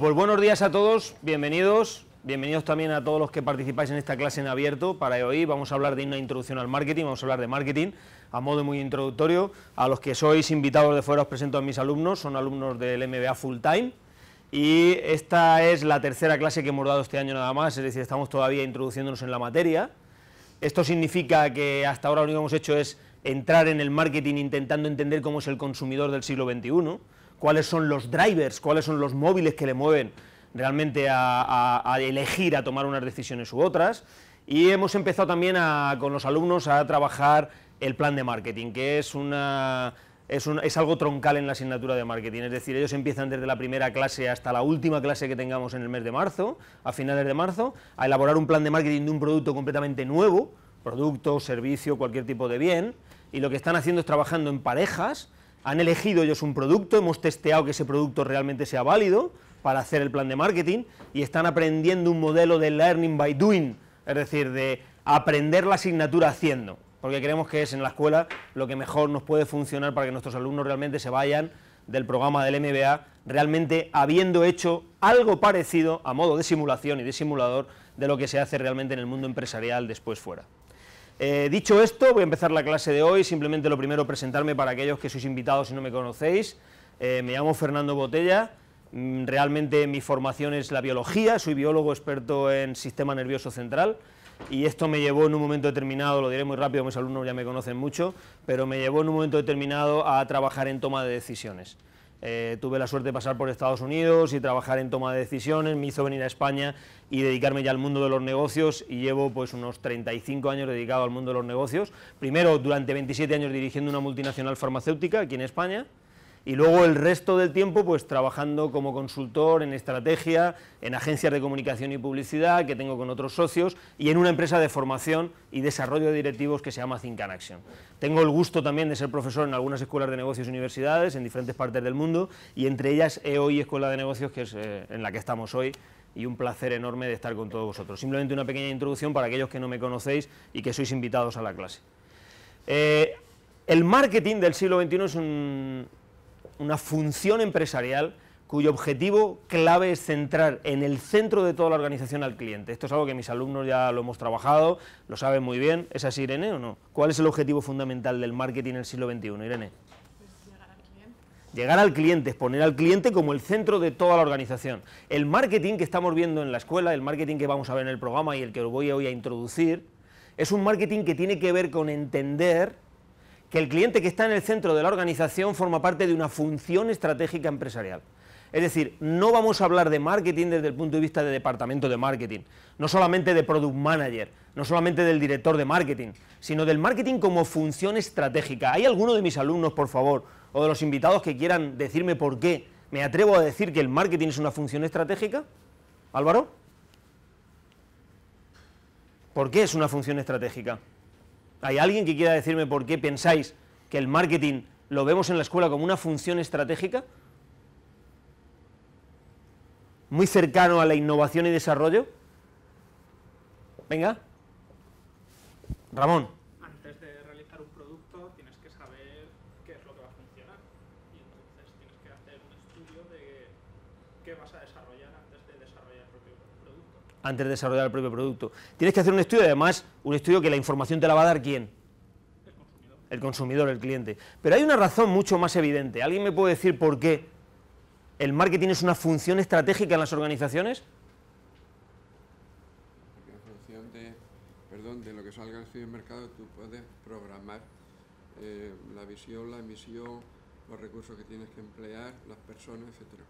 Pues buenos días a todos, bienvenidos. Bienvenidos también a todos los que participáis en esta clase en abierto. Para hoy vamos a hablar de una introducción al marketing, vamos a hablar de marketing a modo muy introductorio. A los que sois invitados de fuera os presento a mis alumnos, son alumnos del MBA Full Time. Y esta es la tercera clase que hemos dado este año nada más, es decir, estamos todavía introduciéndonos en la materia. Esto significa que hasta ahora lo único que hemos hecho es entrar en el marketing intentando entender cómo es el consumidor del siglo XXI cuáles son los drivers, cuáles son los móviles que le mueven realmente a, elegir, a tomar unas decisiones u otras. Y hemos empezado también con los alumnos a trabajar el plan de marketing, que es es, algo troncal en la asignatura de marketing, es decir, ellos empiezan desde la primera clase hasta la última clase que tengamos en el mes de marzo, a finales de marzo, a elaborar un plan de marketing de un producto completamente nuevo, producto, servicio, cualquier tipo de bien, y lo que están haciendo es trabajando en parejas han elegido ellos un producto, hemos testeado que ese producto realmente sea válido para hacer el plan de marketing y están aprendiendo un modelo de learning by doing, es decir, de aprender la asignatura haciendo, porque creemos que es en la escuela lo que mejor nos puede funcionar para que nuestros alumnos realmente se vayan del programa del MBA realmente habiendo hecho algo parecido a modo de simulación y de simulador de lo que se hace realmente en el mundo empresarial después fuera. Eh, dicho esto, voy a empezar la clase de hoy. Simplemente lo primero, presentarme para aquellos que sois invitados y no me conocéis. Eh, me llamo Fernando Botella. Mm, realmente mi formación es la biología. Soy biólogo experto en sistema nervioso central. Y esto me llevó en un momento determinado, lo diré muy rápido, mis alumnos ya me conocen mucho, pero me llevó en un momento determinado a trabajar en toma de decisiones. Eh, tuve la suerte de pasar por Estados Unidos y trabajar en toma de decisiones, me hizo venir a España y dedicarme ya al mundo de los negocios y llevo pues unos 35 años dedicado al mundo de los negocios. Primero durante 27 años dirigiendo una multinacional farmacéutica aquí en España, y luego el resto del tiempo pues trabajando como consultor en estrategia, en agencias de comunicación y publicidad que tengo con otros socios y en una empresa de formación y desarrollo de directivos que se llama Think and Action. Tengo el gusto también de ser profesor en algunas escuelas de negocios y universidades en diferentes partes del mundo y entre ellas EOI Escuela de Negocios que es eh, en la que estamos hoy y un placer enorme de estar con todos vosotros. Simplemente una pequeña introducción para aquellos que no me conocéis y que sois invitados a la clase. Eh, el marketing del siglo XXI es un, una función empresarial cuyo objetivo clave es centrar en el centro de toda la organización al cliente. Esto es algo que mis alumnos ya lo hemos trabajado, lo saben muy bien. ¿Es así, Irene, o no? ¿Cuál es el objetivo fundamental del marketing en el siglo XXI, Irene? llegar al cliente, poner al cliente como el centro de toda la organización. El marketing que estamos viendo en la escuela, el marketing que vamos a ver en el programa y el que os voy hoy a introducir, es un marketing que tiene que ver con entender que el cliente que está en el centro de la organización forma parte de una función estratégica empresarial. Es decir, no vamos a hablar de marketing desde el punto de vista de departamento de marketing, no solamente de product manager, no solamente del director de marketing, sino del marketing como función estratégica. ¿Hay alguno de mis alumnos, por favor, o de los invitados que quieran decirme por qué me atrevo a decir que el marketing es una función estratégica? Álvaro. ¿Por qué es una función estratégica? ¿Hay alguien que quiera decirme por qué pensáis que el marketing lo vemos en la escuela como una función estratégica? Muy cercano a la innovación y desarrollo. Venga. Ramón. Antes de realizar un producto tienes que saber qué es lo que va a funcionar. Y entonces tienes que hacer un estudio de qué vas a desarrollar antes de desarrollar el propio producto. Antes de desarrollar el propio producto. Tienes que hacer un estudio, además un estudio que la información te la va a dar quién? El consumidor, el, consumidor, el cliente. Pero hay una razón mucho más evidente. ¿Alguien me puede decir por qué el marketing es una función estratégica en las organizaciones? Porque en función de, lo que salga en el mercado, tú puedes programar eh, la visión, la emisión, los recursos que tienes que emplear, las personas, etc.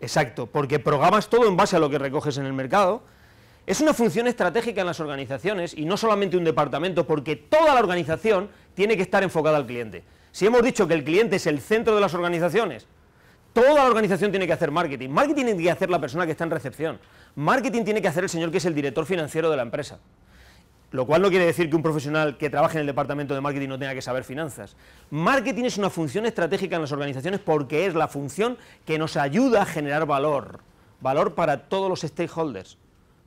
Exacto, porque programas todo en base a lo que recoges en el mercado es una función estratégica en las organizaciones y no solamente un departamento, porque toda la organización tiene que estar enfocada al cliente. Si hemos dicho que el cliente es el centro de las organizaciones, toda la organización tiene que hacer marketing. Marketing tiene que hacer la persona que está en recepción. Marketing tiene que hacer el señor que es el director financiero de la empresa. Lo cual no quiere decir que un profesional que trabaje en el departamento de marketing no tenga que saber finanzas. Marketing es una función estratégica en las organizaciones porque es la función que nos ayuda a generar valor. Valor para todos los stakeholders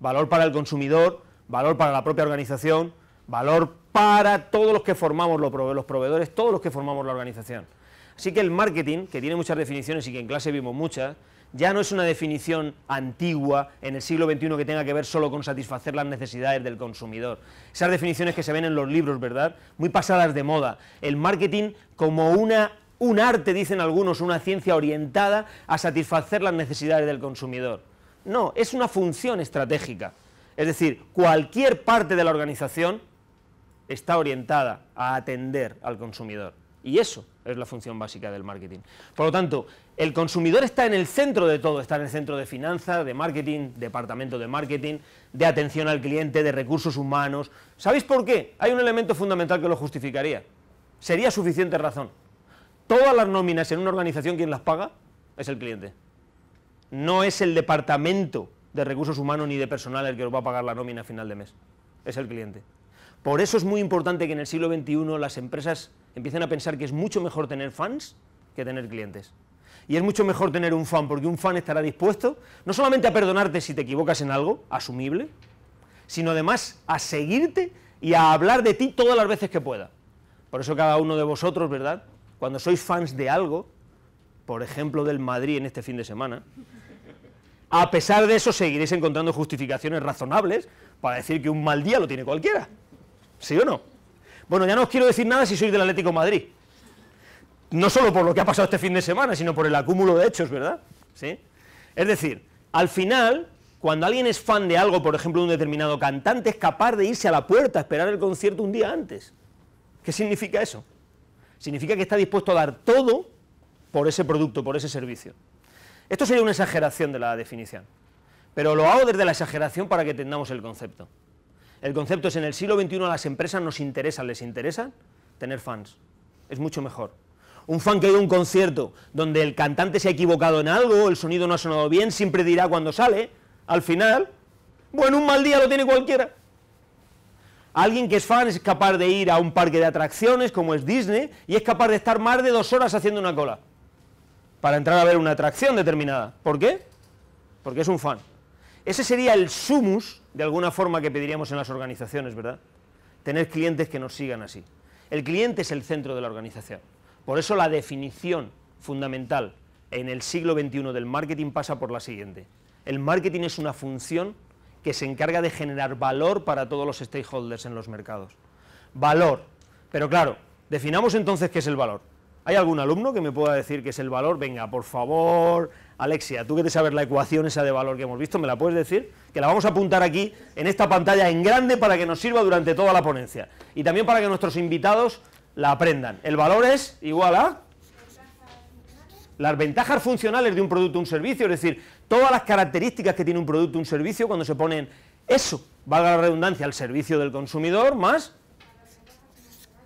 valor para el consumidor, valor para la propia organización, valor para todos los que formamos los proveedores, todos los que formamos la organización. Así que el marketing, que tiene muchas definiciones y que en clase vimos muchas, ya no es una definición antigua en el siglo XXI que tenga que ver solo con satisfacer las necesidades del consumidor. Esas definiciones que se ven en los libros, ¿verdad? Muy pasadas de moda. El marketing como una, un arte, dicen algunos, una ciencia orientada a satisfacer las necesidades del consumidor. No, es una función estratégica. Es decir, cualquier parte de la organización está orientada a atender al consumidor. Y eso es la función básica del marketing. Por lo tanto, el consumidor está en el centro de todo, está en el centro de finanzas, de marketing, departamento de marketing, de atención al cliente, de recursos humanos. ¿Sabéis por qué? Hay un elemento fundamental que lo justificaría. Sería suficiente razón. Todas las nóminas en una organización, ¿quién las paga? Es el cliente no es el departamento de recursos humanos ni de personal el que os va a pagar la nómina a final de mes, es el cliente. Por eso es muy importante que en el siglo XXI las empresas empiecen a pensar que es mucho mejor tener fans que tener clientes. Y es mucho mejor tener un fan, porque un fan estará dispuesto no solamente a perdonarte si te equivocas en algo, asumible, sino además a seguirte y a hablar de ti todas las veces que pueda. Por eso cada uno de vosotros, ¿verdad? Cuando sois fans de algo, por ejemplo del Madrid en este fin de semana, a pesar de eso, seguiréis encontrando justificaciones razonables para decir que un mal día lo tiene cualquiera. ¿Sí o no? Bueno, ya no os quiero decir nada si sois del Atlético Madrid. No solo por lo que ha pasado este fin de semana, sino por el acúmulo de hechos, ¿verdad? ¿Sí? Es decir, al final, cuando alguien es fan de algo, por ejemplo, de un determinado cantante, es capaz de irse a la puerta a esperar el concierto un día antes. ¿Qué significa eso? Significa que está dispuesto a dar todo por ese producto, por ese servicio. Esto sería una exageración de la definición, pero lo hago desde la exageración para que entendamos el concepto. El concepto es en el siglo XXI a las empresas nos interesan, les interesan tener fans. Es mucho mejor. Un fan que ha a un concierto donde el cantante se ha equivocado en algo, el sonido no ha sonado bien, siempre dirá cuando sale, al final, bueno, un mal día lo tiene cualquiera. Alguien que es fan es capaz de ir a un parque de atracciones como es Disney y es capaz de estar más de dos horas haciendo una cola para entrar a ver una atracción determinada. ¿Por qué? Porque es un fan. Ese sería el sumus, de alguna forma, que pediríamos en las organizaciones, ¿verdad? Tener clientes que nos sigan así. El cliente es el centro de la organización. Por eso la definición fundamental en el siglo XXI del marketing pasa por la siguiente. El marketing es una función que se encarga de generar valor para todos los stakeholders en los mercados. Valor. Pero claro, definamos entonces qué es el valor. ¿Hay algún alumno que me pueda decir qué es el valor? Venga, por favor, Alexia, tú que te sabes la ecuación esa de valor que hemos visto, ¿me la puedes decir? Que la vamos a apuntar aquí, en esta pantalla en grande, para que nos sirva durante toda la ponencia. Y también para que nuestros invitados la aprendan. El valor es igual a las ventajas funcionales de un producto o un servicio, es decir, todas las características que tiene un producto o un servicio cuando se ponen eso, valga la redundancia, al servicio del consumidor, más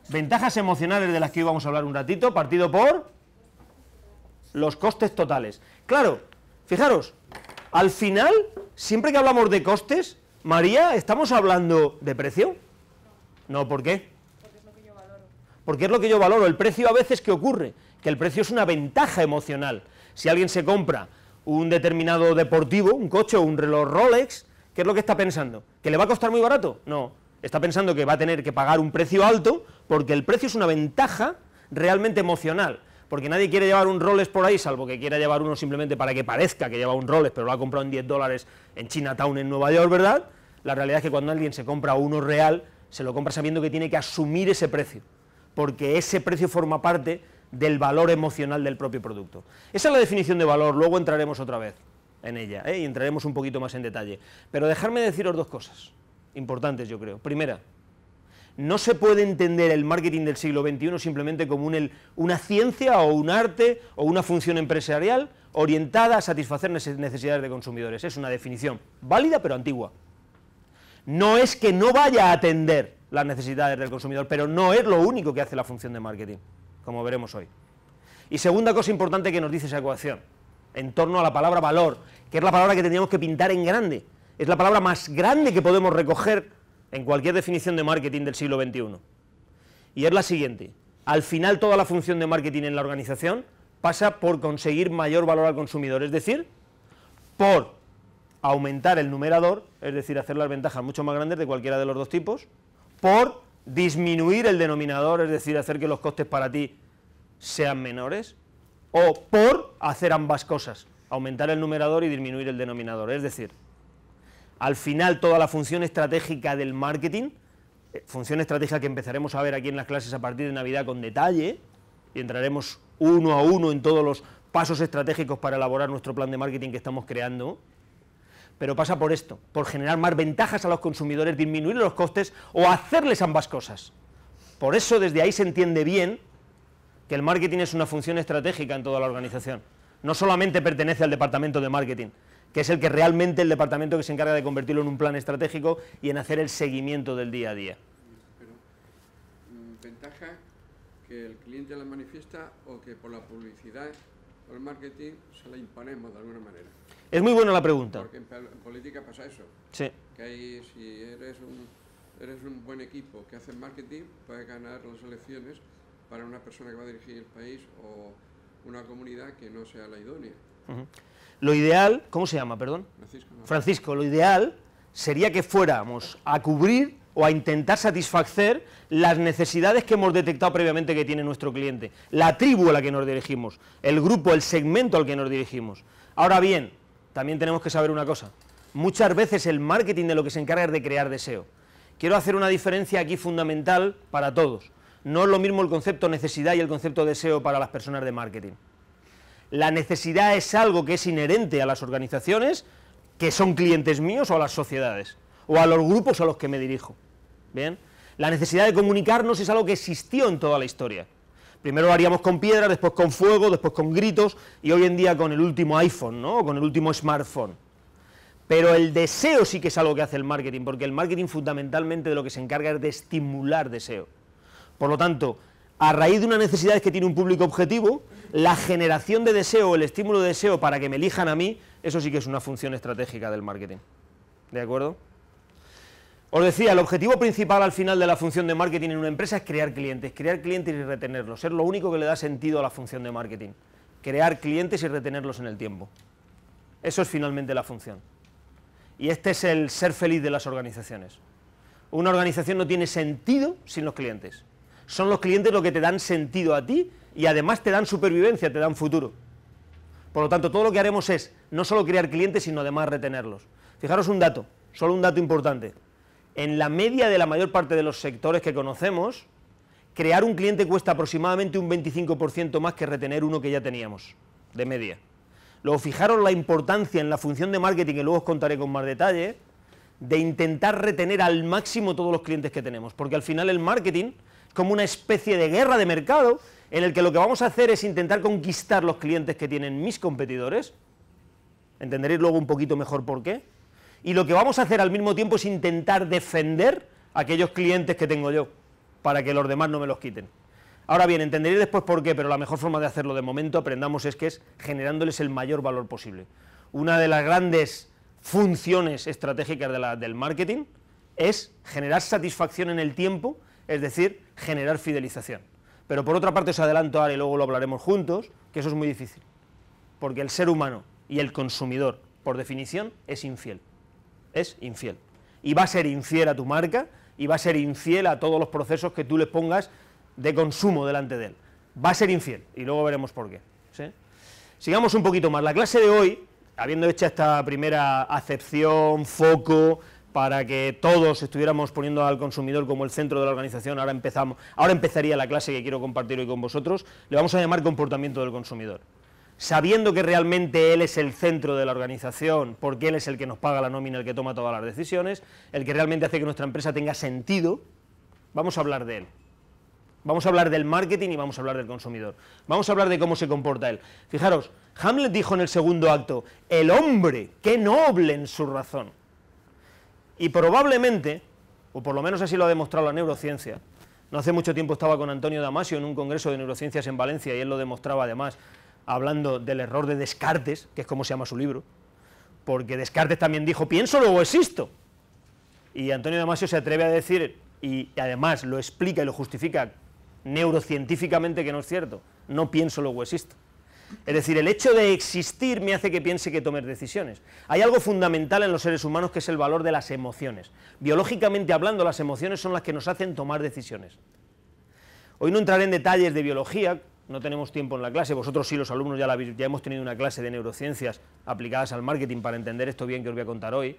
Ventajas emocionales de las que íbamos a hablar un ratito, partido por los costes totales. Claro, fijaros, al final, siempre que hablamos de costes, María, ¿estamos hablando de precio? No, ¿por qué? Porque es lo que yo valoro. Porque es lo que yo valoro. El precio a veces que ocurre, que el precio es una ventaja emocional. Si alguien se compra un determinado deportivo, un coche o un reloj Rolex, ¿qué es lo que está pensando? ¿Que le va a costar muy barato? No, está pensando que va a tener que pagar un precio alto, porque el precio es una ventaja realmente emocional, porque nadie quiere llevar un Rolex por ahí, salvo que quiera llevar uno simplemente para que parezca que lleva un Rolex, pero lo ha comprado en 10 dólares en Chinatown, en Nueva York, ¿verdad? La realidad es que cuando alguien se compra uno real, se lo compra sabiendo que tiene que asumir ese precio, porque ese precio forma parte del valor emocional del propio producto. Esa es la definición de valor, luego entraremos otra vez en ella, ¿eh? y entraremos un poquito más en detalle. Pero dejadme deciros dos cosas importantes, yo creo. Primera, no se puede entender el marketing del siglo XXI simplemente como una ciencia o un arte o una función empresarial orientada a satisfacer necesidades de consumidores. Es una definición válida pero antigua. No es que no vaya a atender las necesidades del consumidor, pero no es lo único que hace la función de marketing, como veremos hoy. Y segunda cosa importante que nos dice esa ecuación, en torno a la palabra valor, que es la palabra que tendríamos que pintar en grande, es la palabra más grande que podemos recoger en cualquier definición de marketing del siglo XXI. Y es la siguiente. Al final toda la función de marketing en la organización pasa por conseguir mayor valor al consumidor, es decir, por aumentar el numerador, es decir, hacer las ventajas mucho más grandes de cualquiera de los dos tipos, por disminuir el denominador, es decir, hacer que los costes para ti sean menores, o por hacer ambas cosas, aumentar el numerador y disminuir el denominador, es decir, al final toda la función estratégica del marketing, eh, función estratégica que empezaremos a ver aquí en las clases a partir de Navidad con detalle, y entraremos uno a uno en todos los pasos estratégicos para elaborar nuestro plan de marketing que estamos creando, pero pasa por esto, por generar más ventajas a los consumidores, disminuir los costes o hacerles ambas cosas. Por eso desde ahí se entiende bien que el marketing es una función estratégica en toda la organización. No solamente pertenece al departamento de marketing, que es el que realmente el departamento que se encarga de convertirlo en un plan estratégico y en hacer el seguimiento del día a día. Pero, mm, ¿Ventaja que el cliente la manifiesta o que por la publicidad o el marketing se la imponemos de alguna manera? Es muy buena la pregunta. Porque en, política pasa eso. Sí. Que ahí si eres un, eres un buen equipo que hace marketing, puedes ganar las elecciones para una persona que va a dirigir el país o una comunidad que no sea la idónea. Lo ideal, ¿cómo se llama, perdón? Francisco. lo ideal sería que fuéramos a cubrir o a intentar satisfacer las necesidades que hemos detectado previamente que tiene nuestro cliente, la tribu a la que nos dirigimos, el grupo, el segmento al que nos dirigimos. Ahora bien, también tenemos que saber una cosa, muchas veces el marketing de lo que se encarga es de crear deseo. Quiero hacer una diferencia aquí fundamental para todos. No es lo mismo el concepto necesidad y el concepto deseo para las personas de marketing. La necesidad es algo que es inherente a las organizaciones, que son clientes míos o a las sociedades, o a los grupos a los que me dirijo. ¿Bien? La necesidad de comunicarnos es algo que existió en toda la historia. Primero lo haríamos con piedra, después con fuego, después con gritos y hoy en día con el último iPhone, ¿no? O con el último smartphone. Pero el deseo sí que es algo que hace el marketing, porque el marketing fundamentalmente de lo que se encarga es de estimular deseo. Por lo tanto, a raíz de una necesidad que tiene un público objetivo, la generación de deseo, el estímulo de deseo para que me elijan a mí, eso sí que es una función estratégica del marketing. ¿De acuerdo? Os decía, el objetivo principal al final de la función de marketing en una empresa es crear clientes, crear clientes y retenerlos. Ser lo único que le da sentido a la función de marketing. Crear clientes y retenerlos en el tiempo. Eso es finalmente la función. Y este es el ser feliz de las organizaciones. Una organización no tiene sentido sin los clientes son los clientes los que te dan sentido a ti y además te dan supervivencia, te dan futuro. Por lo tanto, todo lo que haremos es no solo crear clientes, sino además retenerlos. Fijaros un dato, solo un dato importante. En la media de la mayor parte de los sectores que conocemos, crear un cliente cuesta aproximadamente un 25% más que retener uno que ya teníamos, de media. Luego fijaros la importancia en la función de marketing, que luego os contaré con más detalle, de intentar retener al máximo todos los clientes que tenemos, porque al final el marketing como una especie de guerra de mercado en el que lo que vamos a hacer es intentar conquistar los clientes que tienen mis competidores. Entenderéis luego un poquito mejor por qué. Y lo que vamos a hacer al mismo tiempo es intentar defender aquellos clientes que tengo yo, para que los demás no me los quiten. Ahora bien, entenderéis después por qué, pero la mejor forma de hacerlo de momento, aprendamos, es que es generándoles el mayor valor posible. Una de las grandes funciones estratégicas del marketing es generar satisfacción en el tiempo, es decir, generar fidelización. Pero por otra parte os adelanto ahora y luego lo hablaremos juntos, que eso es muy difícil, porque el ser humano y el consumidor, por definición, es infiel. Es infiel. Y va a ser infiel a tu marca y va a ser infiel a todos los procesos que tú le pongas de consumo delante de él. Va a ser infiel y luego veremos por qué. Sigamos un poquito más. La clase de hoy, habiendo hecho esta primera acepción, foco, para que todos estuviéramos poniendo al consumidor como el centro de la organización, ahora, empezamos, ahora empezaría la clase que quiero compartir hoy con vosotros, le vamos a llamar comportamiento del consumidor. Sabiendo que realmente él es el centro de la organización, porque él es el que nos paga la nómina, el que toma todas las decisiones, el que realmente hace que nuestra empresa tenga sentido, vamos a hablar de él. Vamos a hablar del marketing y vamos a hablar del consumidor. Vamos a hablar de cómo se comporta él. Fijaros, Hamlet dijo en el segundo acto, el hombre, qué noble en su razón. Y probablemente, o por lo menos así lo ha demostrado la neurociencia, no hace mucho tiempo estaba con Antonio Damasio en un congreso de neurociencias en Valencia y él lo demostraba además hablando del error de Descartes, que es como se llama su libro, porque Descartes también dijo, pienso, luego existo. Y Antonio Damasio se atreve a decir, y además lo explica y lo justifica neurocientíficamente que no es cierto, no pienso, luego existo. Es decir, el hecho de existir me hace que piense que tomes decisiones. Hay algo fundamental en los seres humanos que es el valor de las emociones. Biológicamente hablando, las emociones son las que nos hacen tomar decisiones. Hoy no entraré en detalles de biología, no tenemos tiempo en la clase, vosotros sí, los alumnos, ya, hemos tenido una clase de neurociencias aplicadas al marketing para entender esto bien que os voy a contar hoy.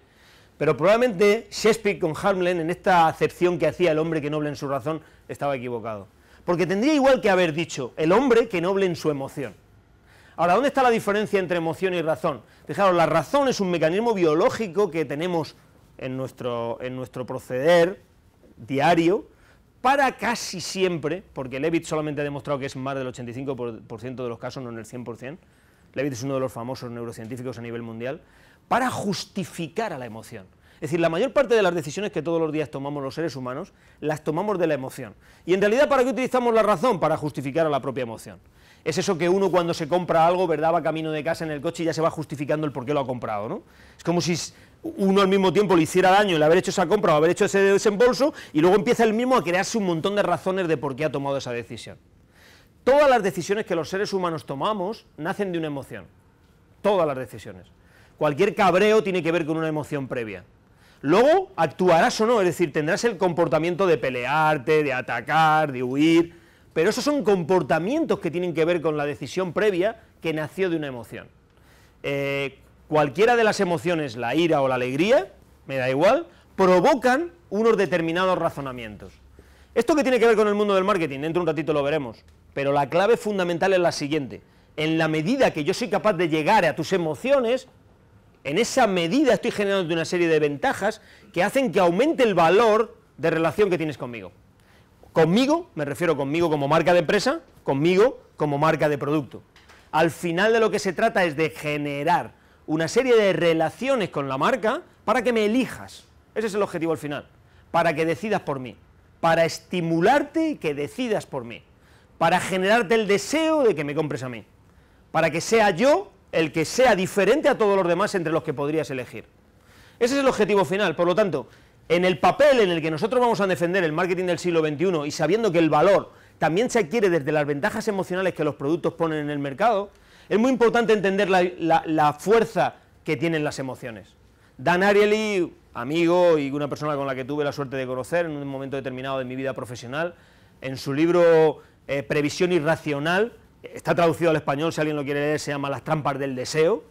Pero probablemente Shakespeare con Hamlet, en esta acepción que hacía el hombre que noble en su razón, estaba equivocado. Porque tendría igual que haber dicho el hombre que noble en su emoción. Ahora, ¿dónde está la diferencia entre emoción y razón? Fijaros, la razón es un mecanismo biológico que tenemos en nuestro, en nuestro proceder diario para casi siempre, porque Levitt solamente ha demostrado que es más del 85% de los casos, no en el 100%, Levitt es uno de los famosos neurocientíficos a nivel mundial, para justificar a la emoción. Es decir, la mayor parte de las decisiones que todos los días tomamos los seres humanos, las tomamos de la emoción. Y en realidad, ¿para qué utilizamos la razón? Para justificar a la propia emoción es eso que uno cuando se compra algo, ¿verdad? Va camino de casa en el coche y ya se va justificando el por qué lo ha comprado, ¿no? Es como si uno al mismo tiempo le hiciera daño el haber hecho esa compra o haber hecho ese desembolso y luego empieza el mismo a crearse un montón de razones de por qué ha tomado esa decisión. Todas las decisiones que los seres humanos tomamos nacen de una emoción. Todas las decisiones. Cualquier cabreo tiene que ver con una emoción previa. Luego actuarás o no, es decir, tendrás el comportamiento de pelearte, de atacar, de huir pero esos son comportamientos que tienen que ver con la decisión previa que nació de una emoción. Eh, cualquiera de las emociones, la ira o la alegría, me da igual, provocan unos determinados razonamientos. Esto que tiene que ver con el mundo del marketing, dentro de un ratito lo veremos, pero la clave fundamental es la siguiente. En la medida que yo soy capaz de llegar a tus emociones, en esa medida estoy generando una serie de ventajas que hacen que aumente el valor de relación que tienes conmigo. Conmigo, me refiero conmigo como marca de empresa, conmigo como marca de producto. Al final de lo que se trata es de generar una serie de relaciones con la marca para que me elijas. Ese es el objetivo al final, para que decidas por mí, para estimularte y que decidas por mí, para generarte el deseo de que me compres a mí, para que sea yo el que sea diferente a todos los demás entre los que podrías elegir. Ese es el objetivo final, por lo tanto, en el papel en el que nosotros vamos a defender el marketing del siglo XXI y sabiendo que el valor también se adquiere desde las ventajas emocionales que los productos ponen en el mercado, es muy importante entender la, fuerza que tienen las emociones. Dan Ariely, amigo y una persona con la que tuve la suerte de conocer en un momento determinado de mi vida profesional, en su libro eh, Previsión Irracional, está traducido al español, si alguien lo quiere leer, se llama Las trampas del deseo,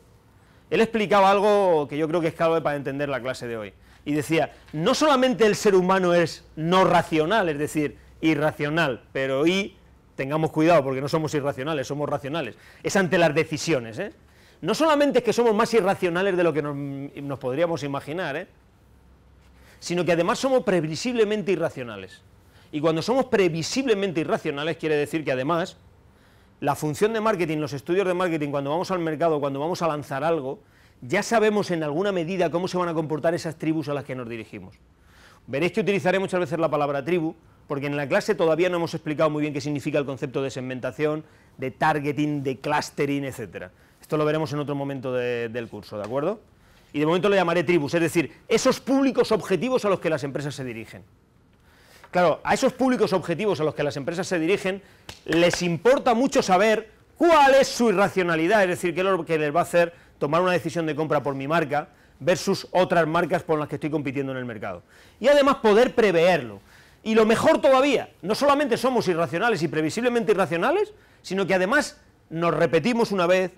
él explicaba algo que yo creo que es clave para entender la clase de hoy y decía, no solamente el ser humano es no racional, es decir, irracional, pero y tengamos cuidado porque no somos irracionales, somos racionales, es ante las decisiones. ¿eh? No solamente es que somos más irracionales de lo que nos, podríamos imaginar, ¿eh? sino que además somos previsiblemente irracionales. Y cuando somos previsiblemente irracionales quiere decir que además la función de marketing, los estudios de marketing, cuando vamos al mercado, cuando vamos a lanzar algo, ya sabemos en alguna medida cómo se van a comportar esas tribus a las que nos dirigimos. Veréis que utilizaré muchas veces la palabra tribu, porque en la clase todavía no hemos explicado muy bien qué significa el concepto de segmentación, de targeting, de clustering, etc. Esto lo veremos en otro momento del curso, ¿de acuerdo? Y de momento lo llamaré tribus, es decir, esos públicos objetivos a los que las empresas se dirigen. Claro, a esos públicos objetivos a los que las empresas se dirigen les importa mucho saber cuál es su irracionalidad, es decir, qué es lo que les va a hacer tomar una decisión de compra por mi marca versus otras marcas por las que estoy compitiendo en el mercado. Y además poder preverlo. Y lo mejor todavía, no solamente somos irracionales y previsiblemente irracionales, sino que además nos repetimos una vez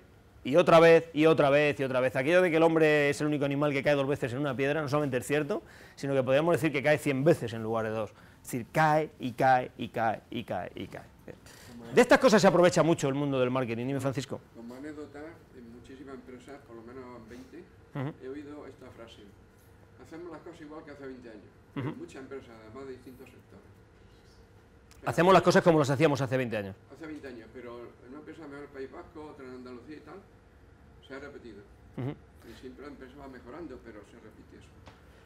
y otra vez y otra vez y otra vez. Aquello de que el hombre es el único animal que cae dos veces en una piedra no solamente es cierto, sino que podríamos decir que cae cien veces en lugar de dos. Es decir, cae y cae y cae y cae y cae. De estas cosas se aprovecha mucho el mundo del marketing, dime Francisco. Como anécdota, he oído esta frase. Hacemos las cosas igual que hace 20 años. Muchas empresas, además de distintos sectores. Hacemos las cosas como las hacíamos hace 20 años. Hace 20 años, pero en una empresa mejor el País Vasco, otra en Andalucía y tal, se ha repetido. Y siempre la empresa va mejorando, pero se repite eso.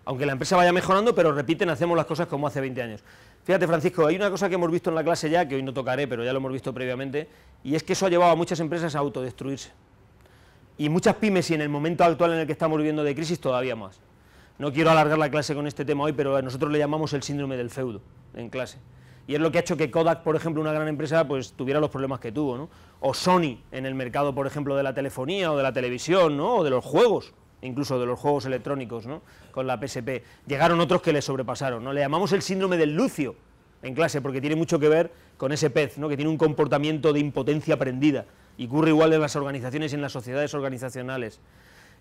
Aunque la empresa vaya mejorando, pero repiten, hacemos las cosas como hace 20 años. Fíjate, Francisco, hay una cosa que hemos visto en la clase ya, que hoy no tocaré, pero ya lo hemos visto previamente, y es que eso ha llevado a muchas empresas a autodestruirse y muchas pymes y en el momento actual en el que estamos viviendo de crisis todavía más. No quiero alargar la clase con este tema hoy, pero nosotros le llamamos el síndrome del feudo en clase. Y es lo que ha hecho que Kodak, por ejemplo, una gran empresa, pues tuviera los problemas que tuvo, O Sony en el mercado, por ejemplo, de la telefonía o de la televisión, ¿no? O de los juegos, incluso de los juegos electrónicos, ¿no? Con la PSP. Llegaron otros que le sobrepasaron, ¿no? Le llamamos el síndrome del lucio en clase porque tiene mucho que ver con ese pez, ¿no? Que tiene un comportamiento de impotencia aprendida y ocurre igual en las organizaciones y en las sociedades organizacionales.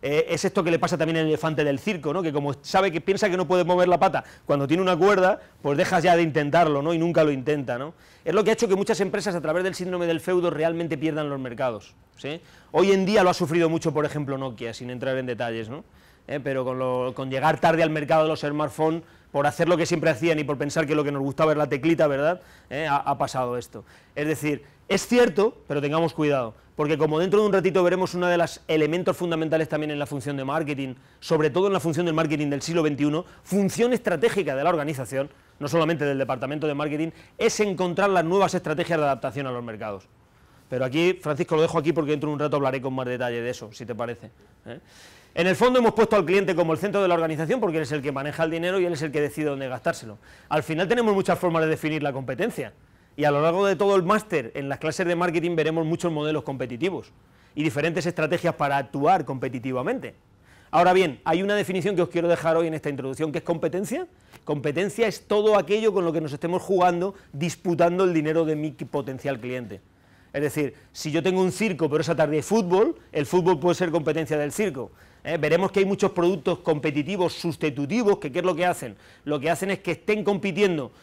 Eh, es esto que le pasa también al elefante del circo, ¿no? que como sabe que piensa que no puede mover la pata cuando tiene una cuerda, pues dejas ya de intentarlo ¿no? y nunca lo intenta. ¿no? Es lo que ha hecho que muchas empresas a través del síndrome del feudo realmente pierdan los mercados. ¿sí? Hoy en día lo ha sufrido mucho, por ejemplo, Nokia, sin entrar en detalles, ¿no? Eh, pero con, llegar tarde al mercado de los smartphones por hacer lo que siempre hacían y por pensar que lo que nos gustaba era la teclita, ¿verdad? Eh, ha, ha, pasado esto. Es decir, es cierto, pero tengamos cuidado, porque como dentro de un ratito veremos uno de los elementos fundamentales también en la función de marketing, sobre todo en la función del marketing del siglo XXI, función estratégica de la organización, no solamente del departamento de marketing, es encontrar las nuevas estrategias de adaptación a los mercados. Pero aquí, Francisco, lo dejo aquí porque dentro de un rato hablaré con más detalle de eso, si te parece. ¿eh? En el fondo hemos puesto al cliente como el centro de la organización porque él es el que maneja el dinero y él es el que decide dónde gastárselo. Al final tenemos muchas formas de definir la competencia. Y a lo largo de todo el máster, en las clases de marketing veremos muchos modelos competitivos y diferentes estrategias para actuar competitivamente. Ahora bien, hay una definición que os quiero dejar hoy en esta introducción, que es competencia. Competencia es todo aquello con lo que nos estemos jugando, disputando el dinero de mi potencial cliente. Es decir, si yo tengo un circo, pero esa tarde hay fútbol, el fútbol puede ser competencia del circo. ¿eh? Veremos que hay muchos productos competitivos sustitutivos, que qué es lo que hacen. Lo que hacen es que estén compitiendo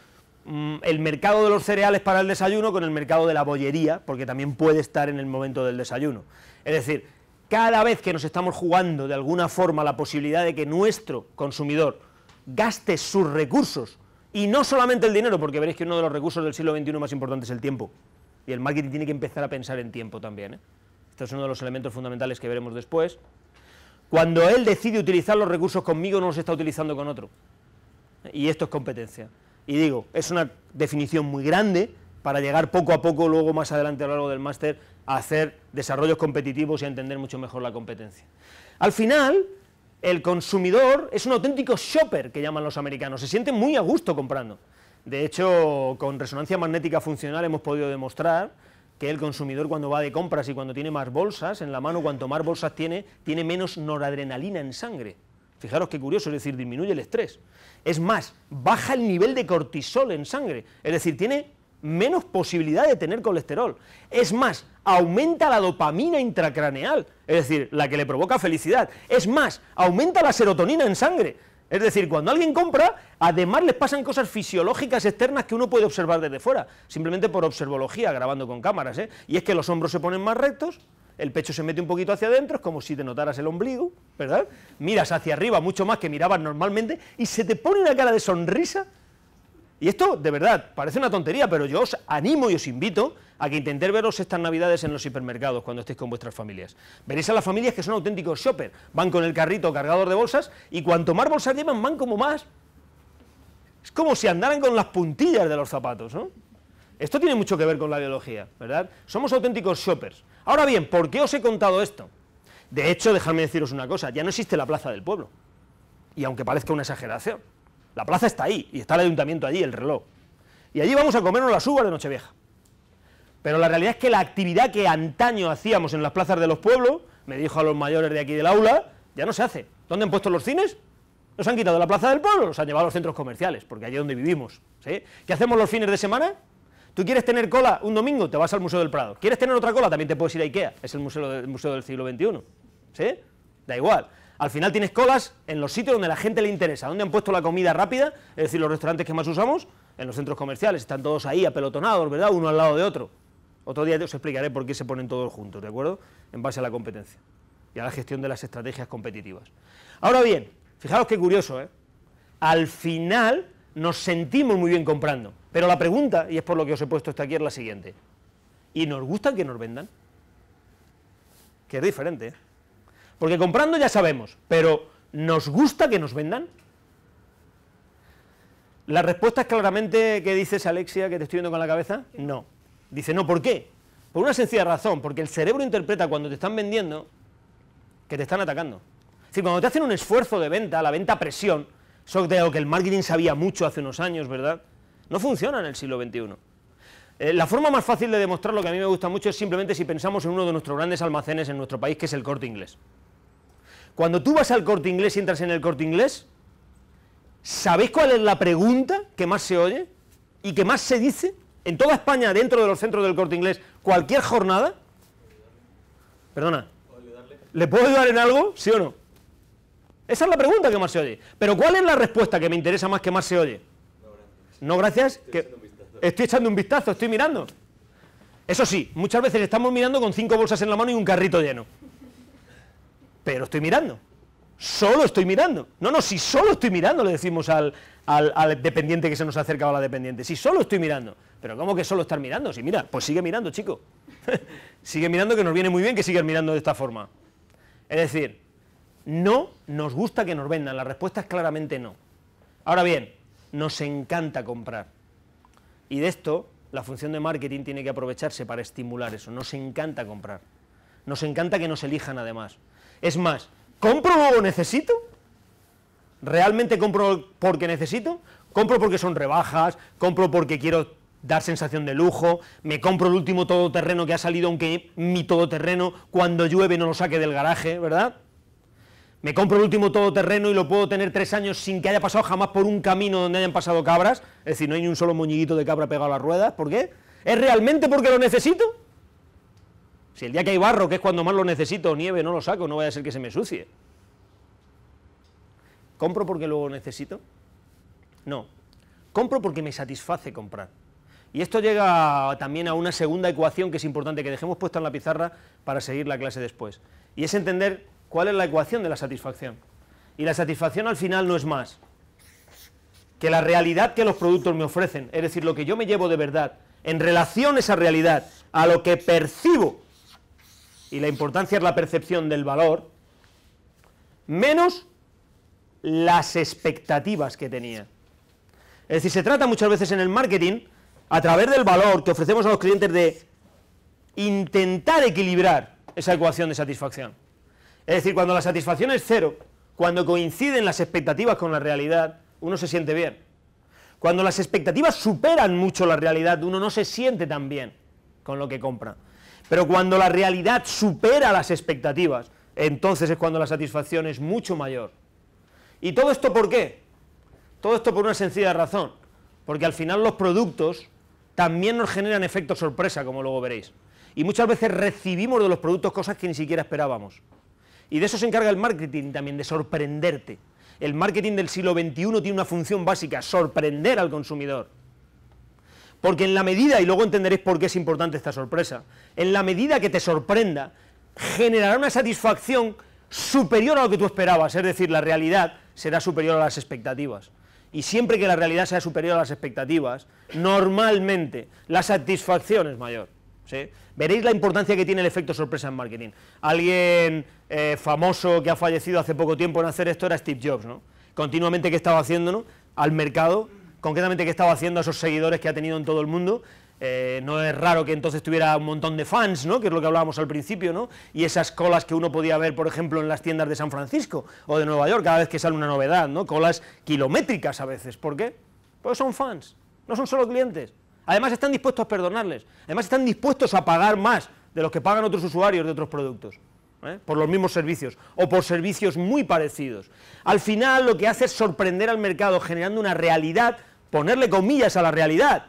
Mm, el mercado de los cereales para el desayuno con el mercado de la bollería, porque también puede estar en el momento del desayuno. Es decir, cada vez que nos estamos jugando de alguna forma la posibilidad de que nuestro consumidor gaste sus recursos, y no solamente el dinero, porque veréis que uno de los recursos del siglo XXI más importante es el tiempo. Y el marketing tiene que empezar a pensar en tiempo también. ¿eh? esto es uno de los elementos fundamentales que veremos después. Cuando él decide utilizar los recursos conmigo, no los está utilizando con otro. Y esto es competencia. Y digo, es una definición muy grande para llegar poco a poco, luego más adelante a lo largo del máster, a hacer desarrollos competitivos y a entender mucho mejor la competencia. Al final, el consumidor es un auténtico shopper, que llaman los americanos, se siente muy a gusto comprando. De hecho, con resonancia magnética funcional hemos podido demostrar que el consumidor cuando va de compras y cuando tiene más bolsas en la mano, cuanto más bolsas tiene, tiene menos noradrenalina en sangre. Fijaros qué curioso, es decir, disminuye el estrés. Es más, baja el nivel de cortisol en sangre, es decir, tiene menos posibilidad de tener colesterol. Es más, aumenta la dopamina intracraneal, es decir, la que le provoca felicidad. Es más, aumenta la serotonina en sangre. Es decir, cuando alguien compra, además le pasan cosas fisiológicas externas que uno puede observar desde fuera, simplemente por observología, grabando con cámaras. ¿eh? Y es que los hombros se ponen más rectos, el pecho se mete un poquito hacia adentro, es como si te notaras el ombligo, ¿verdad? Miras hacia arriba mucho más que mirabas normalmente y se te pone una cara de sonrisa. Y esto, de verdad, parece una tontería, pero yo os animo y os invito a que intentéis veros estas navidades en los hipermercados cuando estéis con vuestras familias. Veréis a las familias que son auténticos shoppers, van con el carrito cargador de bolsas y cuanto más bolsas llevan, van como más. Es como si andaran con las puntillas de los zapatos, ¿no? Esto tiene mucho que ver con la biología, ¿verdad? Somos auténticos shoppers. Ahora bien, ¿por qué os he contado esto? De hecho, dejadme deciros una cosa, ya no existe la plaza del pueblo. Y aunque parezca una exageración, la plaza está ahí, y está el ayuntamiento allí, el reloj. Y allí vamos a comernos las uvas de Nochevieja. Pero la realidad es que la actividad que antaño hacíamos en las plazas de los pueblos, me dijo a los mayores de aquí del aula, ya no se hace. ¿Dónde han puesto los cines? ¿Nos han quitado la plaza del pueblo, los han llevado a los centros comerciales, porque allí es donde vivimos. ¿Qué hacemos los fines de semana? ¿Tú quieres tener cola un domingo? Te vas al Museo del Prado. ¿Quieres tener otra cola? También te puedes ir a Ikea. Es el museo, museo del siglo XXI. ¿Sí? Da igual. Al final tienes colas en los sitios donde la gente le interesa, ¿Dónde han puesto la comida rápida, es decir, los restaurantes que más usamos, en los centros comerciales, están todos ahí apelotonados, ¿verdad? Uno al lado de otro. Otro día os explicaré por qué se ponen todos juntos, ¿de acuerdo? En base a la competencia y a la gestión de las estrategias competitivas. Ahora bien, fijaros qué curioso, ¿eh? Al final, nos sentimos muy bien comprando. Pero la pregunta, y es por lo que os he puesto hasta aquí, es la siguiente. ¿Y nos gusta que nos vendan? Que es diferente. ¿eh? Porque comprando ya sabemos, pero ¿nos gusta que nos vendan? La respuesta es claramente que dices, Alexia, que te estoy viendo con la cabeza, no. Dice, no, ¿por qué? Por una sencilla razón, porque el cerebro interpreta cuando te están vendiendo que te están atacando. Es decir, cuando te hacen un esfuerzo de venta, la venta presión, eso de que el marketing sabía mucho hace unos años, ¿verdad? No funciona en el siglo XXI. Eh, la forma más fácil de demostrar lo que a mí me gusta mucho es simplemente si pensamos en uno de nuestros grandes almacenes en nuestro país, que es el corte inglés. Cuando tú vas al corte inglés y entras en el corte inglés, ¿sabéis cuál es la pregunta que más se oye y que más se dice en toda España dentro de los centros del corte inglés cualquier jornada? Perdona. ¿Le puedo ayudar en algo? ¿Sí o no? Esa es la pregunta que más se oye. Pero ¿cuál es la respuesta que me interesa más que más se oye? No, gracias. Estoy, que estoy echando un vistazo, estoy mirando. Eso sí, muchas veces estamos mirando con cinco bolsas en la mano y un carrito lleno. Pero estoy mirando. Solo estoy mirando. No, no, si solo estoy mirando, le decimos al, dependiente que se nos ha acercado a la dependiente. Si solo estoy mirando. Pero ¿cómo que solo estar mirando? Si mira, pues sigue mirando, chico. sigue mirando que nos viene muy bien que sigas mirando de esta forma. Es decir, no nos gusta que nos vendan, la respuesta es claramente no. Ahora bien, nos encanta comprar. Y de esto, la función de marketing tiene que aprovecharse para estimular eso. Nos encanta comprar. Nos encanta que nos elijan además. Es más, ¿compro o necesito? ¿Realmente compro porque necesito? Compro porque son rebajas, compro porque quiero dar sensación de lujo, me compro el último todoterreno que ha salido, aunque mi todoterreno cuando llueve no lo saque del garaje, ¿verdad? me compro el último todoterreno y lo puedo tener tres años sin que haya pasado jamás por un camino donde hayan pasado cabras, es decir, no hay ni un solo moñiguito de cabra pegado a las ruedas, ¿por qué? ¿Es realmente porque lo necesito? Si el día que hay barro, que es cuando más lo necesito, nieve, no lo saco, no vaya a ser que se me sucie. ¿Compro porque lo necesito? No. Compro porque me satisface comprar. Y esto llega también a una segunda ecuación que es importante que dejemos puesta en la pizarra para seguir la clase después. Y es entender ¿Cuál es la ecuación de la satisfacción? Y la satisfacción al final no es más que la realidad que los productos me ofrecen, es decir, lo que yo me llevo de verdad, en relación a esa realidad, a lo que percibo, y la importancia es la percepción del valor, menos las expectativas que tenía. Es decir, se trata muchas veces en el marketing, a través del valor que ofrecemos a los clientes, de intentar equilibrar esa ecuación de satisfacción. Es decir, cuando la satisfacción es cero, cuando coinciden las expectativas con la realidad, uno se siente bien. Cuando las expectativas superan mucho la realidad, uno no se siente tan bien con lo que compra. Pero cuando la realidad supera las expectativas, entonces es cuando la satisfacción es mucho mayor. ¿Y todo esto por qué? Todo esto por una sencilla razón, porque al final los productos también nos generan efectos sorpresa, como luego veréis. Y muchas veces recibimos de los productos cosas que ni siquiera esperábamos. Y de eso se encarga el marketing también, de sorprenderte. El marketing del siglo XXI tiene una función básica, sorprender al consumidor. Porque en la medida, y luego entenderéis por qué es importante esta sorpresa, en la medida que te sorprenda, generará una satisfacción superior a lo que tú esperabas, es decir, la realidad será superior a las expectativas. Y siempre que la realidad sea superior a las expectativas, normalmente la satisfacción es mayor. ¿sí? Veréis la importancia que tiene el efecto sorpresa en marketing. Alguien eh, famoso que ha fallecido hace poco tiempo en hacer esto era Steve Jobs, ¿no? Continuamente que estaba haciendo, Al mercado, concretamente que estaba haciendo a esos seguidores que ha tenido en todo el mundo, eh, no es raro que entonces tuviera un montón de fans, ¿no? que es lo que hablábamos al principio, ¿no? y esas colas que uno podía ver, por ejemplo, en las tiendas de San Francisco o de Nueva York, cada vez que sale una novedad, ¿no? colas kilométricas a veces, ¿por qué? Pues son fans, no son solo clientes, Además están dispuestos a perdonarles. Además están dispuestos a pagar más de los que pagan otros usuarios de otros productos. ¿eh? por los mismos servicios o por servicios muy parecidos. Al final lo que hace es sorprender al mercado generando una realidad, ponerle comillas a la realidad.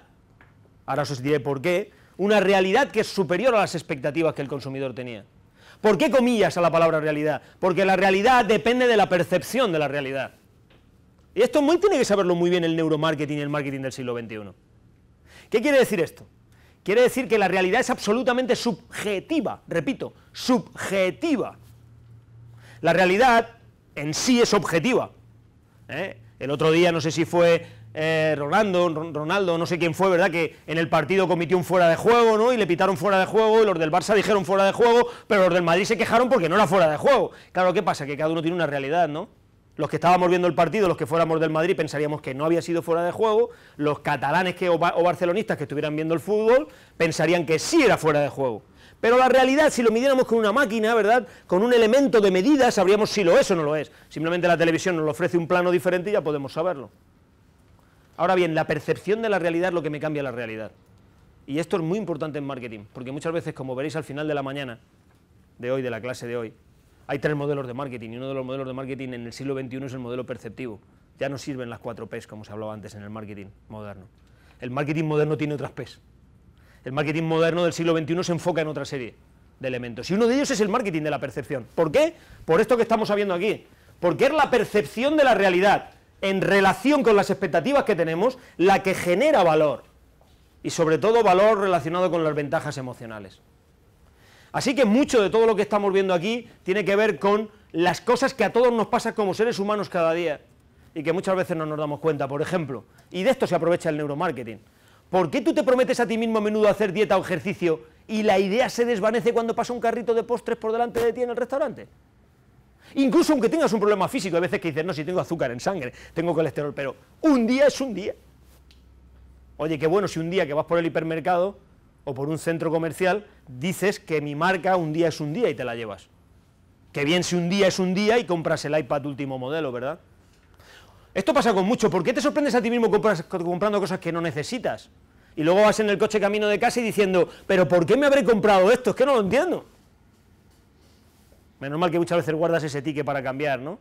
Ahora os diré por qué. Una realidad que es superior a las expectativas que el consumidor tenía. ¿Por qué comillas a la palabra realidad? Porque la realidad depende de la percepción de la realidad. Y esto muy, tiene que saberlo muy bien el neuromarketing y el marketing del siglo XXI. ¿Qué quiere decir esto? Quiere decir que la realidad es absolutamente subjetiva, repito, subjetiva. La realidad en sí es objetiva. ¿eh? El otro día, no sé si fue eh, Ronaldo, Ronaldo, no sé quién fue, ¿verdad? Que en el partido cometió un fuera de juego, ¿no? Y le pitaron fuera de juego, y los del Barça dijeron fuera de juego, pero los del Madrid se quejaron porque no era fuera de juego. Claro, ¿qué pasa? Que cada uno tiene una realidad, ¿no? Los que estábamos viendo el partido, los que fuéramos del Madrid, pensaríamos que no había sido fuera de juego. Los catalanes que, o, barcelonistas que estuvieran viendo el fútbol pensarían que sí era fuera de juego. Pero la realidad, si lo midiéramos con una máquina, ¿verdad? Con un elemento de medida, sabríamos si lo es o no lo es. Simplemente la televisión nos lo ofrece un plano diferente y ya podemos saberlo. Ahora bien, la percepción de la realidad es lo que me cambia la realidad. Y esto es muy importante en marketing, porque muchas veces, como veréis al final de la mañana, de hoy, de la clase de hoy, hay tres modelos de marketing y uno de los modelos de marketing en el siglo XXI es el modelo perceptivo. Ya no sirven las cuatro P's como se hablaba antes en el marketing moderno. El marketing moderno tiene otras P's. El marketing moderno del siglo XXI se enfoca en otra serie de elementos. Y uno de ellos es el marketing de la percepción. ¿Por qué? Por esto que estamos sabiendo aquí. Porque es la percepción de la realidad en relación con las expectativas que tenemos la que genera valor. Y sobre todo valor relacionado con las ventajas emocionales. Así que mucho de todo lo que estamos viendo aquí tiene que ver con las cosas que a todos nos pasan como seres humanos cada día y que muchas veces no nos damos cuenta, por ejemplo. Y de esto se aprovecha el neuromarketing. ¿Por qué tú te prometes a ti mismo a menudo hacer dieta o ejercicio y la idea se desvanece cuando pasa un carrito de postres por delante de ti en el restaurante? Incluso aunque tengas un problema físico, hay veces que dices, no, si tengo azúcar en sangre, tengo colesterol, pero un día es un día. Oye, qué bueno si un día que vas por el hipermercado o por un centro comercial, dices que mi marca un día es un día y te la llevas. Que bien si un día es un día y compras el iPad último modelo, ¿verdad? Esto pasa con mucho. ¿Por qué te sorprendes a ti mismo comprando cosas que no necesitas? Y luego vas en el coche camino de casa y diciendo, pero ¿por qué me habré comprado esto? Es que no lo entiendo. Menos mal que muchas veces guardas ese ticket para cambiar, ¿no?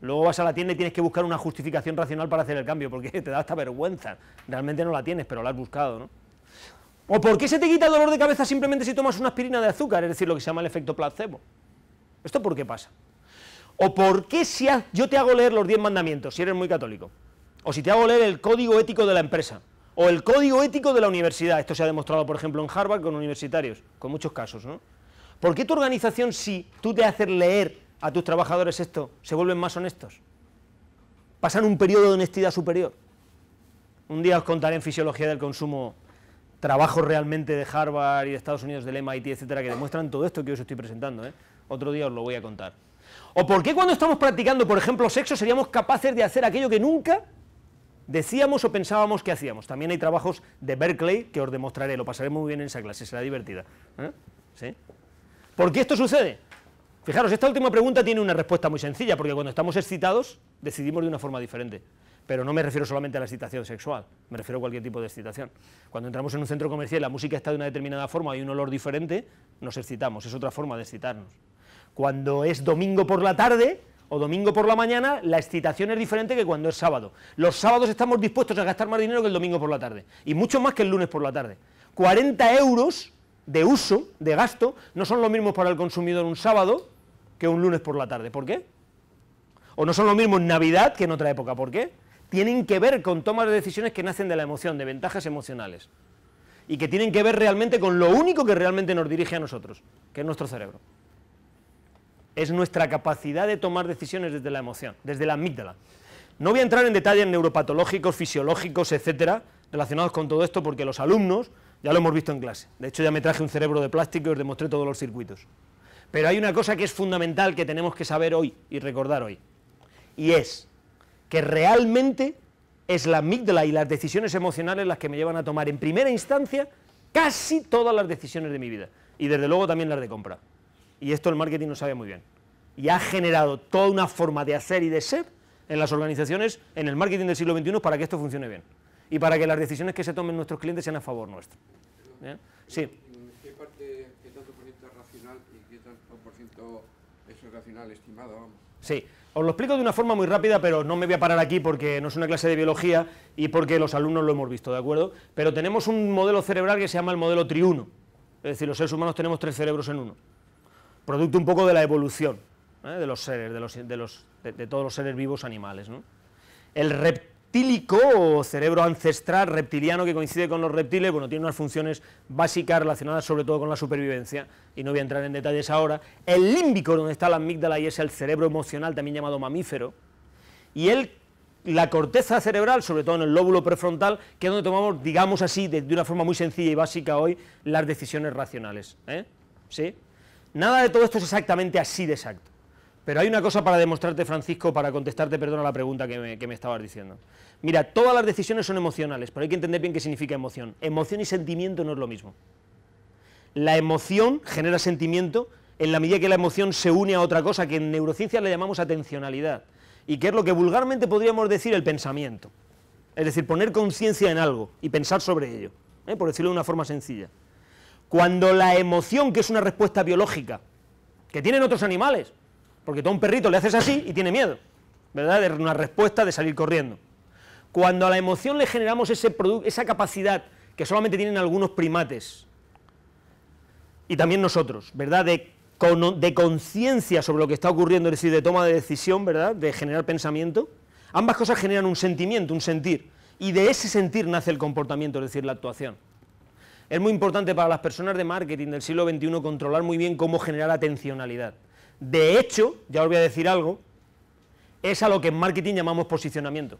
Luego vas a la tienda y tienes que buscar una justificación racional para hacer el cambio, porque te da hasta vergüenza. Realmente no la tienes, pero la has buscado, ¿no? ¿O por qué se te quita el dolor de cabeza simplemente si tomas una aspirina de azúcar? Es decir, lo que se llama el efecto placebo. ¿Esto por qué pasa? ¿O por qué si yo te hago leer los 10 mandamientos, si eres muy católico? ¿O si te hago leer el código ético de la empresa? ¿O el código ético de la universidad? Esto se ha demostrado, por ejemplo, en Harvard con universitarios, con muchos casos, ¿no? ¿Por qué tu organización, si tú te haces leer a tus trabajadores esto, se vuelven más honestos? Pasan un periodo de honestidad superior. Un día os contaré en Fisiología del Consumo trabajos realmente de Harvard y de Estados Unidos, del MIT, etcétera, que demuestran todo esto que os estoy presentando. ¿eh? Otro día os lo voy a contar. ¿O por qué cuando estamos practicando, por ejemplo, sexo, seríamos capaces de hacer aquello que nunca decíamos o pensábamos que hacíamos? También hay trabajos de Berkeley que os demostraré, lo pasaré muy bien en esa clase, será divertida. ¿eh? ¿Sí? ¿Por qué esto sucede? Fijaros, esta última pregunta tiene una respuesta muy sencilla, porque cuando estamos excitados decidimos de una forma diferente. Pero no me refiero solamente a la excitación sexual, me refiero a cualquier tipo de excitación. Cuando entramos en un centro comercial y la música está de una determinada forma, hay un olor diferente, nos excitamos, es otra forma de excitarnos. Cuando es domingo por la tarde, o domingo por la mañana, la excitación es diferente que cuando es sábado. Los sábados estamos dispuestos a gastar más dinero que el domingo por la tarde, y mucho más que el lunes por la tarde. 40 euros de uso, de gasto, no son los mismos para el consumidor un sábado que un lunes por la tarde. ¿Por qué? O no son los mismos en Navidad que en otra época. ¿Por qué? tienen que ver con tomas de decisiones que nacen de la emoción, de ventajas emocionales. Y que tienen que ver realmente con lo único que realmente nos dirige a nosotros, que es nuestro cerebro. Es nuestra capacidad de tomar decisiones desde la emoción, desde la amígdala. No voy a entrar en detalles neuropatológicos, fisiológicos, etcétera, relacionados con todo esto, porque los alumnos ya lo hemos visto en clase. De hecho, ya me traje un cerebro de plástico y os demostré todos los circuitos. Pero hay una cosa que es fundamental que tenemos que saber hoy y recordar hoy. Y es que realmente es la amígdala y las decisiones emocionales las que me llevan a tomar en primera instancia casi todas las decisiones de mi vida. Y desde luego también las de compra. Y esto el marketing lo sabe muy bien. Y ha generado toda una forma de hacer y de ser en las organizaciones, en el marketing del siglo XXI, para que esto funcione bien. Y para que las decisiones que se tomen nuestros clientes sean a favor nuestro. ¿Eh? ¿Qué parte, qué tanto por ciento es racional y qué tanto por ciento es racional estimado? Sí. Os lo explico de una forma muy rápida, pero no me voy a parar aquí porque no es una clase de biología y porque los alumnos lo hemos visto, ¿de acuerdo? Pero tenemos un modelo cerebral que se llama el modelo triuno. Es decir, los seres humanos tenemos tres cerebros en uno. Producto un poco de la evolución ¿eh? de los seres, de, los, todos los seres vivos animales. ¿no? El reptílico o cerebro ancestral reptiliano que coincide con los reptiles, bueno, tiene unas funciones básicas relacionadas sobre todo con la supervivencia, y no voy a entrar en detalles ahora. El límbico, donde está la amígdala y es el cerebro emocional, también llamado mamífero, y la corteza cerebral, sobre todo en el lóbulo prefrontal, que es donde tomamos, digamos así, de, una forma muy sencilla y básica hoy, las decisiones racionales. ¿eh? ¿Sí? Nada de todo esto es exactamente así de exacto. Pero hay una cosa para demostrarte, Francisco, para contestarte, perdona la pregunta que me, que estabas diciendo. Mira, todas las decisiones son emocionales, pero hay que entender bien qué significa emoción. Emoción y sentimiento no es lo mismo. La emoción genera sentimiento en la medida que la emoción se une a otra cosa que en neurociencia le llamamos atencionalidad, y que es lo que vulgarmente podríamos decir el pensamiento. Es decir, poner conciencia en algo y pensar sobre ello, ¿eh? por decirlo de una forma sencilla. Cuando la emoción, que es una respuesta biológica, que tienen otros animales, porque todo a un perrito le haces así y tiene miedo, ¿verdad? De una respuesta de salir corriendo. Cuando a la emoción le generamos ese esa capacidad que solamente tienen algunos primates, y también nosotros, ¿verdad? De, de conciencia sobre lo que está ocurriendo, es decir, de toma de decisión, ¿verdad? De generar pensamiento. Ambas cosas generan un sentimiento, un sentir, y de ese sentir nace el comportamiento, es decir, la actuación. Es muy importante para las personas de marketing del siglo XXI controlar muy bien cómo generar atencionalidad. De hecho, ya os voy a decir algo, es a lo que en marketing llamamos posicionamiento.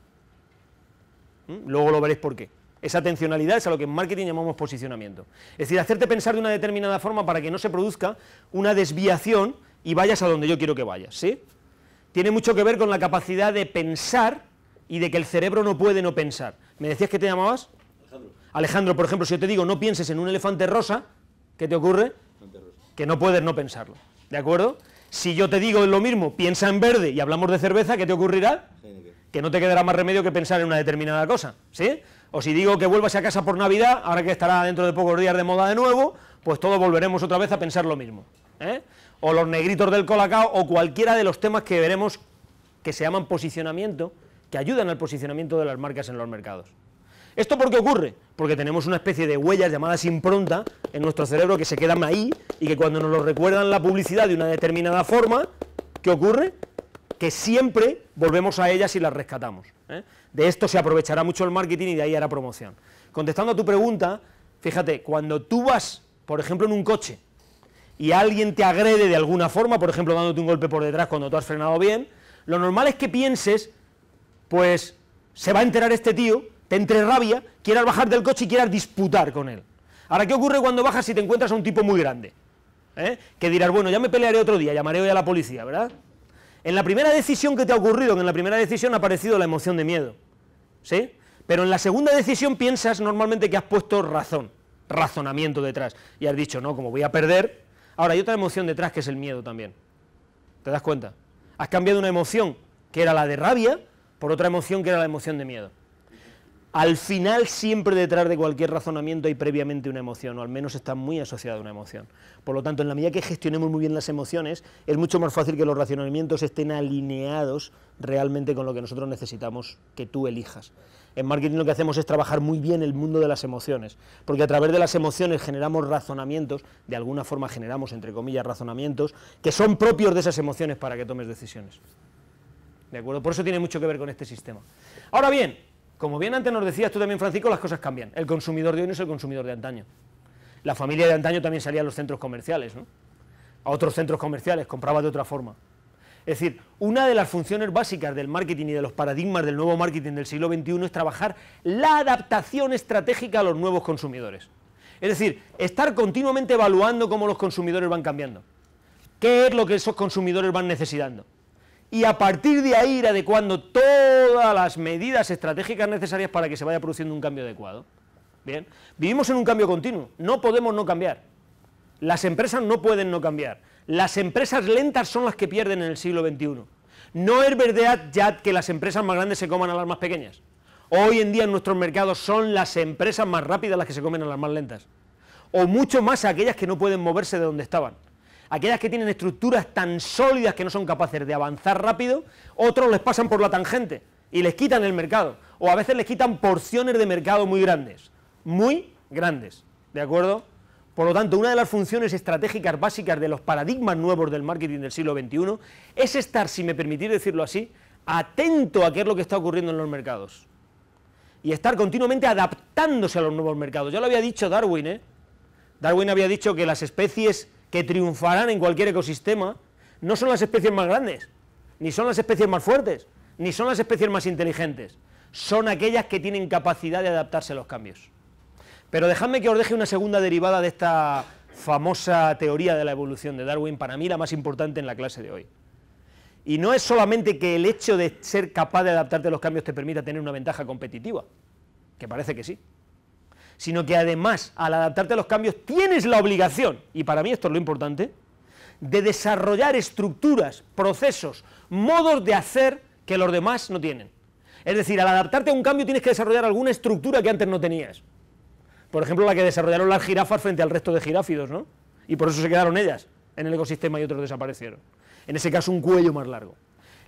¿Mm? Luego lo veréis por qué. Esa atencionalidad es a lo que en marketing llamamos posicionamiento. Es decir, hacerte pensar de una determinada forma para que no se produzca una desviación y vayas a donde yo quiero que vayas, ¿sí? Tiene mucho que ver con la capacidad de pensar y de que el cerebro no puede no pensar. ¿Me decías que te llamabas? Alejandro. Alejandro, por ejemplo, si yo te digo no pienses en un elefante rosa, ¿qué te ocurre? Que no puedes no pensarlo. ¿De acuerdo? Si yo te digo lo mismo, piensa en verde y hablamos de cerveza, ¿qué te ocurrirá? Que no te quedará más remedio que pensar en una determinada cosa, ¿sí? O si digo que vuelvas a casa por Navidad, ahora que estará dentro de pocos días de moda de nuevo, pues todos volveremos otra vez a pensar lo mismo. ¿eh? O los negritos del colacao, o cualquiera de los temas que veremos que se llaman posicionamiento, que ayudan al posicionamiento de las marcas en los mercados. ¿Esto por qué ocurre? Porque tenemos una especie de huellas llamadas impronta en nuestro cerebro que se quedan ahí y que cuando nos lo recuerdan la publicidad de una determinada forma, ¿qué ocurre? Que siempre volvemos a ellas y las rescatamos. ¿eh? De esto se aprovechará mucho el marketing y de ahí hará promoción. Contestando a tu pregunta, fíjate, cuando tú vas, por ejemplo, en un coche y alguien te agrede de alguna forma, por ejemplo, dándote un golpe por detrás cuando tú has frenado bien, lo normal es que pienses, pues se va a enterar este tío entre rabia, quieras bajar del coche y quieras disputar con él. Ahora, ¿qué ocurre cuando bajas y te encuentras a un tipo muy grande? ¿Eh? Que dirás, bueno, ya me pelearé otro día, llamaré hoy a la policía, ¿verdad? En la primera decisión que te ha ocurrido, en la primera decisión ha aparecido la emoción de miedo, ¿sí? Pero en la segunda decisión piensas normalmente que has puesto razón, razonamiento detrás, y has dicho, no, como voy a perder, ahora hay otra emoción detrás que es el miedo también, ¿te das cuenta? Has cambiado una emoción que era la de rabia por otra emoción que era la emoción de miedo al final siempre detrás de cualquier razonamiento hay previamente una emoción, o al menos está muy asociada a una emoción. Por lo tanto, en la medida que gestionemos muy bien las emociones, es mucho más fácil que los razonamientos estén alineados realmente con lo que nosotros necesitamos que tú elijas. En marketing lo que hacemos es trabajar muy bien el mundo de las emociones, porque a través de las emociones generamos razonamientos, de alguna forma generamos, entre comillas, razonamientos, que son propios de esas emociones para que tomes decisiones. ¿De acuerdo? Por eso tiene mucho que ver con este sistema. Ahora bien, como bien antes nos decías tú también, Francisco, las cosas cambian. El consumidor de hoy no es el consumidor de antaño. La familia de antaño también salía a los centros comerciales, ¿no? A otros centros comerciales, compraba de otra forma. Es decir, una de las funciones básicas del marketing y de los paradigmas del nuevo marketing del siglo XXI es trabajar la adaptación estratégica a los nuevos consumidores. Es decir, estar continuamente evaluando cómo los consumidores van cambiando. ¿Qué es lo que esos consumidores van necesitando? y a partir de ahí ir adecuando todas las medidas estratégicas necesarias para que se vaya produciendo un cambio adecuado. Bien, vivimos en un cambio continuo, no podemos no cambiar. Las empresas no pueden no cambiar. Las empresas lentas son las que pierden en el siglo XXI. No es verdad ya que las empresas más grandes se coman a las más pequeñas. Hoy en día en nuestros mercados son las empresas más rápidas las que se comen a las más lentas. O mucho más aquellas que no pueden moverse de donde estaban aquellas que tienen estructuras tan sólidas que no son capaces de avanzar rápido, otros les pasan por la tangente y les quitan el mercado, o a veces les quitan porciones de mercado muy grandes, muy grandes, ¿de acuerdo? Por lo tanto, una de las funciones estratégicas básicas de los paradigmas nuevos del marketing del siglo XXI es estar, si me permitís decirlo así, atento a qué es lo que está ocurriendo en los mercados. Y estar continuamente adaptándose a los nuevos mercados. Ya lo había dicho Darwin, ¿eh? Darwin había dicho que las especies que triunfarán en cualquier ecosistema no son las especies más grandes, ni son las especies más fuertes, ni son las especies más inteligentes, son aquellas que tienen capacidad de adaptarse a los cambios. Pero dejadme que os deje una segunda derivada de esta famosa teoría de la evolución de Darwin, para mí la más importante en la clase de hoy. Y no es solamente que el hecho de ser capaz de adaptarte a los cambios te permita tener una ventaja competitiva, que parece que sí, sino que además al adaptarte a los cambios tienes la obligación, y para mí esto es lo importante, de desarrollar estructuras, procesos, modos de hacer que los demás no tienen. Es decir, al adaptarte a un cambio tienes que desarrollar alguna estructura que antes no tenías. Por ejemplo, la que desarrollaron las jirafas frente al resto de giráfidos, ¿no? Y por eso se quedaron ellas en el ecosistema y otros desaparecieron. En ese caso, un cuello más largo.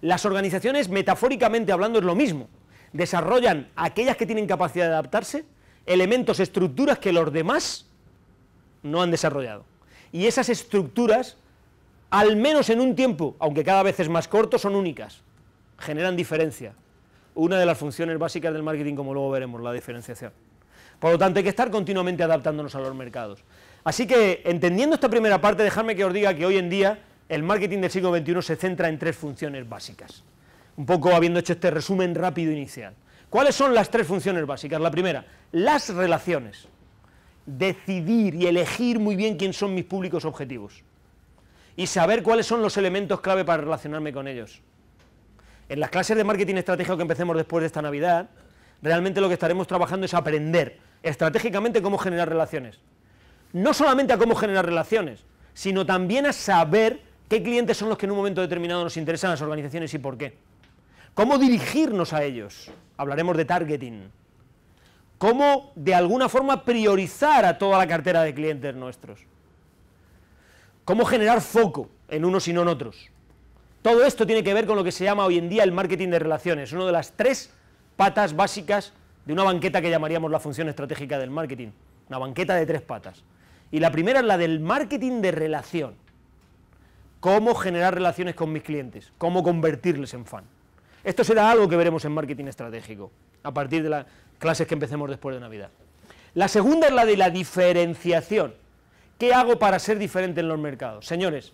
Las organizaciones, metafóricamente hablando, es lo mismo. Desarrollan aquellas que tienen capacidad de adaptarse elementos, estructuras que los demás no han desarrollado. Y esas estructuras, al menos en un tiempo, aunque cada vez es más corto, son únicas, generan diferencia. Una de las funciones básicas del marketing, como luego veremos, la diferenciación. Por lo tanto, hay que estar continuamente adaptándonos a los mercados. Así que, entendiendo esta primera parte, dejadme que os diga que hoy en día el marketing del siglo XXI se centra en tres funciones básicas. Un poco habiendo hecho este resumen rápido inicial. ¿Cuáles son las tres funciones básicas? La primera, las relaciones, decidir y elegir muy bien quién son mis públicos objetivos y saber cuáles son los elementos clave para relacionarme con ellos. En las clases de marketing estratégico que empecemos después de esta Navidad, realmente lo que estaremos trabajando es aprender estratégicamente cómo generar relaciones. No solamente a cómo generar relaciones, sino también a saber qué clientes son los que en un momento determinado nos interesan las organizaciones y por qué. Cómo dirigirnos a ellos. Hablaremos de targeting cómo de alguna forma priorizar a toda la cartera de clientes nuestros, cómo generar foco en unos y no en otros. Todo esto tiene que ver con lo que se llama hoy en día el marketing de relaciones, una de las tres patas básicas de una banqueta que llamaríamos la función estratégica del marketing, una banqueta de tres patas. Y la primera es la del marketing de relación. Cómo generar relaciones con mis clientes, cómo convertirles en fan. Esto será algo que veremos en marketing estratégico, a partir de la, clases que empecemos después de Navidad. La segunda es la de la diferenciación. ¿Qué hago para ser diferente en los mercados? Señores,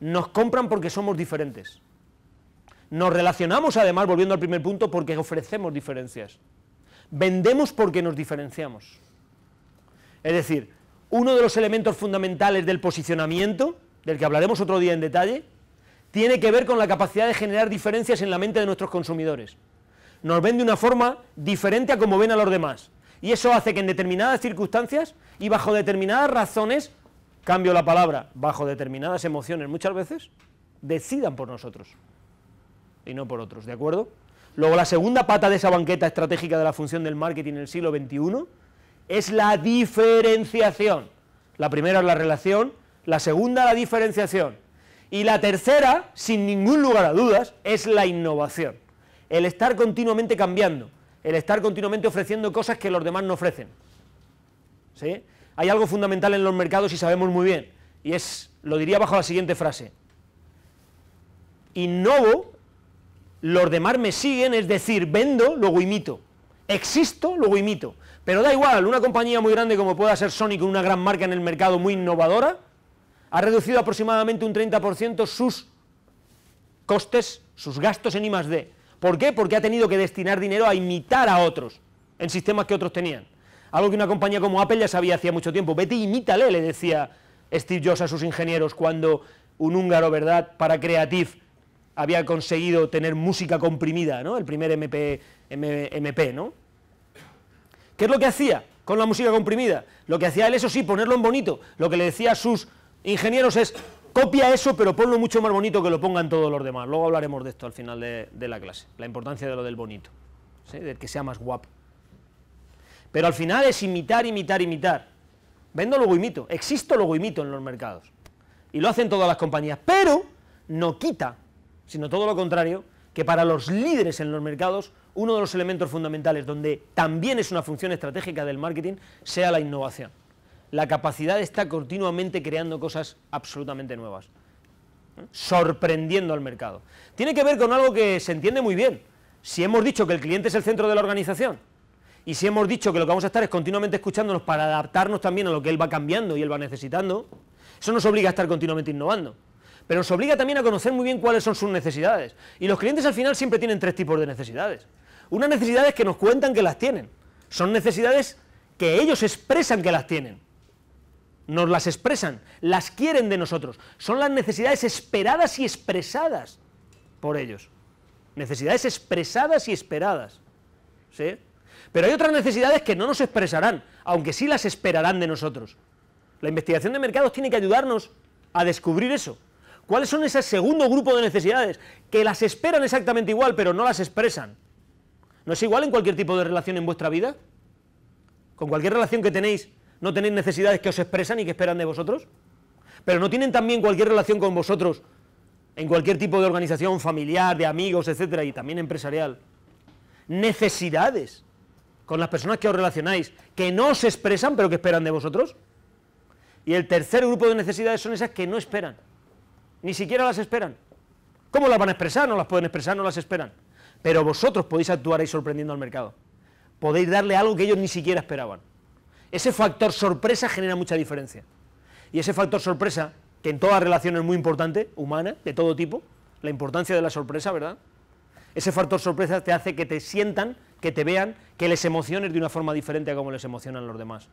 nos compran porque somos diferentes. Nos relacionamos además, volviendo al primer punto, porque ofrecemos diferencias. Vendemos porque nos diferenciamos. Es decir, uno de los elementos fundamentales del posicionamiento, del que hablaremos otro día en detalle, tiene que ver con la capacidad de generar diferencias en la mente de nuestros consumidores nos ven de una forma diferente a como ven a los demás. Y eso hace que en determinadas circunstancias y bajo determinadas razones, cambio la palabra, bajo determinadas emociones muchas veces, decidan por nosotros y no por otros, ¿de acuerdo? Luego la segunda pata de esa banqueta estratégica de la función del marketing en el siglo XXI es la diferenciación. La primera es la relación, la segunda la diferenciación y la tercera, sin ningún lugar a dudas, es la innovación el estar continuamente cambiando, el estar continuamente ofreciendo cosas que los demás no ofrecen. ¿Sí? Hay algo fundamental en los mercados y sabemos muy bien, y es, lo diría bajo la siguiente frase, innovo, los demás me siguen, es decir, vendo, luego imito, existo, luego imito, pero da igual, una compañía muy grande como pueda ser Sony, con una gran marca en el mercado muy innovadora, ha reducido aproximadamente un 30% sus costes, sus gastos en I+.D. ¿Por qué? Porque ha tenido que destinar dinero a imitar a otros en sistemas que otros tenían. Algo que una compañía como Apple ya sabía hacía mucho tiempo. Vete, imítale, le decía Steve Jobs a sus ingenieros cuando un húngaro, ¿verdad?, para Creative había conseguido tener música comprimida, ¿no? El primer MP, MP, ¿no? ¿Qué es lo que hacía con la música comprimida? Lo que hacía él, eso sí, ponerlo en bonito. Lo que le decía a sus ingenieros es, Copia eso, pero ponlo mucho más bonito que lo pongan todos los demás. Luego hablaremos de esto al final de, la clase, la importancia de lo del bonito, del que sea más guapo. Pero al final es imitar, imitar, imitar. Vendo, luego imito. Existo, luego imito en los mercados. Y lo hacen todas las compañías. Pero no quita, sino todo lo contrario, que para los líderes en los mercados, uno de los elementos fundamentales donde también es una función estratégica del marketing, sea la innovación la capacidad está continuamente creando cosas absolutamente nuevas, ¿eh? sorprendiendo al mercado. Tiene que ver con algo que se entiende muy bien. Si hemos dicho que el cliente es el centro de la organización y si hemos dicho que lo que vamos a estar es continuamente escuchándonos para adaptarnos también a lo que él va cambiando y él va necesitando, eso nos obliga a estar continuamente innovando. Pero nos obliga también a conocer muy bien cuáles son sus necesidades. Y los clientes al final siempre tienen tres tipos de necesidades. Unas necesidades que nos cuentan que las tienen. Son necesidades que ellos expresan que las tienen nos las expresan, las quieren de nosotros, son las necesidades esperadas y expresadas por ellos. Necesidades expresadas y esperadas. ¿Sí? Pero hay otras necesidades que no nos expresarán, aunque sí las esperarán de nosotros. La investigación de mercados tiene que ayudarnos a descubrir eso. ¿Cuáles son ese segundo grupo de necesidades que las esperan exactamente igual, pero no las expresan? ¿No es igual en cualquier tipo de relación en vuestra vida? ¿Con cualquier relación que tenéis no tenéis necesidades que os expresan y que esperan de vosotros, pero no tienen también cualquier relación con vosotros en cualquier tipo de organización familiar, de amigos, etcétera, y también empresarial. Necesidades con las personas que os relacionáis, que no os expresan, pero que esperan de vosotros. Y el tercer grupo de necesidades son esas que no esperan, ni siquiera las esperan. ¿Cómo las van a expresar? No las pueden expresar, no las esperan. Pero vosotros podéis actuar ahí sorprendiendo al mercado. Podéis darle algo que ellos ni siquiera esperaban. Ese factor sorpresa genera mucha diferencia. Y ese factor sorpresa, que en toda relación es muy importante, humana, de todo tipo, la importancia de la sorpresa, ¿verdad? Ese factor sorpresa te hace que te sientan, que te vean, que les emociones de una forma diferente a como les emocionan los demás.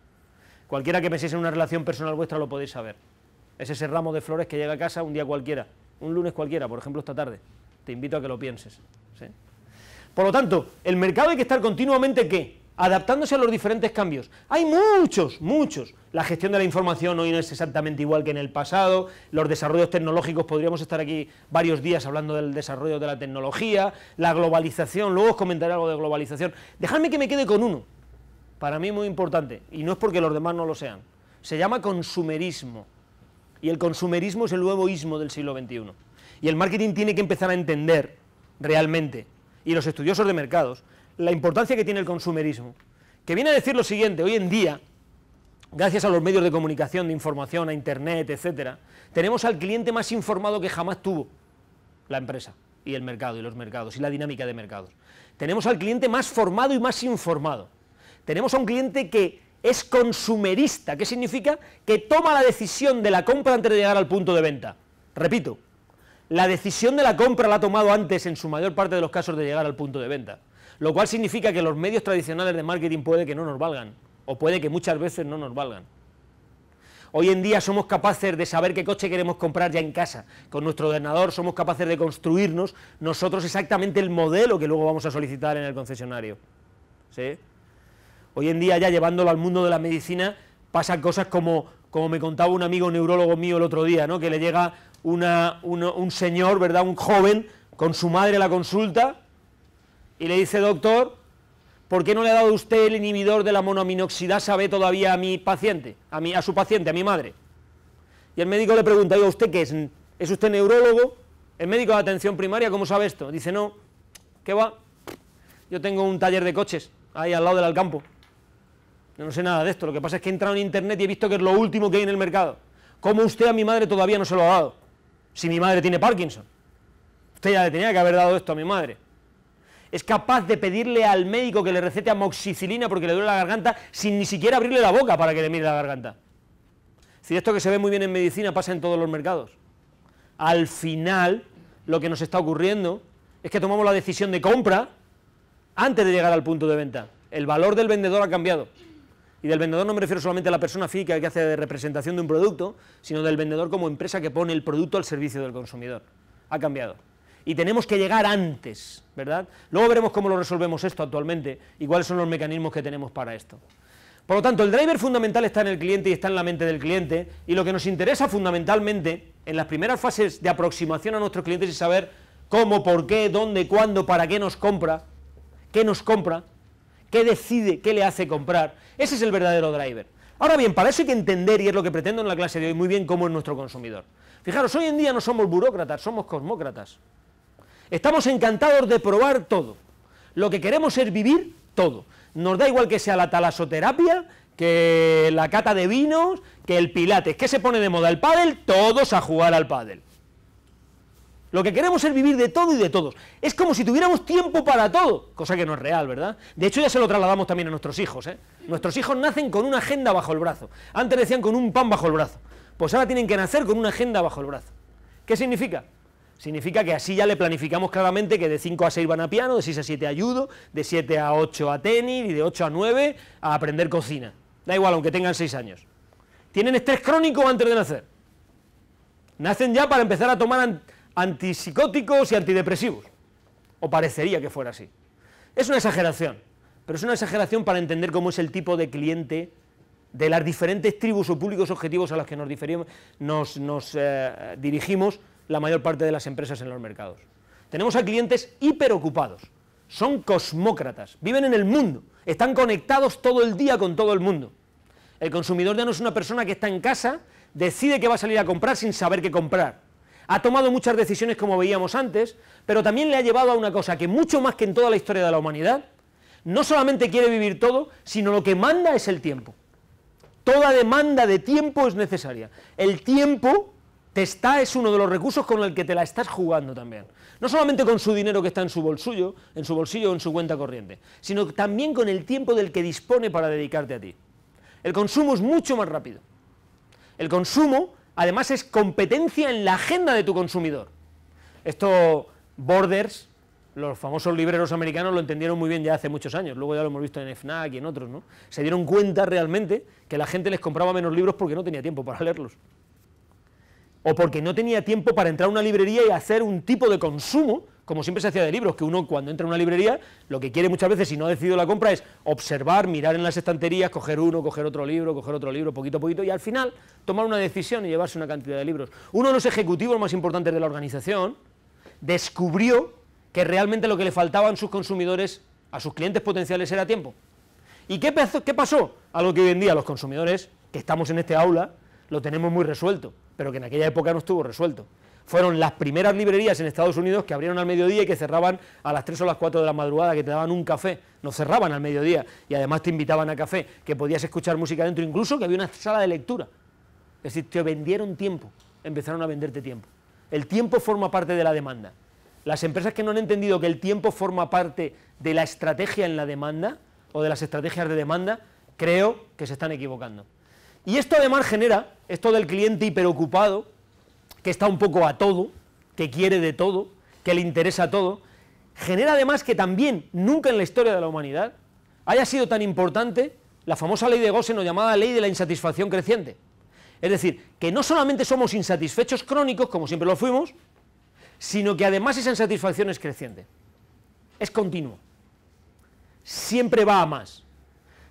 Cualquiera que penséis en una relación personal vuestra lo podéis saber. Es ese ramo de flores que llega a casa un día cualquiera, un lunes cualquiera, por ejemplo esta tarde. Te invito a que lo pienses. Por lo tanto, el mercado hay que estar continuamente, ¿qué? adaptándose a los diferentes cambios. Hay muchos, muchos. La gestión de la información hoy no es exactamente igual que en el pasado, los desarrollos tecnológicos, podríamos estar aquí varios días hablando del desarrollo de la tecnología, la globalización, luego os comentaré algo de globalización. Dejadme que me quede con uno, para mí muy importante, y no es porque los demás no lo sean. Se llama consumerismo, y el consumerismo es el nuevo ismo del siglo XXI. Y el marketing tiene que empezar a entender realmente, y los estudiosos de mercados, la importancia que tiene el consumerismo, que viene a decir lo siguiente, hoy en día, gracias a los medios de comunicación, de información, a Internet, etcétera, tenemos al cliente más informado que jamás tuvo la empresa y el mercado y los mercados y la dinámica de mercados. Tenemos al cliente más formado y más informado. Tenemos a un cliente que es consumerista, ¿qué significa que toma la decisión de la compra antes de llegar al punto de venta. Repito, la decisión de la compra la ha tomado antes en su mayor parte de los casos de llegar al punto de venta. Lo cual significa que los medios tradicionales de marketing puede que no nos valgan, o puede que muchas veces no nos valgan. Hoy en día somos capaces de saber qué coche queremos comprar ya en casa. Con nuestro ordenador somos capaces de construirnos nosotros exactamente el modelo que luego vamos a solicitar en el concesionario. ¿Sí? Hoy en día ya llevándolo al mundo de la medicina pasan cosas como, como me contaba un amigo neurólogo mío el otro día, ¿no? que le llega un señor, ¿verdad? un joven, con su madre a la consulta y le dice, doctor, ¿por qué no le ha dado usted el inhibidor de la monoaminoxidasa B todavía a mi paciente, a, a su paciente, a mi madre? Y el médico le pregunta, a ¿usted qué es? ¿Es usted neurólogo? El médico de atención primaria? ¿Cómo sabe esto? Dice, no, ¿qué va? Yo tengo un taller de coches ahí al lado del Alcampo. Yo no sé nada de esto, lo que pasa es que he entrado en internet y he visto que es lo último que hay en el mercado. ¿Cómo usted a mi madre todavía no se lo ha dado? Si mi madre tiene Parkinson. Usted ya le tenía que haber dado esto a mi madre es capaz de pedirle al médico que le recete amoxicilina porque le duele la garganta sin ni siquiera abrirle la boca para que le mire la garganta. Si esto que se ve muy bien en medicina pasa en todos los mercados. Al final, lo que nos está ocurriendo es que tomamos la decisión de compra antes de llegar al punto de venta. El valor del vendedor ha cambiado. Y del vendedor no me refiero solamente a la persona física que hace de representación de un producto, sino del vendedor como empresa que pone el producto al servicio del consumidor. Ha cambiado y tenemos que llegar antes, ¿verdad? Luego veremos cómo lo resolvemos esto actualmente y cuáles son los mecanismos que tenemos para esto. Por lo tanto, el driver fundamental está en el cliente y está en la mente del cliente y lo que nos interesa fundamentalmente en las primeras fases de aproximación a nuestros clientes es saber cómo, por qué, dónde, cuándo, para qué nos compra, qué nos compra, qué decide, qué le hace comprar. Ese es el verdadero driver. Ahora bien, para eso hay que entender, y es lo que pretendo en la clase de hoy, muy bien cómo es nuestro consumidor. Fijaros, hoy en día no somos burócratas, somos cosmócratas. Estamos encantados de probar todo. Lo que queremos es vivir todo. Nos da igual que sea la talasoterapia, que la cata de vinos, que el pilates. que se pone de moda? El pádel, todos a jugar al pádel. Lo que queremos es vivir de todo y de todos. Es como si tuviéramos tiempo para todo, cosa que no es real, ¿verdad? De hecho, ya se lo trasladamos también a nuestros hijos, ¿eh? Nuestros hijos nacen con una agenda bajo el brazo. Antes decían con un pan bajo el brazo. Pues ahora tienen que nacer con una agenda bajo el brazo. ¿Qué significa? Significa que así ya le planificamos claramente que de 5 a 6 van a piano, de 6 a 7 a de 7 a 8 a tenis y de 8 a 9 a aprender cocina. Da igual, aunque tengan 6 años. Tienen estrés crónico antes de nacer. Nacen ya para empezar a tomar antipsicóticos y antidepresivos. O parecería que fuera así. Es una exageración, pero es una exageración para entender cómo es el tipo de cliente de las diferentes tribus o públicos objetivos a los que nos, nos eh, dirigimos la mayor parte de las empresas en los mercados. Tenemos a clientes hiperocupados, son cosmócratas, viven en el mundo, están conectados todo el día con todo el mundo. El consumidor ya no es una persona que está en casa, decide que va a salir a comprar sin saber qué comprar. Ha tomado muchas decisiones como veíamos antes, pero también le ha llevado a una cosa que mucho más que en toda la historia de la humanidad, no solamente quiere vivir todo, sino lo que manda es el tiempo. Toda demanda de tiempo es necesaria. El tiempo está es uno de los recursos con el que te la estás jugando también. No solamente con su dinero que está en su bolsillo, en su bolsillo o en su cuenta corriente, sino también con el tiempo del que dispone para dedicarte a ti. El consumo es mucho más rápido. El consumo, además, es competencia en la agenda de tu consumidor. Esto Borders, los famosos libreros americanos lo entendieron muy bien ya hace muchos años, luego ya lo hemos visto en FNAC y en otros, ¿no? Se dieron cuenta realmente que la gente les compraba menos libros porque no tenía tiempo para leerlos o porque no tenía tiempo para entrar a una librería y hacer un tipo de consumo, como siempre se hacía de libros, que uno cuando entra a una librería, lo que quiere muchas veces, si no ha decidido la compra, es observar, mirar en las estanterías, coger uno, coger otro libro, coger otro libro, poquito a poquito, y al final tomar una decisión y llevarse una cantidad de libros. Uno de los ejecutivos más importantes de la organización descubrió que realmente lo que le faltaban sus consumidores, a sus clientes potenciales, era tiempo. ¿Y qué pasó? Algo que hoy en día los consumidores, que estamos en este aula, lo tenemos muy resuelto, pero que en aquella época no estuvo resuelto. Fueron las primeras librerías en Estados Unidos que abrieron al mediodía y que cerraban a las 3 o las 4 de la madrugada, que te daban un café, no cerraban al mediodía y además te invitaban a café, que podías escuchar música dentro, incluso que había una sala de lectura. Es decir, te vendieron tiempo, empezaron a venderte tiempo. El tiempo forma parte de la demanda. Las empresas que no han entendido que el tiempo forma parte de la estrategia en la demanda o de las estrategias de demanda, creo que se están equivocando. Y esto además genera, esto del cliente hiperocupado, que está un poco a todo, que quiere de todo, que le interesa todo, genera además que también nunca en la historia de la humanidad haya sido tan importante la famosa ley de Gossen o llamada ley de la insatisfacción creciente. Es decir, que no solamente somos insatisfechos crónicos, como siempre lo fuimos, sino que además esa insatisfacción es creciente, es continuo, siempre va a más.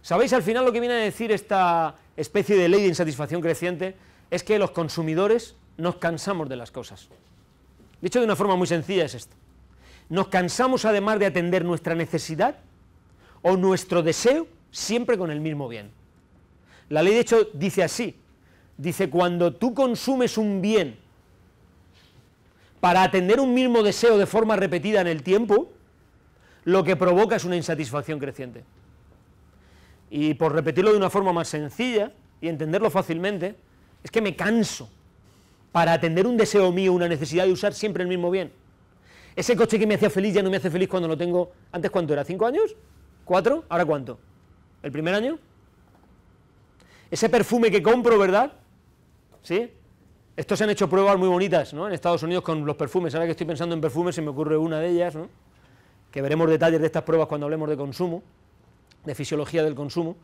¿Sabéis al final lo que viene a decir esta especie de ley de insatisfacción creciente? Es que los consumidores nos cansamos de las cosas. hecho, de una forma muy sencilla es esto. Nos cansamos además de atender nuestra necesidad o nuestro deseo siempre con el mismo bien. La ley de hecho dice así. Dice, cuando tú consumes un bien para atender un mismo deseo de forma repetida en el tiempo, lo que provoca es una insatisfacción creciente. Y por repetirlo de una forma más sencilla y entenderlo fácilmente, es que me canso para atender un deseo mío, una necesidad de usar siempre el mismo bien. Ese coche que me hacía feliz ya no me hace feliz cuando lo tengo. ¿Antes cuánto era? ¿Cinco años? ¿Cuatro? ¿Ahora cuánto? ¿El primer año? Ese perfume que compro, ¿verdad? ¿Sí? Estos se han hecho pruebas muy bonitas, ¿no? En Estados Unidos con los perfumes. Ahora que estoy pensando en perfumes, se me ocurre una de ellas, Que veremos detalles de estas pruebas cuando hablemos de consumo de fisiología del consumo,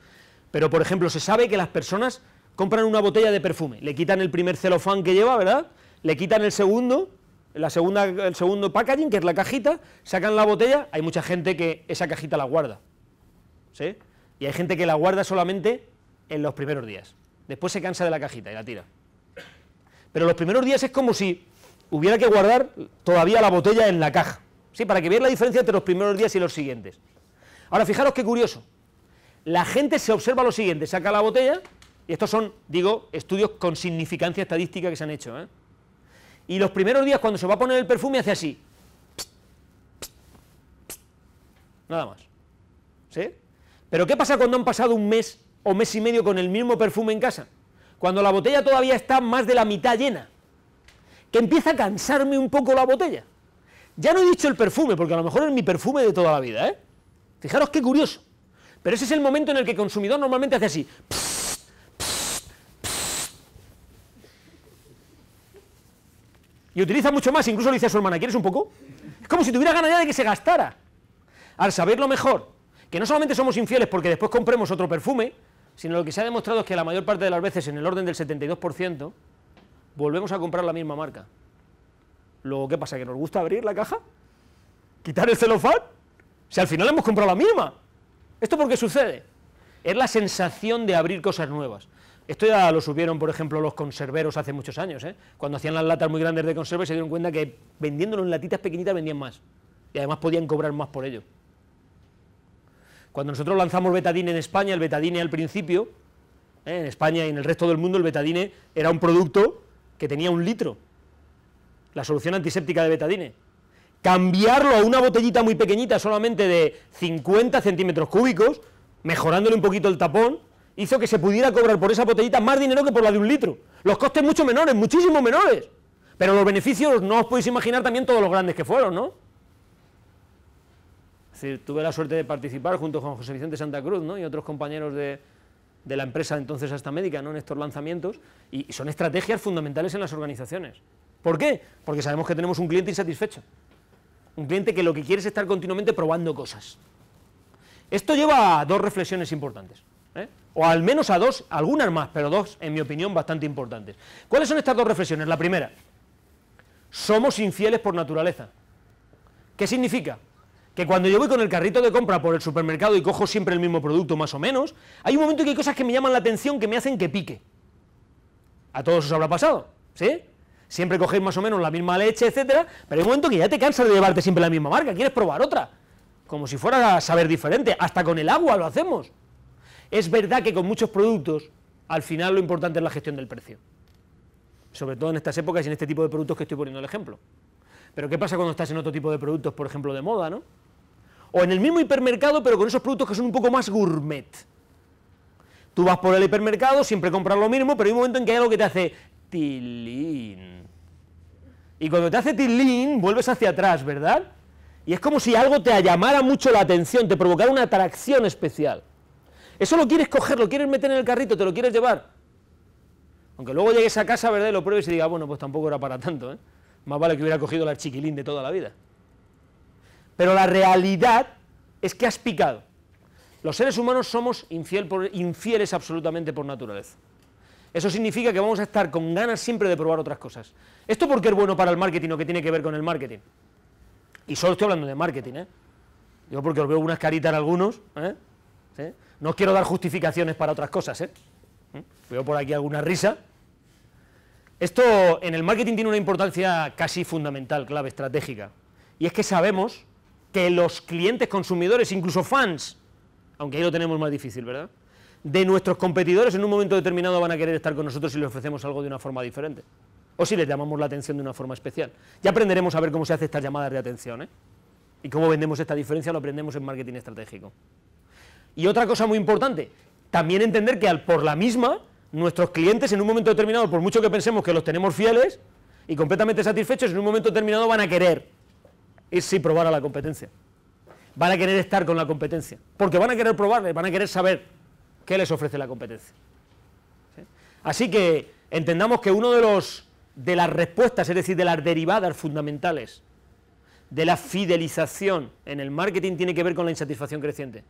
pero por ejemplo se sabe que las personas compran una botella de perfume, le quitan el primer celofán que lleva, ¿verdad? Le quitan el segundo, la segunda, el segundo packaging, que es la cajita, sacan la botella, hay mucha gente que esa cajita la guarda, ¿sí? Y hay gente que la guarda solamente en los primeros días, después se cansa de la cajita y la tira. Pero los primeros días es como si hubiera que guardar todavía la botella en la caja, ¿sí? Para que veáis la diferencia entre los primeros días y los siguientes. Ahora, fijaros qué curioso. La gente se observa lo siguiente, saca la botella, y estos son, digo, estudios con significancia estadística que se han hecho, ¿eh? Y los primeros días cuando se va a poner el perfume hace así. Nada más. ¿Sí? Pero ¿qué pasa cuando han pasado un mes o mes y medio con el mismo perfume en casa? Cuando la botella todavía está más de la mitad llena. Que empieza a cansarme un poco la botella. Ya no he dicho el perfume, porque a lo mejor es mi perfume de toda la vida, ¿eh? Fijaros qué curioso. Pero ese es el momento en el que el consumidor normalmente hace así. Y utiliza mucho más, incluso le dice a su hermana, ¿quieres un poco? Es como si tuviera ganas ya de que se gastara. Al saberlo mejor, que no solamente somos infieles porque después compremos otro perfume, sino lo que se ha demostrado es que la mayor parte de las veces, en el orden del 72%, volvemos a comprar la misma marca. Luego, ¿qué pasa? ¿Que nos gusta abrir la caja? ¿Quitar el celofán? Si al final hemos comprado la misma. ¿Esto por qué sucede? Es la sensación de abrir cosas nuevas. Esto ya lo supieron, por ejemplo, los conserveros hace muchos años. ¿eh? Cuando hacían las latas muy grandes de conserva se dieron cuenta que vendiéndolo en latitas pequeñitas vendían más. Y además podían cobrar más por ello. Cuando nosotros lanzamos betadine en España, el betadine al principio, ¿eh? en España y en el resto del mundo, el betadine era un producto que tenía un litro. La solución antiséptica de betadine cambiarlo a una botellita muy pequeñita solamente de 50 centímetros cúbicos, mejorándole un poquito el tapón, hizo que se pudiera cobrar por esa botellita más dinero que por la de un litro. Los costes mucho menores, muchísimo menores. Pero los beneficios no os podéis imaginar también todos los grandes que fueron, ¿no? Es decir, tuve la suerte de participar junto con José Vicente Santa Cruz ¿no? y otros compañeros de, la empresa entonces hasta médica, ¿no? en estos lanzamientos, y son estrategias fundamentales en las organizaciones. ¿Por qué? Porque sabemos que tenemos un cliente insatisfecho. Un cliente que lo que quiere es estar continuamente probando cosas. Esto lleva a dos reflexiones importantes. ¿eh? O al menos a dos, algunas más, pero dos, en mi opinión, bastante importantes. ¿Cuáles son estas dos reflexiones? La primera, somos infieles por naturaleza. ¿Qué significa? Que cuando yo voy con el carrito de compra por el supermercado y cojo siempre el mismo producto, más o menos, hay un momento que hay cosas que me llaman la atención, que me hacen que pique. A todos os habrá pasado, ¿sí? siempre cogéis más o menos la misma leche, etcétera, pero hay un momento que ya te cansas de llevarte siempre la misma marca, quieres probar otra, como si fuera a saber diferente, hasta con el agua lo hacemos. Es verdad que con muchos productos, al final lo importante es la gestión del precio, sobre todo en estas épocas y en este tipo de productos que estoy poniendo el ejemplo. Pero ¿qué pasa cuando estás en otro tipo de productos, por ejemplo, de moda, ¿no? O en el mismo hipermercado, pero con esos productos que son un poco más gourmet. Tú vas por el hipermercado, siempre compras lo mismo, pero hay un momento en que hay algo que te hace tilín. Y cuando te hace tilín, vuelves hacia atrás, ¿verdad? Y es como si algo te llamara mucho la atención, te provocara una atracción especial. Eso lo quieres coger, lo quieres meter en el carrito, te lo quieres llevar. Aunque luego llegues a casa, ¿verdad? Y lo pruebes y digas, bueno, pues tampoco era para tanto, ¿eh? Más vale que hubiera cogido la chiquilín de toda la vida. Pero la realidad es que has picado. Los seres humanos somos infieles absolutamente por naturaleza. Eso significa que vamos a estar con ganas siempre de probar otras cosas. ¿Esto porque es bueno para el marketing o qué tiene que ver con el marketing? Y solo estoy hablando de marketing, ¿eh? Yo porque os veo unas caritas en algunos, ¿eh? No quiero dar justificaciones para otras cosas, ¿Eh? ¿Mm? Veo por aquí alguna risa. Esto en el marketing tiene una importancia casi fundamental, clave, estratégica. Y es que sabemos que los clientes consumidores, incluso fans, aunque ahí lo tenemos más difícil, ¿verdad? de nuestros competidores en un momento determinado van a querer estar con nosotros si les ofrecemos algo de una forma diferente. O si les llamamos la atención de una forma especial. Ya aprenderemos a ver cómo se hace estas llamadas de atención. ¿eh? Y cómo vendemos esta diferencia lo aprendemos en marketing estratégico. Y otra cosa muy importante, también entender que al por la misma, nuestros clientes en un momento determinado, por mucho que pensemos que los tenemos fieles y completamente satisfechos, en un momento determinado van a querer irse y probar a la competencia. Van a querer estar con la competencia. Porque van a querer probarle, van a querer saber ¿Qué les ofrece la competencia? Así que entendamos que uno de los de las respuestas, es decir, de las derivadas fundamentales de la fidelización en el marketing tiene que ver con la insatisfacción creciente.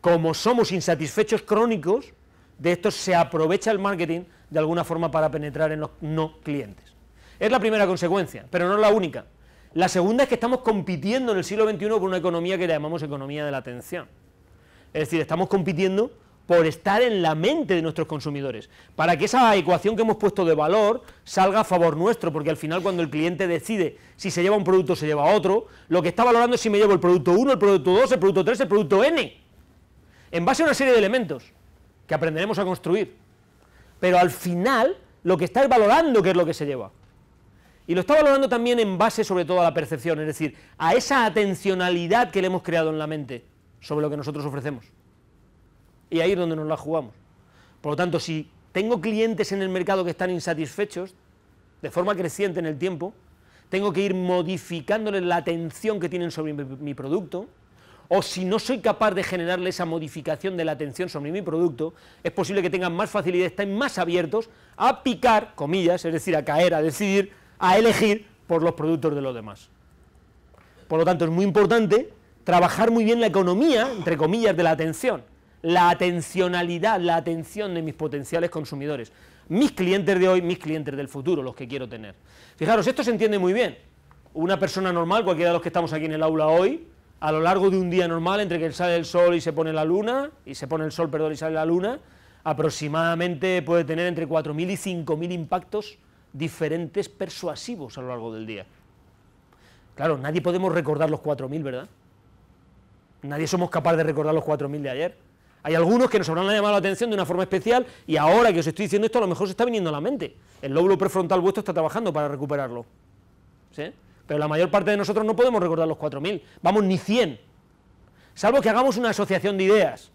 Como somos insatisfechos crónicos, de esto se aprovecha el marketing de alguna forma para penetrar en los no clientes. Es la primera consecuencia, pero no es la única. La segunda es que estamos compitiendo en el siglo XXI por una economía que llamamos economía de la atención. Es decir, estamos compitiendo por estar en la mente de nuestros consumidores, para que esa ecuación que hemos puesto de valor salga a favor nuestro, porque al final cuando el cliente decide si se lleva un producto o se lleva otro, lo que está valorando es si me llevo el producto 1, el producto 2, el producto 3, el producto N, en base a una serie de elementos que aprenderemos a construir. Pero al final lo que está es valorando qué es lo que se lleva. Y lo está valorando también en base sobre todo a la percepción, es decir, a esa atencionalidad que le hemos creado en la mente sobre lo que nosotros ofrecemos. Y ahí es donde nos la jugamos. Por lo tanto, si tengo clientes en el mercado que están insatisfechos, de forma creciente en el tiempo, tengo que ir modificándoles la atención que tienen sobre mi, producto, o si no soy capaz de generarle esa modificación de la atención sobre mi producto, es posible que tengan más facilidad, estén más abiertos a picar, comillas, es decir, a caer, a decidir, a elegir por los productos de los demás. Por lo tanto, es muy importante trabajar muy bien la economía, entre comillas, de la atención la atencionalidad, la atención de mis potenciales consumidores, mis clientes de hoy, mis clientes del futuro, los que quiero tener. Fijaros, esto se entiende muy bien. Una persona normal, cualquiera de los que estamos aquí en el aula hoy, a lo largo de un día normal, entre que sale el sol y se pone la luna, y se pone el sol, perdón, y sale la luna, aproximadamente puede tener entre 4.000 y 5.000 impactos diferentes persuasivos a lo largo del día. Claro, nadie podemos recordar los 4.000, ¿verdad? Nadie somos capaces de recordar los 4.000 de ayer. Hay algunos que nos habrán llamado la atención de una forma especial y ahora que os estoy diciendo esto a lo mejor se está viniendo a la mente. El lóbulo prefrontal vuestro está trabajando para recuperarlo. ¿Sí? Pero la mayor parte de nosotros no podemos recordar los 4.000, vamos ni 100. Salvo que hagamos una asociación de ideas.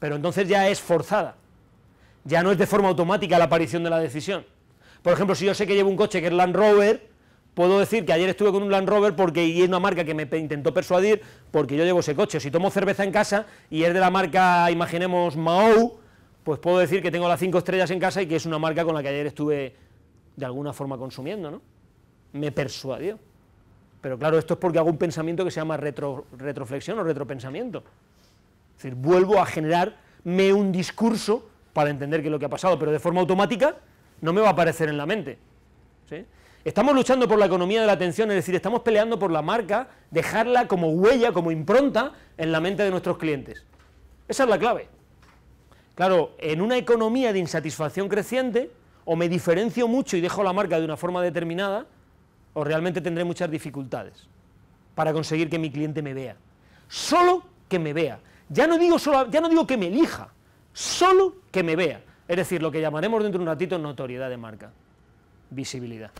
Pero entonces ya es forzada. Ya no es de forma automática la aparición de la decisión. Por ejemplo, si yo sé que llevo un coche que es Land Rover, puedo decir que ayer estuve con un Land Rover porque y es una marca que me intentó persuadir porque yo llevo ese coche. Si tomo cerveza en casa y es de la marca, imaginemos, Mahou, pues puedo decir que tengo las cinco estrellas en casa y que es una marca con la que ayer estuve de alguna forma consumiendo, ¿no? Me persuadió. Pero claro, esto es porque hago un pensamiento que se llama retro, retroflexión o retropensamiento. Es decir, vuelvo a generarme un discurso para entender qué es lo que ha pasado, pero de forma automática no me va a aparecer en la mente. ¿sí? Estamos luchando por la economía de la atención, es decir, estamos peleando por la marca, dejarla como huella, como impronta en la mente de nuestros clientes. Esa es la clave. Claro, en una economía de insatisfacción creciente, o me diferencio mucho y dejo la marca de una forma determinada, o realmente tendré muchas dificultades para conseguir que mi cliente me vea. Solo que me vea. Ya no digo, que me elija, solo que me vea. Es decir, lo que llamaremos dentro de un ratito notoriedad de marca, visibilidad.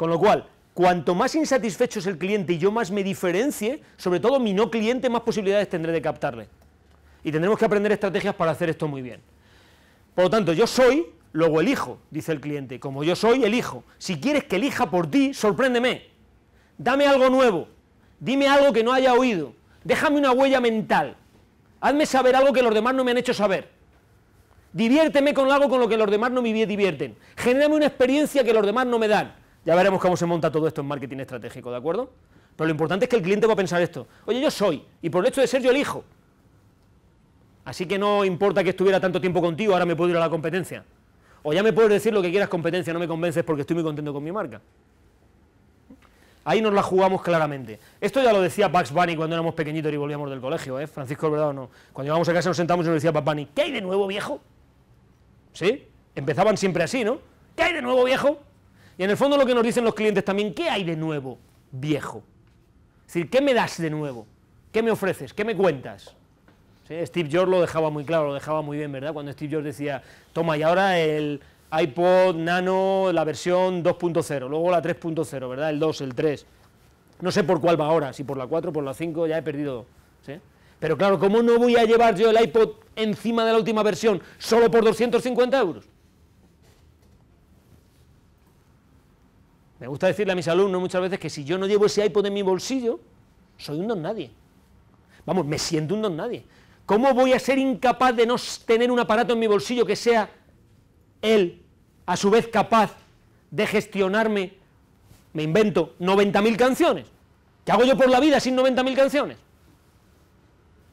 Con lo cual, cuanto más insatisfecho es el cliente y yo más me diferencie, sobre todo mi no cliente, más posibilidades tendré de captarle. Y tendremos que aprender estrategias para hacer esto muy bien. Por lo tanto, yo soy, luego elijo, dice el cliente. Como yo soy, elijo. Si quieres que elija por ti, sorpréndeme. Dame algo nuevo. Dime algo que no haya oído. Déjame una huella mental. Hazme saber algo que los demás no me han hecho saber. Diviérteme con algo con lo que los demás no me divierten. Genérame una experiencia que los demás no me dan. Ya veremos cómo se monta todo esto en marketing estratégico, ¿de acuerdo? Pero lo importante es que el cliente va a pensar esto. Oye, yo soy, y por el hecho de ser yo elijo. Así que no importa que estuviera tanto tiempo contigo, ahora me puedo ir a la competencia. O ya me puedes decir lo que quieras competencia, no me convences porque estoy muy contento con mi marca. Ahí nos la jugamos claramente. Esto ya lo decía Bugs Bunny cuando éramos pequeñitos y volvíamos del colegio, ¿eh? Francisco, ¿verdad o no? Cuando íbamos a casa nos sentamos y nos decía Bugs Bunny, ¿qué hay de nuevo, viejo? ¿Sí? Empezaban siempre así, ¿no? ¿Qué hay de nuevo, viejo? Y en el fondo lo que nos dicen los clientes también, ¿qué hay de nuevo, viejo? Es decir, ¿qué me das de nuevo? ¿Qué me ofreces? ¿Qué me cuentas? Steve Jobs lo dejaba muy claro, lo dejaba muy bien, ¿verdad? Cuando Steve Jobs decía, toma, y ahora el iPod Nano, la versión 2.0, luego la 3.0, ¿verdad? El 2, el 3. No sé por cuál va ahora, si por la 4, por la 5, ya he perdido. ¿sí? Pero claro, ¿cómo no voy a llevar yo el iPod encima de la última versión solo por 250 euros? Me gusta decirle a mis alumnos muchas veces que si yo no llevo ese iPod en mi bolsillo, soy un don nadie. Vamos, me siento un don nadie. ¿Cómo voy a ser incapaz de no tener un aparato en mi bolsillo que sea él, a su vez, capaz de gestionarme, me invento, 90.000 canciones? ¿Qué hago yo por la vida sin 90.000 canciones?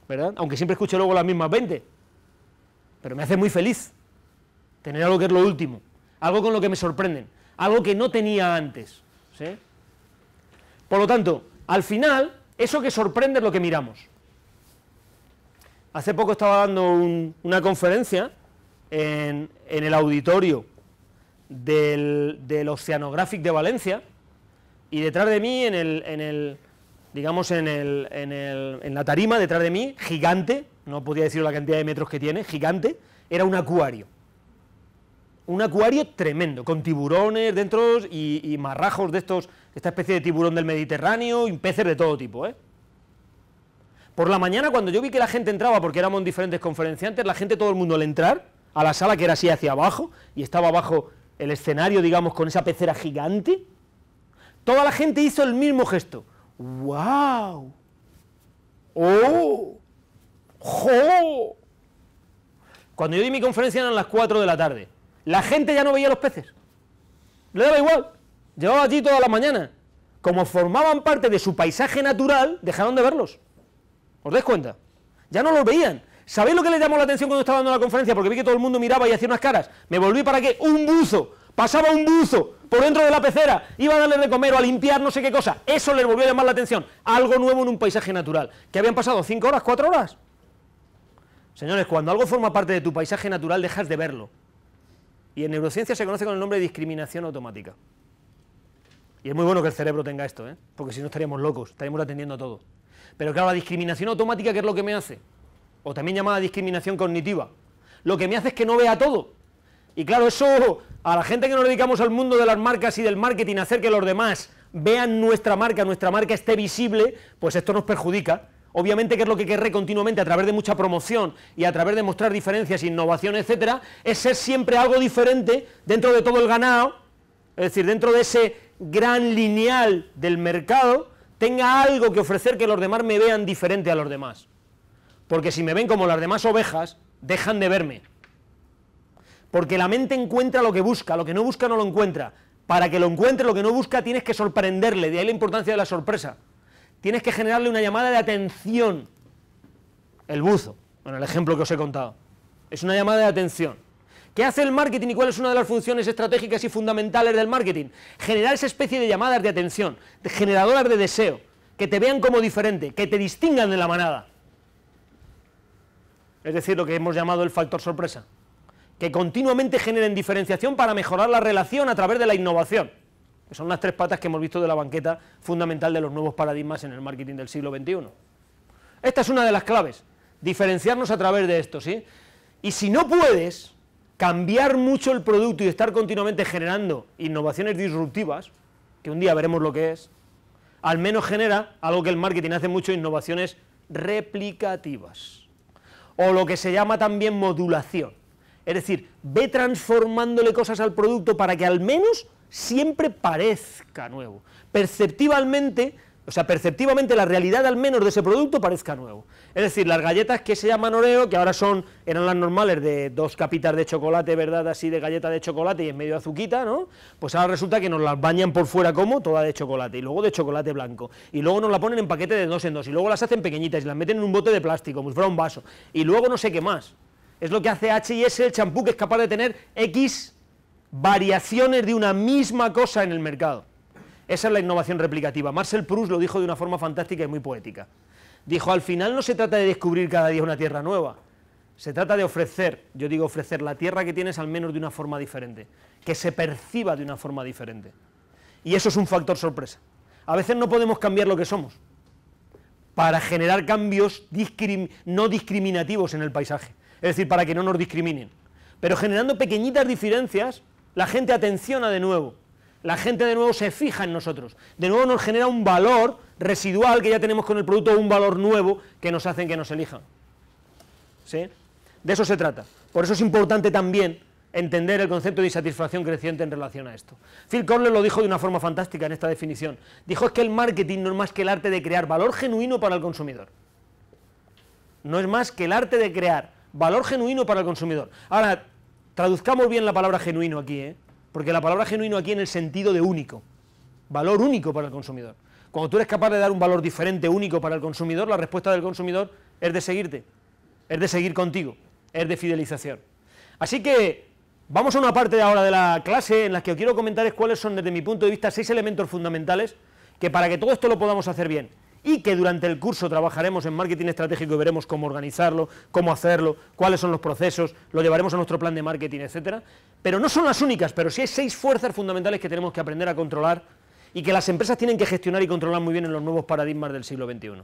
¿Verdad? Aunque siempre escucho luego las mismas 20. Pero me hace muy feliz tener algo que es lo último, algo con lo que me sorprenden algo que no tenía antes. Por lo tanto, al final, eso que sorprende es lo que miramos. Hace poco estaba dando una conferencia en, el auditorio del, Oceanographic de Valencia y detrás de mí, en el, digamos, en, en, el, en, la tarima, detrás de mí, gigante, no podía decir la cantidad de metros que tiene, gigante, era un acuario un acuario tremendo, con tiburones dentro y, marrajos de estos, esta especie de tiburón del Mediterráneo y peces de todo tipo, ¿eh? Por la mañana, cuando yo vi que la gente entraba, porque éramos diferentes conferenciantes, la gente, todo el mundo al entrar, a la sala que era así hacia abajo, y estaba abajo el escenario, digamos, con esa pecera gigante, toda la gente hizo el mismo gesto. ¡Wow! ¡Oh! ¡Jo! Cuando yo di mi conferencia eran las 4 de la tarde la gente ya no veía los peces. Le daba igual. Llevaba allí toda la mañana. Como formaban parte de su paisaje natural, dejaron de verlos. ¿Os dais cuenta? Ya no los veían. ¿Sabéis lo que le llamó la atención cuando estaba dando la conferencia? Porque vi que todo el mundo miraba y hacía unas caras. Me volví para que un buzo, pasaba un buzo por dentro de la pecera, iba a darle de comer o a limpiar no sé qué cosa. Eso les volvió a llamar la atención. Algo nuevo en un paisaje natural. ¿Qué habían pasado? ¿Cinco horas? ¿Cuatro horas? Señores, cuando algo forma parte de tu paisaje natural, dejas de verlo y en neurociencia se conoce con el nombre de discriminación automática. Y es muy bueno que el cerebro tenga esto, ¿eh? porque si no estaríamos locos, estaríamos atendiendo a todo. Pero claro, la discriminación automática, ¿qué es lo que me hace? O también llamada discriminación cognitiva. Lo que me hace es que no vea todo. Y claro, eso a la gente que nos dedicamos al mundo de las marcas y del marketing, hacer que los demás vean nuestra marca, nuestra marca esté visible, pues esto nos perjudica obviamente que es lo que querré continuamente a través de mucha promoción y a través de mostrar diferencias, innovación, etcétera, es ser siempre algo diferente dentro de todo el ganado, es decir, dentro de ese gran lineal del mercado, tenga algo que ofrecer que los demás me vean diferente a los demás. Porque si me ven como las demás ovejas, dejan de verme. Porque la mente encuentra lo que busca, lo que no busca no lo encuentra. Para que lo encuentre lo que no busca tienes que sorprenderle, de ahí la importancia de la sorpresa tienes que generarle una llamada de atención. El buzo, bueno, el ejemplo que os he contado. Es una llamada de atención. ¿Qué hace el marketing y cuál es una de las funciones estratégicas y fundamentales del marketing? Generar esa especie de llamadas de atención, de generadoras de deseo, que te vean como diferente, que te distingan de la manada. Es decir, lo que hemos llamado el factor sorpresa. Que continuamente generen diferenciación para mejorar la relación a través de la innovación son las tres patas que hemos visto de la banqueta fundamental de los nuevos paradigmas en el marketing del siglo XXI. Esta es una de las claves, diferenciarnos a través de esto, ¿sí? Y si no puedes cambiar mucho el producto y estar continuamente generando innovaciones disruptivas, que un día veremos lo que es, al menos genera algo que el marketing hace mucho, innovaciones replicativas, o lo que se llama también modulación. Es decir, ve transformándole cosas al producto para que al menos siempre parezca nuevo. perceptivamente o sea, perceptivamente la realidad al menos de ese producto parezca nuevo. Es decir, las galletas que se llaman Oreo, que ahora son, eran las normales de dos capitas de chocolate, ¿verdad? Así de galleta de chocolate y en medio de azuquita, ¿no? Pues ahora resulta que nos las bañan por fuera como toda de chocolate y luego de chocolate blanco. Y luego nos la ponen en paquete de dos en dos y luego las hacen pequeñitas y las meten en un bote de plástico, como si fuera un vaso. Y luego no sé qué más. Es lo que hace h y S el champú que es capaz de tener X variaciones de una misma cosa en el mercado. Esa es la innovación replicativa. Marcel Proust lo dijo de una forma fantástica y muy poética. Dijo, al final no se trata de descubrir cada día una tierra nueva, se trata de ofrecer, yo digo ofrecer, la tierra que tienes al menos de una forma diferente, que se perciba de una forma diferente. Y eso es un factor sorpresa. A veces no podemos cambiar lo que somos para generar cambios no discriminativos en el paisaje, es decir, para que no nos discriminen. Pero generando pequeñitas diferencias la gente atenciona de nuevo, la gente de nuevo se fija en nosotros, de nuevo nos genera un valor residual que ya tenemos con el producto, un valor nuevo que nos hacen que nos elijan. ¿Sí? De eso se trata. Por eso es importante también entender el concepto de insatisfacción creciente en relación a esto. Phil Kotler lo dijo de una forma fantástica en esta definición. Dijo es que el marketing no es más que el arte de crear valor genuino para el consumidor. No es más que el arte de crear valor genuino para el consumidor. Ahora, Traduzcamos bien la palabra genuino aquí, ¿eh? porque la palabra genuino aquí en el sentido de único, valor único para el consumidor. Cuando tú eres capaz de dar un valor diferente, único para el consumidor, la respuesta del consumidor es de seguirte, es de seguir contigo, es de fidelización. Así que vamos a una parte ahora de la clase en la que os quiero comentar es cuáles son desde mi punto de vista seis elementos fundamentales que para que todo esto lo podamos hacer bien y que durante el curso trabajaremos en marketing estratégico y veremos cómo organizarlo, cómo hacerlo, cuáles son los procesos, lo llevaremos a nuestro plan de marketing, etcétera. Pero no son las únicas, pero sí hay seis fuerzas fundamentales que tenemos que aprender a controlar y que las empresas tienen que gestionar y controlar muy bien en los nuevos paradigmas del siglo XXI.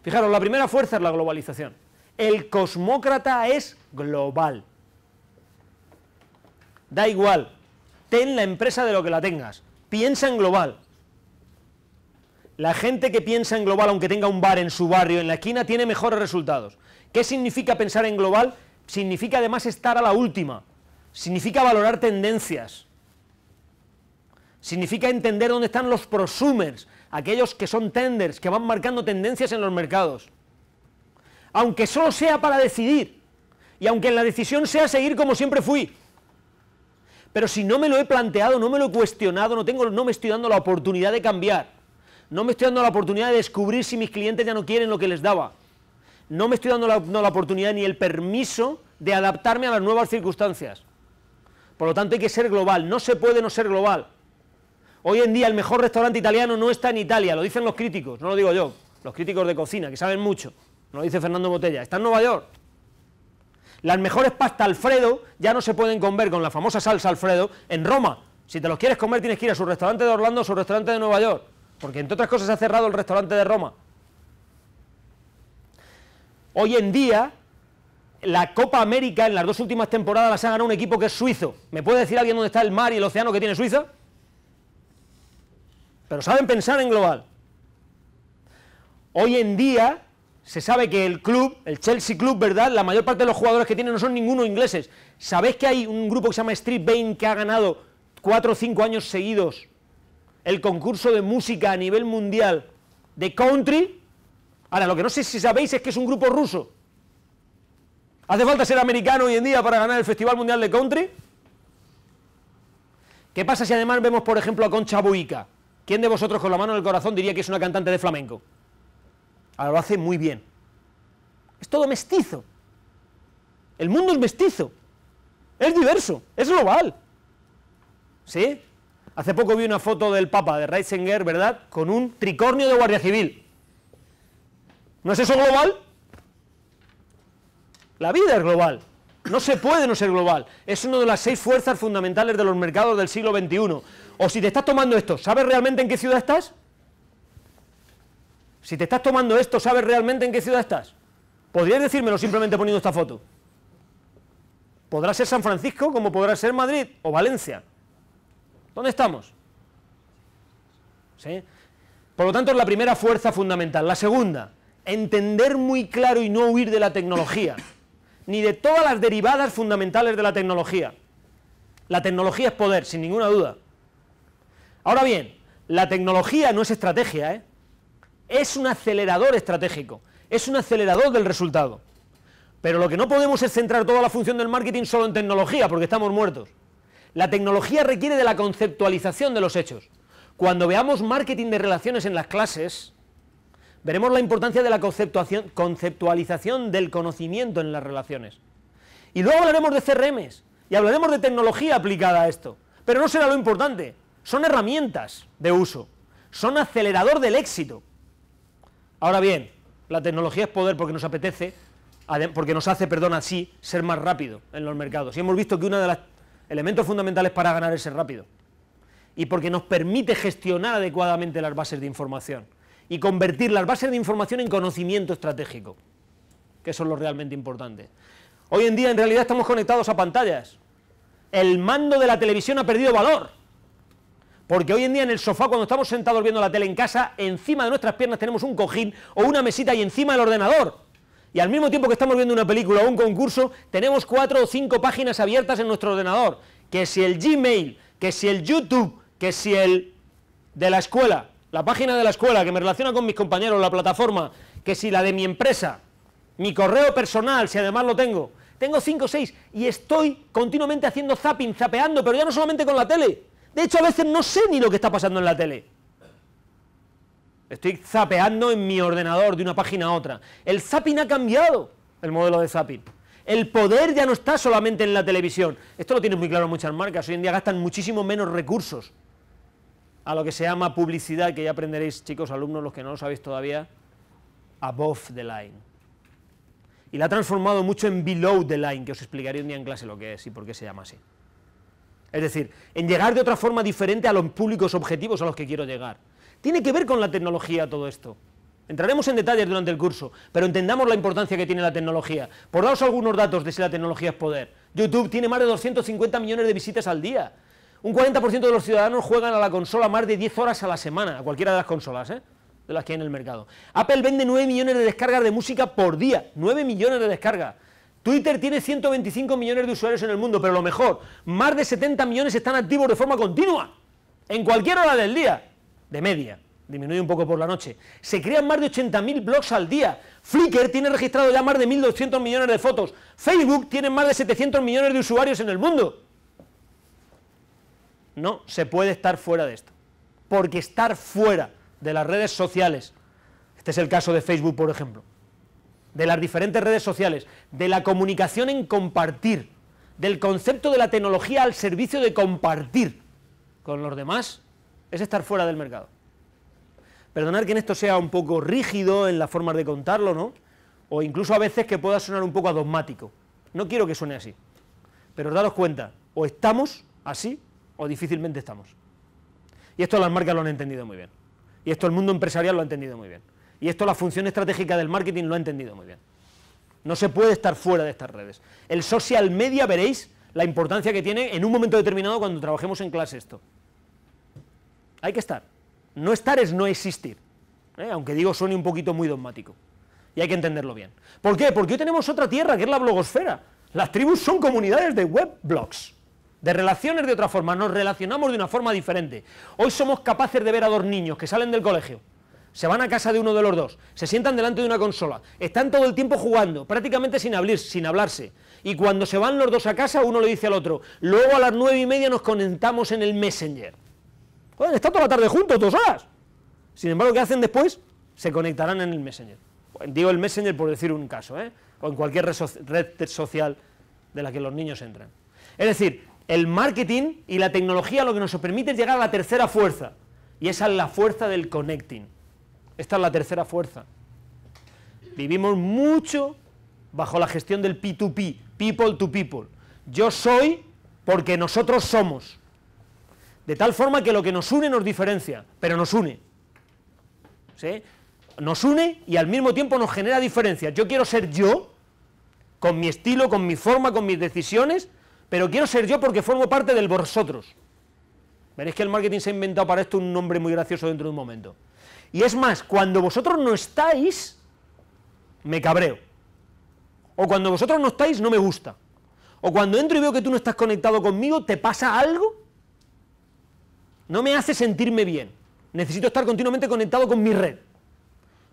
Fijaros, la primera fuerza es la globalización. El cosmócrata es global. Da igual, ten la empresa de lo que la tengas, piensa en global, la gente que piensa en global, aunque tenga un bar en su barrio, en la esquina, tiene mejores resultados. ¿Qué significa pensar en global? Significa además estar a la última. Significa valorar tendencias. Significa entender dónde están los prosumers, aquellos que son tenders, que van marcando tendencias en los mercados. Aunque solo sea para decidir, y aunque la decisión sea seguir como siempre fui. Pero si no me lo he planteado, no me lo he cuestionado, no, tengo, no me estoy dando la oportunidad de cambiar, no me estoy dando la oportunidad de descubrir si mis clientes ya no quieren lo que les daba. No me estoy dando la, oportunidad ni el permiso de adaptarme a las nuevas circunstancias. Por lo tanto, hay que ser global. No se puede no ser global. Hoy en día el mejor restaurante italiano no está en Italia, lo dicen los críticos, no lo digo yo, los críticos de cocina, que saben mucho, no lo dice Fernando Botella, está en Nueva York. Las mejores pastas Alfredo ya no se pueden comer con la famosa salsa Alfredo en Roma. Si te los quieres comer tienes que ir a su restaurante de Orlando o su restaurante de Nueva York. Porque entre otras cosas se ha cerrado el restaurante de Roma. Hoy en día, la Copa América en las dos últimas temporadas las ha ganado un equipo que es suizo. ¿Me puede decir alguien dónde está el mar y el océano que tiene Suiza? Pero saben pensar en global. Hoy en día se sabe que el club, el Chelsea Club, ¿verdad? La mayor parte de los jugadores que tiene no son ninguno ingleses. ¿Sabéis que hay un grupo que se llama Street Bane que ha ganado cuatro o cinco años seguidos el concurso de música a nivel mundial de country. Ahora, lo que no sé si sabéis es que es un grupo ruso. ¿Hace falta ser americano hoy en día para ganar el Festival Mundial de Country? ¿Qué pasa si además vemos, por ejemplo, a Concha Boica? ¿Quién de vosotros con la mano en el corazón diría que es una cantante de flamenco? Ahora lo hace muy bien. Es todo mestizo. El mundo es mestizo. Es diverso. Es global. ¿Sí? Hace poco vi una foto del Papa de Reisinger, ¿verdad? Con un tricornio de Guardia Civil. ¿No es eso global? La vida es global. No se puede no ser global. Es una de las seis fuerzas fundamentales de los mercados del siglo XXI. O si te estás tomando esto, ¿sabes realmente en qué ciudad estás? Si te estás tomando esto, ¿sabes realmente en qué ciudad estás? ¿Podrías decírmelo simplemente poniendo esta foto? Podrá ser San Francisco como podrá ser Madrid o Valencia. ¿Dónde estamos? Por lo tanto, es la primera fuerza fundamental. La segunda, entender muy claro y no huir de la tecnología, ni de todas las derivadas fundamentales de la tecnología. La tecnología es poder, sin ninguna duda. Ahora bien, la tecnología no es estrategia, ¿eh? es un acelerador estratégico, es un acelerador del resultado. Pero lo que no podemos es centrar toda la función del marketing solo en tecnología, porque estamos muertos. La tecnología requiere de la conceptualización de los hechos. Cuando veamos marketing de relaciones en las clases, veremos la importancia de la conceptualización del conocimiento en las relaciones. Y luego hablaremos de CRMs y hablaremos de tecnología aplicada a esto. Pero no será lo importante. Son herramientas de uso. Son acelerador del éxito. Ahora bien, la tecnología es poder porque nos apetece, porque nos hace, perdón, así ser más rápido en los mercados. Y hemos visto que una de las elementos fundamentales para ganar ese rápido y porque nos permite gestionar adecuadamente las bases de información y convertir las bases de información en conocimiento estratégico, que eso es lo realmente importante. Hoy en día en realidad estamos conectados a pantallas. El mando de la televisión ha perdido valor. Porque hoy en día en el sofá, cuando estamos sentados viendo la tele en casa, encima de nuestras piernas tenemos un cojín o una mesita y encima el ordenador y al mismo tiempo que estamos viendo una película o un concurso, tenemos cuatro o cinco páginas abiertas en nuestro ordenador. Que si el Gmail, que si el YouTube, que si el de la escuela, la página de la escuela que me relaciona con mis compañeros, la plataforma, que si la de mi empresa, mi correo personal, si además lo tengo. Tengo cinco o seis y estoy continuamente haciendo zapping, zapeando, pero ya no solamente con la tele. De hecho, a veces no sé ni lo que está pasando en la tele. Estoy zapeando en mi ordenador de una página a otra. El zapping ha cambiado, el modelo de zapping. El poder ya no está solamente en la televisión. Esto lo tienen muy claro muchas marcas. Hoy en día gastan muchísimo menos recursos a lo que se llama publicidad, que ya aprenderéis, chicos, alumnos, los que no lo sabéis todavía, above the line. Y la ha transformado mucho en below the line, que os explicaré un día en clase lo que es y por qué se llama así. Es decir, en llegar de otra forma diferente a los públicos objetivos a los que quiero llegar. Tiene que ver con la tecnología todo esto. Entraremos en detalles durante el curso, pero entendamos la importancia que tiene la tecnología. Por daros algunos datos de si la tecnología es poder. YouTube tiene más de 250 millones de visitas al día. Un 40% de los ciudadanos juegan a la consola más de 10 horas a la semana, a cualquiera de las consolas, ¿eh? de las que hay en el mercado. Apple vende 9 millones de descargas de música por día, 9 millones de descargas. Twitter tiene 125 millones de usuarios en el mundo, pero lo mejor, más de 70 millones están activos de forma continua, en cualquier hora del día de media, disminuye un poco por la noche. Se crean más de 80.000 blogs al día. Flickr tiene registrado ya más de 1.200 millones de fotos. Facebook tiene más de 700 millones de usuarios en el mundo. No se puede estar fuera de esto. Porque estar fuera de las redes sociales, este es el caso de Facebook, por ejemplo, de las diferentes redes sociales, de la comunicación en compartir, del concepto de la tecnología al servicio de compartir con los demás, es estar fuera del mercado. Perdonad que en esto sea un poco rígido en las formas de contarlo, ¿no? O incluso a veces que pueda sonar un poco dogmático. No quiero que suene así. Pero daros cuenta, o estamos así o difícilmente estamos. Y esto las marcas lo han entendido muy bien. Y esto el mundo empresarial lo ha entendido muy bien. Y esto la función estratégica del marketing lo ha entendido muy bien. No se puede estar fuera de estas redes. El social media, veréis la importancia que tiene en un momento determinado cuando trabajemos en clase esto. Hay que estar. No estar es no existir. ¿eh? Aunque digo, suene un poquito muy dogmático. Y hay que entenderlo bien. ¿Por qué? Porque hoy tenemos otra tierra que es la blogosfera. Las tribus son comunidades de web blogs, de relaciones de otra forma, nos relacionamos de una forma diferente. Hoy somos capaces de ver a dos niños que salen del colegio, se van a casa de uno de los dos, se sientan delante de una consola, están todo el tiempo jugando, prácticamente sin, sin hablarse. Y cuando se van los dos a casa, uno le dice al otro, luego a las nueve y media nos conectamos en el Messenger. Están toda la tarde juntos, dos horas. Sin embargo, ¿qué hacen después? Se conectarán en el Messenger. Digo el Messenger por decir un caso, ¿eh? o en cualquier red social de la que los niños entran. Es decir, el marketing y la tecnología lo que nos permite es llegar a la tercera fuerza. Y esa es la fuerza del connecting. Esta es la tercera fuerza. Vivimos mucho bajo la gestión del P2P, people to people. Yo soy porque nosotros somos. De tal forma que lo que nos une nos diferencia, pero nos une. ¿Sí? Nos une y al mismo tiempo nos genera diferencia, Yo quiero ser yo, con mi estilo, con mi forma, con mis decisiones, pero quiero ser yo porque formo parte del vosotros. Veréis que el marketing se ha inventado para esto un nombre muy gracioso dentro de un momento. Y es más, cuando vosotros no estáis, me cabreo. O cuando vosotros no estáis, no me gusta. O cuando entro y veo que tú no estás conectado conmigo, te pasa algo no me hace sentirme bien. Necesito estar continuamente conectado con mi red.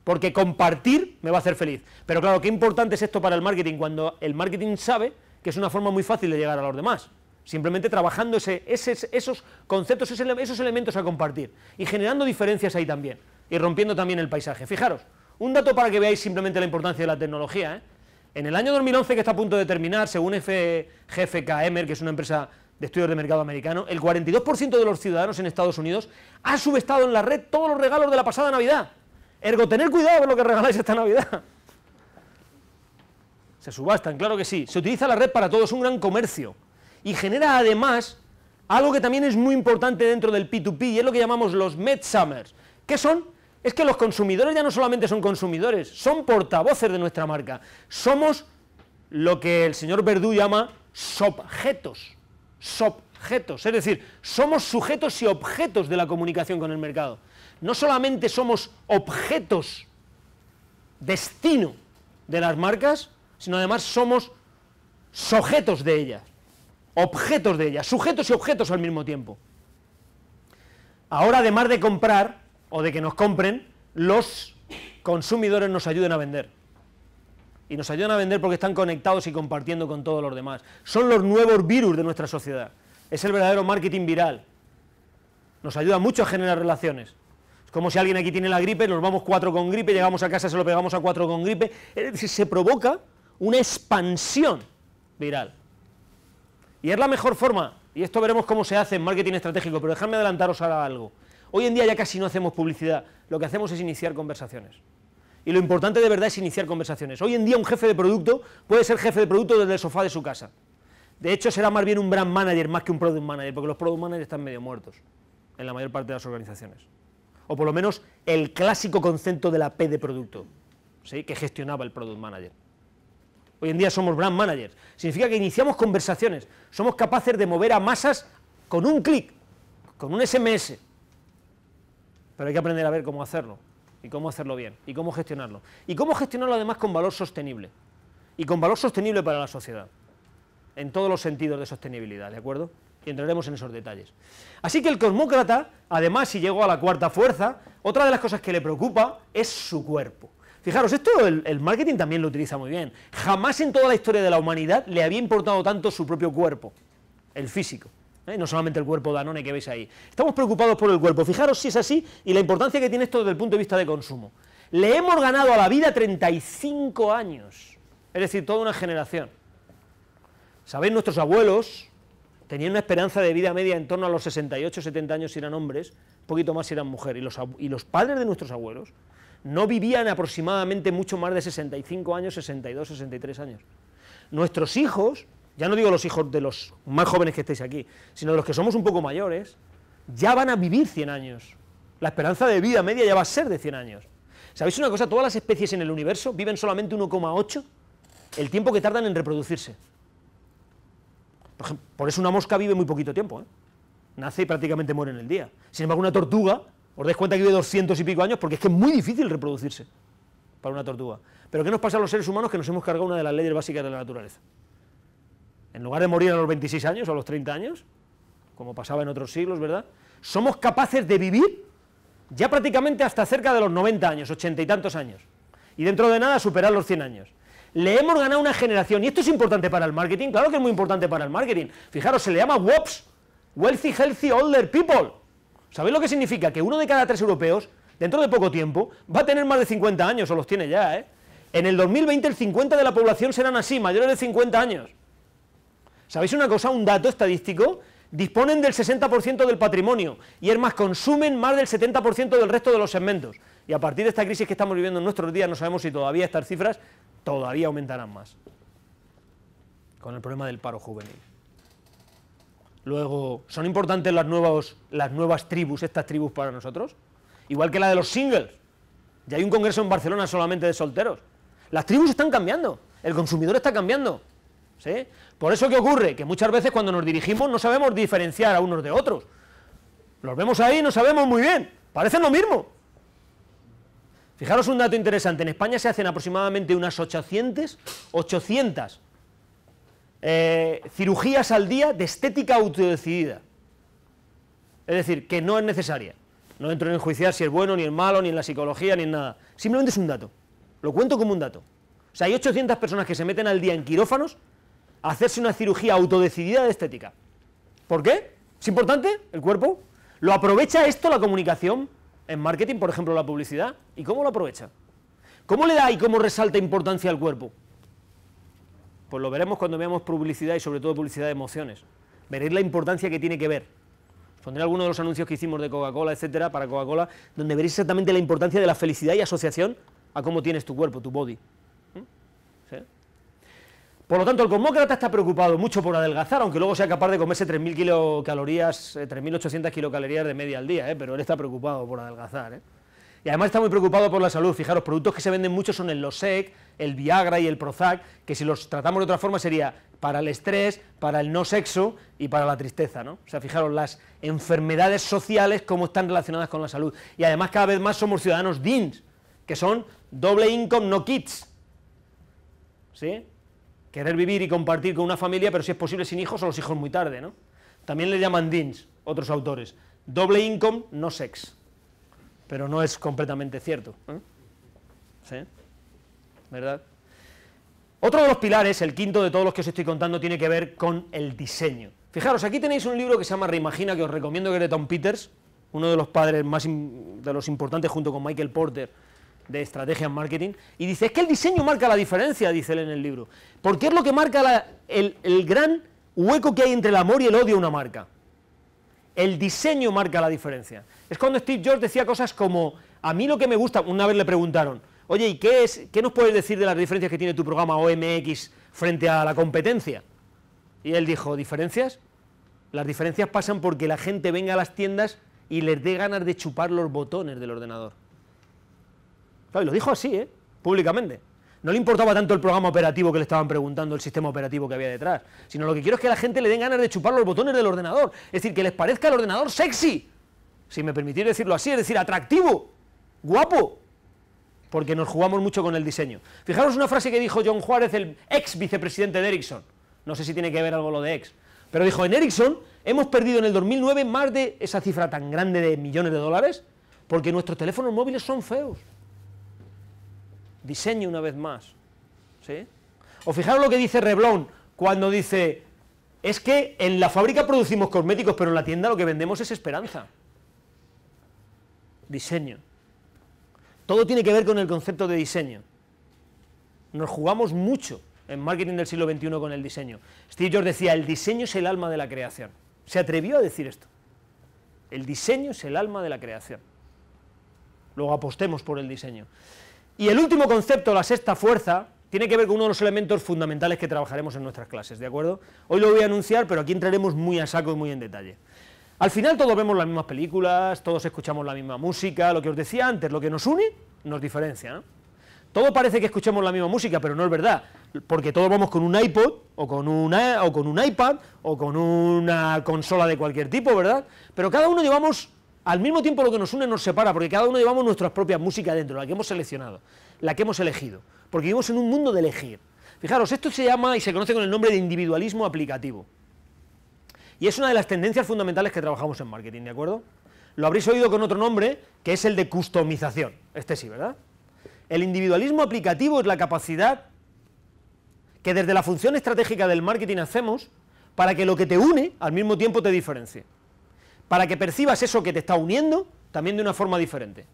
Porque compartir me va a hacer feliz. Pero claro, qué importante es esto para el marketing, cuando el marketing sabe que es una forma muy fácil de llegar a los demás. Simplemente trabajando esos conceptos, esos elementos a compartir. Y generando diferencias ahí también. Y rompiendo también el paisaje. Fijaros, un dato para que veáis simplemente la importancia de la tecnología. ¿eh? En el año 2011, que está a punto de terminar, según FGFK Emer, que es una empresa de estudios de mercado americano, el 42% de los ciudadanos en Estados Unidos ha subestado en la red todos los regalos de la pasada Navidad. Ergo, tener cuidado con lo que regaláis esta Navidad. Se subastan, claro que sí. Se utiliza la red para todo, es un gran comercio. Y genera además algo que también es muy importante dentro del P2P y es lo que llamamos los Metsummers. ¿Qué son? Es que los consumidores ya no solamente son consumidores, son portavoces de nuestra marca. Somos lo que el señor Verdú llama subjetos es decir, somos sujetos y objetos de la comunicación con el mercado. No solamente somos objetos, destino de las marcas, sino además somos sujetos de ellas, objetos de ellas, sujetos y objetos al mismo tiempo. Ahora, además de comprar o de que nos compren, los consumidores nos ayuden a vender y nos ayudan a vender porque están conectados y compartiendo con todos los demás. Son los nuevos virus de nuestra sociedad. Es el verdadero marketing viral. Nos ayuda mucho a generar relaciones. Es como si alguien aquí tiene la gripe, nos vamos cuatro con gripe, llegamos a casa, se lo pegamos a cuatro con gripe. Es decir, se provoca una expansión viral. Y es la mejor forma, y esto veremos cómo se hace en marketing estratégico, pero dejadme adelantaros ahora algo. Hoy en día ya casi no hacemos publicidad, lo que hacemos es iniciar conversaciones. Y lo importante de verdad es iniciar conversaciones. Hoy en día un jefe de producto puede ser jefe de producto desde el sofá de su casa. De hecho, será más bien un brand manager más que un product manager, porque los product managers están medio muertos en la mayor parte de las organizaciones. O por lo menos el clásico concepto de la P de producto, que gestionaba el product manager. Hoy en día somos brand managers. Significa que iniciamos conversaciones. Somos capaces de mover a masas con un clic, con un SMS. Pero hay que aprender a ver cómo hacerlo y cómo hacerlo bien y cómo gestionarlo. Y cómo gestionarlo además con valor sostenible y con valor sostenible para la sociedad, en todos los sentidos de sostenibilidad, ¿de acuerdo? Y entraremos en esos detalles. Así que el cosmócrata, además, si llegó a la cuarta fuerza, otra de las cosas que le preocupa es su cuerpo. Fijaros, esto el, el, marketing también lo utiliza muy bien. Jamás en toda la historia de la humanidad le había importado tanto su propio cuerpo, el físico. ¿Eh? no solamente el cuerpo Danone que veis ahí. Estamos preocupados por el cuerpo, fijaros si es así y la importancia que tiene esto desde el punto de vista de consumo. Le hemos ganado a la vida 35 años, es decir, toda una generación. Sabéis, nuestros abuelos tenían una esperanza de vida media en torno a los 68, 70 años si eran hombres, un poquito más si eran mujeres, y los, y los padres de nuestros abuelos no vivían aproximadamente mucho más de 65 años, 62, 63 años. Nuestros hijos ya no digo los hijos de los más jóvenes que estéis aquí, sino de los que somos un poco mayores, ya van a vivir 100 años. La esperanza de vida media ya va a ser de 100 años. ¿Sabéis una cosa? Todas las especies en el universo viven solamente 1,8 el tiempo que tardan en reproducirse. Por, eso una mosca vive muy poquito tiempo. ¿eh? Nace y prácticamente muere en el día. Sin embargo, una tortuga, os dais cuenta que vive 200 y pico años porque es que es muy difícil reproducirse para una tortuga. Pero ¿qué nos pasa a los seres humanos que nos hemos cargado una de las leyes básicas de la naturaleza? en lugar de morir a los 26 años o a los 30 años, como pasaba en otros siglos, ¿verdad? Somos capaces de vivir ya prácticamente hasta cerca de los 90 años, 80 y tantos años, y dentro de nada superar los 100 años. Le hemos ganado una generación, y esto es importante para el marketing, claro que es muy importante para el marketing. Fijaros, se le llama WOPS, Wealthy, Healthy, Older People. ¿Sabéis lo que significa? Que uno de cada tres europeos, dentro de poco tiempo, va a tener más de 50 años, o los tiene ya, ¿eh? En el 2020 el 50 de la población serán así, mayores de 50 años. ¿Sabéis una cosa? Un dato estadístico. Disponen del 60% del patrimonio y es más, consumen más del 70% del resto de los segmentos. Y a partir de esta crisis que estamos viviendo en nuestros días, no sabemos si todavía estas cifras todavía aumentarán más. Con el problema del paro juvenil. Luego, ¿son importantes las nuevas, las nuevas tribus, estas tribus para nosotros? Igual que la de los singles. Ya hay un congreso en Barcelona solamente de solteros. Las tribus están cambiando, el consumidor está cambiando. Por eso, que ocurre? Que muchas veces cuando nos dirigimos no sabemos diferenciar a unos de otros. Los vemos ahí y no sabemos muy bien. Parecen lo mismo. Fijaros un dato interesante. En España se hacen aproximadamente unas 800, 800 eh, cirugías al día de estética autodecidida. Es decir, que no es necesaria. No entro en juiciar si es bueno, ni el malo, ni en la psicología, ni en nada. Simplemente es un dato. Lo cuento como un dato. O sea, hay 800 personas que se meten al día en quirófanos hacerse una cirugía autodecidida de estética. ¿Por qué? ¿Es importante el cuerpo? ¿Lo aprovecha esto la comunicación? En marketing, por ejemplo, la publicidad. ¿Y cómo lo aprovecha? ¿Cómo le da y cómo resalta importancia al cuerpo? Pues lo veremos cuando veamos publicidad y sobre todo publicidad de emociones. Veréis la importancia que tiene que ver. Pondré algunos de los anuncios que hicimos de Coca-Cola, etcétera, para Coca-Cola, donde veréis exactamente la importancia de la felicidad y asociación a cómo tienes tu cuerpo, tu body. Por lo tanto, el comócrata está preocupado mucho por adelgazar, aunque luego sea capaz de comerse 3.000 kilocalorías, 3.800 eh, kilocalorías de media al día, eh, pero él está preocupado por adelgazar. ¿eh? Y además está muy preocupado por la salud. Fijaros, productos que se venden mucho son el Losec, el Viagra y el Prozac, que si los tratamos de otra forma sería para el estrés, para el no sexo y para la tristeza, ¿no? O sea, fijaros, las enfermedades sociales cómo están relacionadas con la salud. Y además cada vez más somos ciudadanos DIN, que son Doble Income No Kids. ¿Sí? querer vivir y compartir con una familia, pero si es posible sin hijos o los hijos muy tarde, ¿no? También le llaman Deans, otros autores. Doble income, no sex. Pero no es completamente cierto. ¿eh? ¿Sí? ¿Verdad? Otro de los pilares, el quinto de todos los que os estoy contando, tiene que ver con el diseño. Fijaros, aquí tenéis un libro que se llama Reimagina, que os recomiendo que es de Tom Peters, uno de los padres más de los importantes junto con Michael Porter de estrategia en marketing, y dice, es que el diseño marca la diferencia, dice él en el libro, porque es lo que marca el, gran hueco que hay entre el amor y el odio a una marca. El diseño marca la diferencia. Es cuando Steve Jobs decía cosas como, a mí lo que me gusta, una vez le preguntaron, oye, ¿y qué, es, qué nos puedes decir de las diferencias que tiene tu programa OMX frente a la competencia? Y él dijo, ¿diferencias? Las diferencias pasan porque la gente venga a las tiendas y les dé ganas de chupar los botones del ordenador y lo dijo así, ¿eh? públicamente. No le importaba tanto el programa operativo que le estaban preguntando, el sistema operativo que había detrás, sino lo que quiero es que a la gente le den ganas de chupar los botones del ordenador. Es decir, que les parezca el ordenador sexy, si me permitís decirlo así, es decir, atractivo, guapo, porque nos jugamos mucho con el diseño. Fijaros una frase que dijo John Juárez, el ex vicepresidente de Ericsson. No sé si tiene que ver algo lo de ex, pero dijo, en Ericsson hemos perdido en el 2009 más de esa cifra tan grande de millones de dólares porque nuestros teléfonos móviles son feos diseño una vez más. ¿sí? O fijaros lo que dice Reblon cuando dice, es que en la fábrica producimos cosméticos, pero en la tienda lo que vendemos es esperanza. Diseño. Todo tiene que ver con el concepto de diseño. Nos jugamos mucho en marketing del siglo XXI con el diseño. Steve Jobs decía, el diseño es el alma de la creación. Se atrevió a decir esto. El diseño es el alma de la creación. Luego apostemos por el diseño. Y el último concepto, la sexta fuerza, tiene que ver con uno de los elementos fundamentales que trabajaremos en nuestras clases, ¿de acuerdo? Hoy lo voy a anunciar, pero aquí entraremos muy a saco y muy en detalle. Al final todos vemos las mismas películas, todos escuchamos la misma música, lo que os decía antes, lo que nos une nos diferencia, Todo parece que escuchamos la misma música, pero no es verdad, porque todos vamos con un iPod, o con, una, o con un iPad, o con una consola de cualquier tipo, ¿verdad? Pero cada uno llevamos al mismo tiempo lo que nos une nos separa, porque cada uno llevamos nuestras propias música dentro, la que hemos seleccionado, la que hemos elegido, porque vivimos en un mundo de elegir. Fijaros, esto se llama y se conoce con el nombre de individualismo aplicativo. Y es una de las tendencias fundamentales que trabajamos en marketing, ¿de acuerdo? Lo habréis oído con otro nombre, que es el de customización. Este sí, ¿verdad? El individualismo aplicativo es la capacidad que desde la función estratégica del marketing hacemos para que lo que te une al mismo tiempo te diferencie para que percibas eso que te está uniendo también de una forma diferente.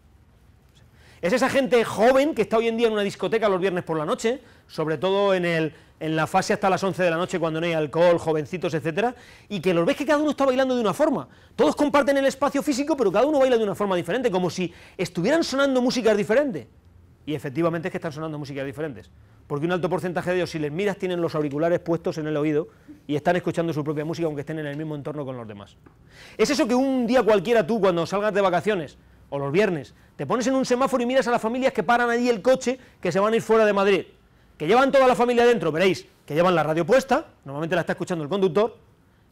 Es esa gente joven que está hoy en día en una discoteca los viernes por la noche, sobre todo en, la fase hasta las 11 de la noche cuando no hay alcohol, jovencitos, etcétera, y que los ves que cada uno está bailando de una forma. Todos comparten el espacio físico, pero cada uno baila de una forma diferente, como si estuvieran sonando músicas diferentes. Y efectivamente es que están sonando músicas diferentes porque un alto porcentaje de ellos, si les miras, tienen los auriculares puestos en el oído y están escuchando su propia música aunque estén en el mismo entorno con los demás. Es eso que un día cualquiera tú, cuando salgas de vacaciones, o los viernes, te pones en un semáforo y miras a las familias que paran allí el coche, que se van a ir fuera de Madrid, que llevan toda la familia dentro, veréis, que llevan la radio puesta, normalmente la está escuchando el conductor,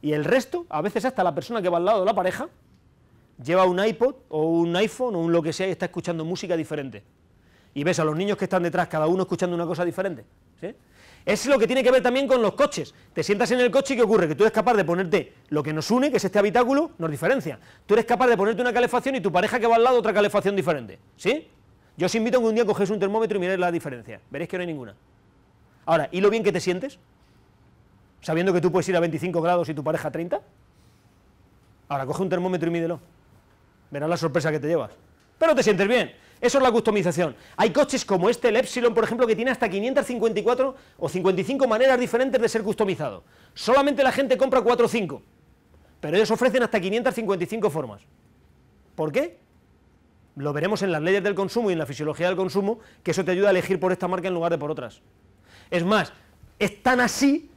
y el resto, a veces hasta la persona que va al lado de la pareja, lleva un iPod o un iPhone o un lo que sea y está escuchando música diferente y ves a los niños que están detrás, cada uno escuchando una cosa diferente. ¿sí? Es lo que tiene que ver también con los coches. Te sientas en el coche y ¿qué ocurre? Que tú eres capaz de ponerte lo que nos une, que es este habitáculo, nos diferencia. Tú eres capaz de ponerte una calefacción y tu pareja que va al lado otra calefacción diferente. ¿Sí? Yo os invito a que un día cogéis un termómetro y miréis la diferencia. Veréis que no hay ninguna. Ahora, ¿y lo bien que te sientes? Sabiendo que tú puedes ir a 25 grados y tu pareja a 30. Ahora, coge un termómetro y mídelo. Verás la sorpresa que te llevas. Pero te sientes bien. Eso es la customización. Hay coches como este, el Epsilon, por ejemplo, que tiene hasta 554 o 55 maneras diferentes de ser customizado. Solamente la gente compra 4 o 5, pero ellos ofrecen hasta 555 formas. ¿Por qué? Lo veremos en las leyes del consumo y en la fisiología del consumo, que eso te ayuda a elegir por esta marca en lugar de por otras. Es más, es tan así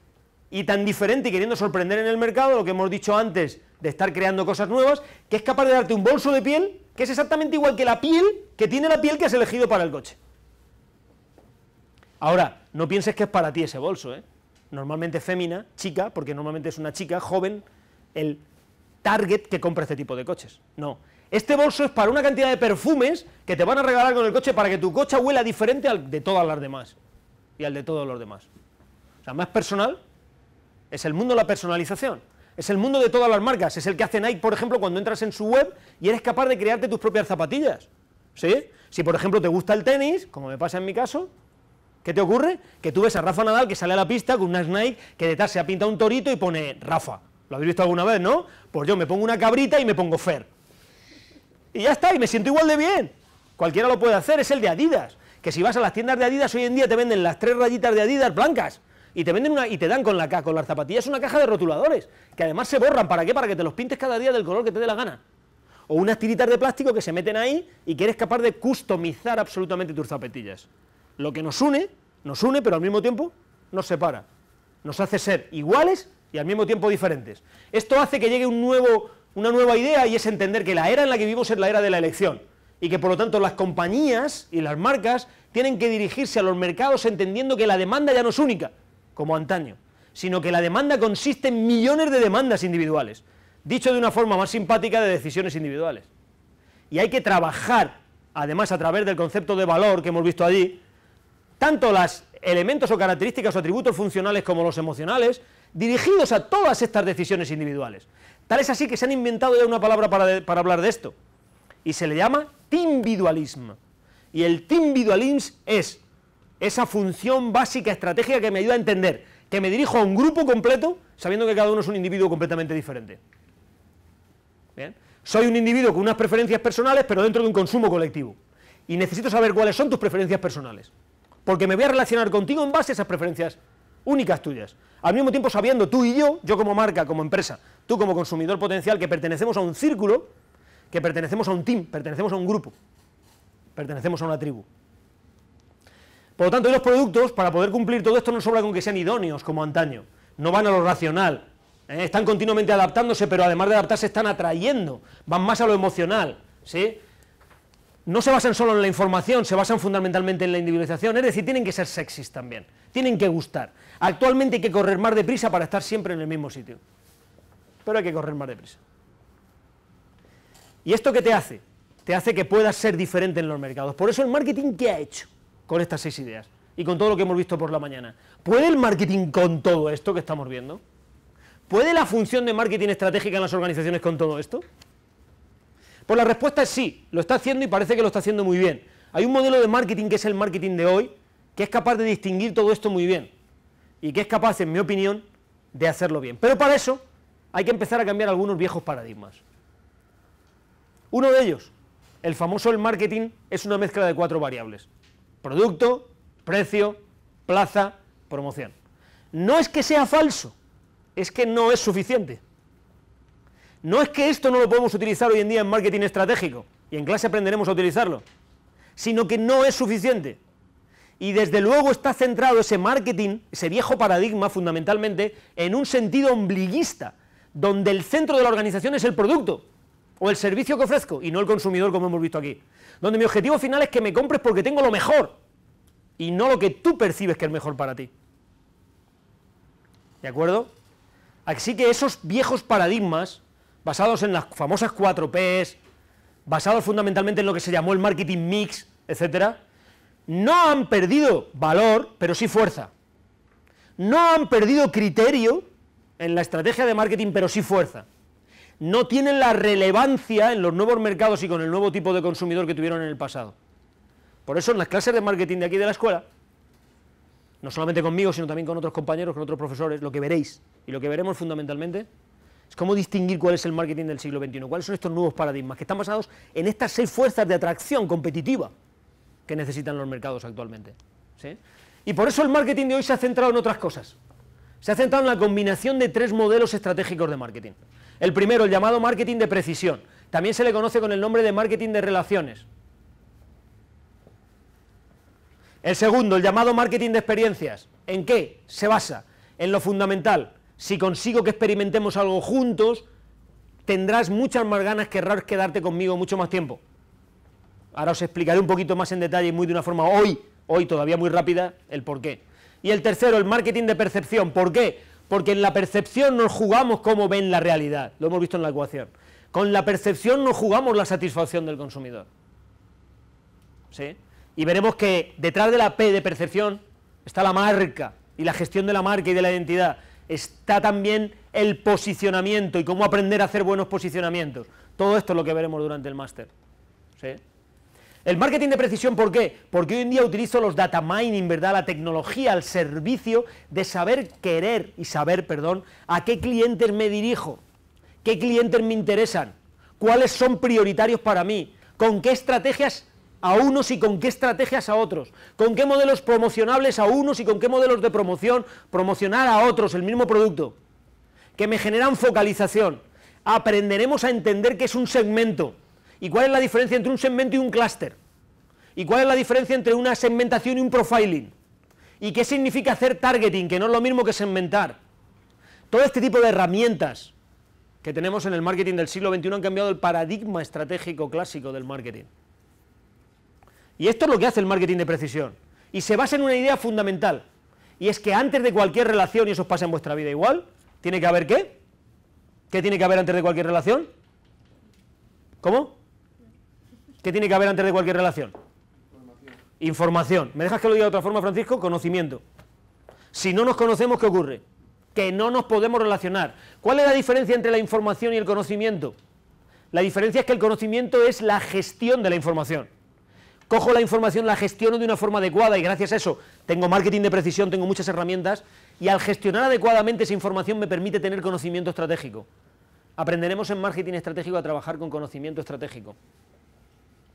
y tan diferente y queriendo sorprender en el mercado, lo que hemos dicho antes de estar creando cosas nuevas, que es capaz de darte un bolso de piel que es exactamente igual que la piel que tiene la piel que has elegido para el coche. Ahora, no pienses que es para ti ese bolso, ¿eh? Normalmente fémina, chica, porque normalmente es una chica joven el target que compra este tipo de coches. No, este bolso es para una cantidad de perfumes que te van a regalar con el coche para que tu coche huela diferente al de todas las demás y al de todos los demás. O sea, más personal es el mundo de la personalización. Es el mundo de todas las marcas. Es el que hace Nike, por ejemplo, cuando entras en su web y eres capaz de crearte tus propias zapatillas. ¿Sí? Si, por ejemplo, te gusta el tenis, como me pasa en mi caso, ¿qué te ocurre? Que tú ves a Rafa Nadal que sale a la pista con unas Nike que detrás se ha pintado un torito y pone Rafa. ¿Lo habéis visto alguna vez, no? Pues yo me pongo una cabrita y me pongo Fer. Y ya está, y me siento igual de bien. Cualquiera lo puede hacer, es el de Adidas. Que si vas a las tiendas de Adidas, hoy en día te venden las tres rayitas de Adidas blancas y te venden una y te dan con la caja, con las zapatillas una caja de rotuladores, que además se borran, ¿para qué? Para que te los pintes cada día del color que te dé la gana. O unas tiritas de plástico que se meten ahí y que eres capaz de customizar absolutamente tus zapatillas. Lo que nos une, nos une, pero al mismo tiempo nos separa. Nos hace ser iguales y al mismo tiempo diferentes. Esto hace que llegue un nuevo, una nueva idea y es entender que la era en la que vivimos es la era de la elección y que por lo tanto las compañías y las marcas tienen que dirigirse a los mercados entendiendo que la demanda ya no es única, como antaño, sino que la demanda consiste en millones de demandas individuales, dicho de una forma más simpática de decisiones individuales. Y hay que trabajar, además a través del concepto de valor que hemos visto allí, tanto los elementos o características o atributos funcionales como los emocionales, dirigidos a todas estas decisiones individuales. Tal es así que se han inventado ya una palabra para, hablar de esto, y se le llama timbidualismo. Y el timbidualismo es esa función básica estratégica que me ayuda a entender que me dirijo a un grupo completo sabiendo que cada uno es un individuo completamente diferente. Soy un individuo con unas preferencias personales, pero dentro de un consumo colectivo. Y necesito saber cuáles son tus preferencias personales. Porque me voy a relacionar contigo en base a esas preferencias únicas tuyas. Al mismo tiempo sabiendo tú y yo, yo como marca, como empresa, tú como consumidor potencial, que pertenecemos a un círculo, que pertenecemos a un team, pertenecemos a un grupo, pertenecemos a una tribu. Por lo tanto, los productos, para poder cumplir todo esto, no sobra con que sean idóneos, como antaño. No van a lo racional. ¿eh? Están continuamente adaptándose, pero además de adaptarse, están atrayendo. Van más a lo emocional. ¿sí? No se basan solo en la información, se basan fundamentalmente en la individualización. Es decir, tienen que ser sexys también. Tienen que gustar. Actualmente hay que correr más deprisa para estar siempre en el mismo sitio. Pero hay que correr más deprisa. ¿Y esto qué te hace? Te hace que puedas ser diferente en los mercados. Por eso el marketing, ¿qué ha hecho? con estas seis ideas y con todo lo que hemos visto por la mañana. ¿Puede el marketing con todo esto que estamos viendo? ¿Puede la función de marketing estratégica en las organizaciones con todo esto? Pues la respuesta es sí, lo está haciendo y parece que lo está haciendo muy bien. Hay un modelo de marketing que es el marketing de hoy, que es capaz de distinguir todo esto muy bien y que es capaz, en mi opinión, de hacerlo bien. Pero para eso hay que empezar a cambiar algunos viejos paradigmas. Uno de ellos, el famoso el marketing es una mezcla de cuatro variables. Producto, precio, plaza, promoción. No es que sea falso, es que no es suficiente. No es que esto no lo podemos utilizar hoy en día en marketing estratégico, y en clase aprenderemos a utilizarlo, sino que no es suficiente. Y desde luego está centrado ese marketing, ese viejo paradigma fundamentalmente, en un sentido ombliguista, donde el centro de la organización es el producto o el servicio que ofrezco y no el consumidor como hemos visto aquí. Donde mi objetivo final es que me compres porque tengo lo mejor y no lo que tú percibes que es mejor para ti. ¿De acuerdo? Así que esos viejos paradigmas, basados en las famosas 4Ps, basados fundamentalmente en lo que se llamó el marketing mix, etc., no han perdido valor, pero sí fuerza. No han perdido criterio en la estrategia de marketing, pero sí fuerza no tienen la relevancia en los nuevos mercados y con el nuevo tipo de consumidor que tuvieron en el pasado. Por eso en las clases de marketing de aquí de la escuela, no solamente conmigo, sino también con otros compañeros, con otros profesores, lo que veréis y lo que veremos fundamentalmente es cómo distinguir cuál es el marketing del siglo XXI, cuáles son estos nuevos paradigmas que están basados en estas seis fuerzas de atracción competitiva que necesitan los mercados actualmente. Y por eso el marketing de hoy se ha centrado en otras cosas. Se ha centrado en la combinación de tres modelos estratégicos de marketing. El primero, el llamado marketing de precisión. También se le conoce con el nombre de marketing de relaciones. El segundo, el llamado marketing de experiencias. ¿En qué? Se basa en lo fundamental. Si consigo que experimentemos algo juntos, tendrás muchas más ganas, querrás quedarte conmigo mucho más tiempo. Ahora os explicaré un poquito más en detalle y muy de una forma hoy, hoy todavía muy rápida, el por qué. Y el tercero, el marketing de percepción. ¿Por qué? porque en la percepción nos jugamos cómo ven la realidad, lo hemos visto en la ecuación. Con la percepción nos jugamos la satisfacción del consumidor. ¿Sí? Y veremos que detrás de la P de percepción está la marca y la gestión de la marca y de la identidad. Está también el posicionamiento y cómo aprender a hacer buenos posicionamientos. Todo esto es lo que veremos durante el máster. ¿Sí? El marketing de precisión, ¿por qué? Porque hoy en día utilizo los data mining, ¿verdad? La tecnología al servicio de saber querer y saber, perdón, a qué clientes me dirijo, qué clientes me interesan, cuáles son prioritarios para mí, con qué estrategias a unos y con qué estrategias a otros, con qué modelos promocionables a unos y con qué modelos de promoción promocionar a otros el mismo producto, que me generan focalización. Aprenderemos a entender que es un segmento ¿Y cuál es la diferencia entre un segmento y un clúster? ¿Y cuál es la diferencia entre una segmentación y un profiling? ¿Y qué significa hacer targeting, que no es lo mismo que segmentar? Todo este tipo de herramientas que tenemos en el marketing del siglo XXI han cambiado el paradigma estratégico clásico del marketing. Y esto es lo que hace el marketing de precisión. Y se basa en una idea fundamental. Y es que antes de cualquier relación, y eso os pasa en vuestra vida igual, tiene que haber qué? ¿Qué tiene que haber antes de cualquier relación? ¿Cómo? ¿Qué tiene que haber antes de cualquier relación? Información. ¿Me dejas que lo diga de otra forma, Francisco? Conocimiento. Si no nos conocemos, ¿qué ocurre? Que no nos podemos relacionar. ¿Cuál es la diferencia entre la información y el conocimiento? La diferencia es que el conocimiento es la gestión de la información. Cojo la información, la gestiono de una forma adecuada y gracias a eso tengo marketing de precisión, tengo muchas herramientas y al gestionar adecuadamente esa información me permite tener conocimiento estratégico. Aprenderemos en marketing estratégico a trabajar con conocimiento estratégico.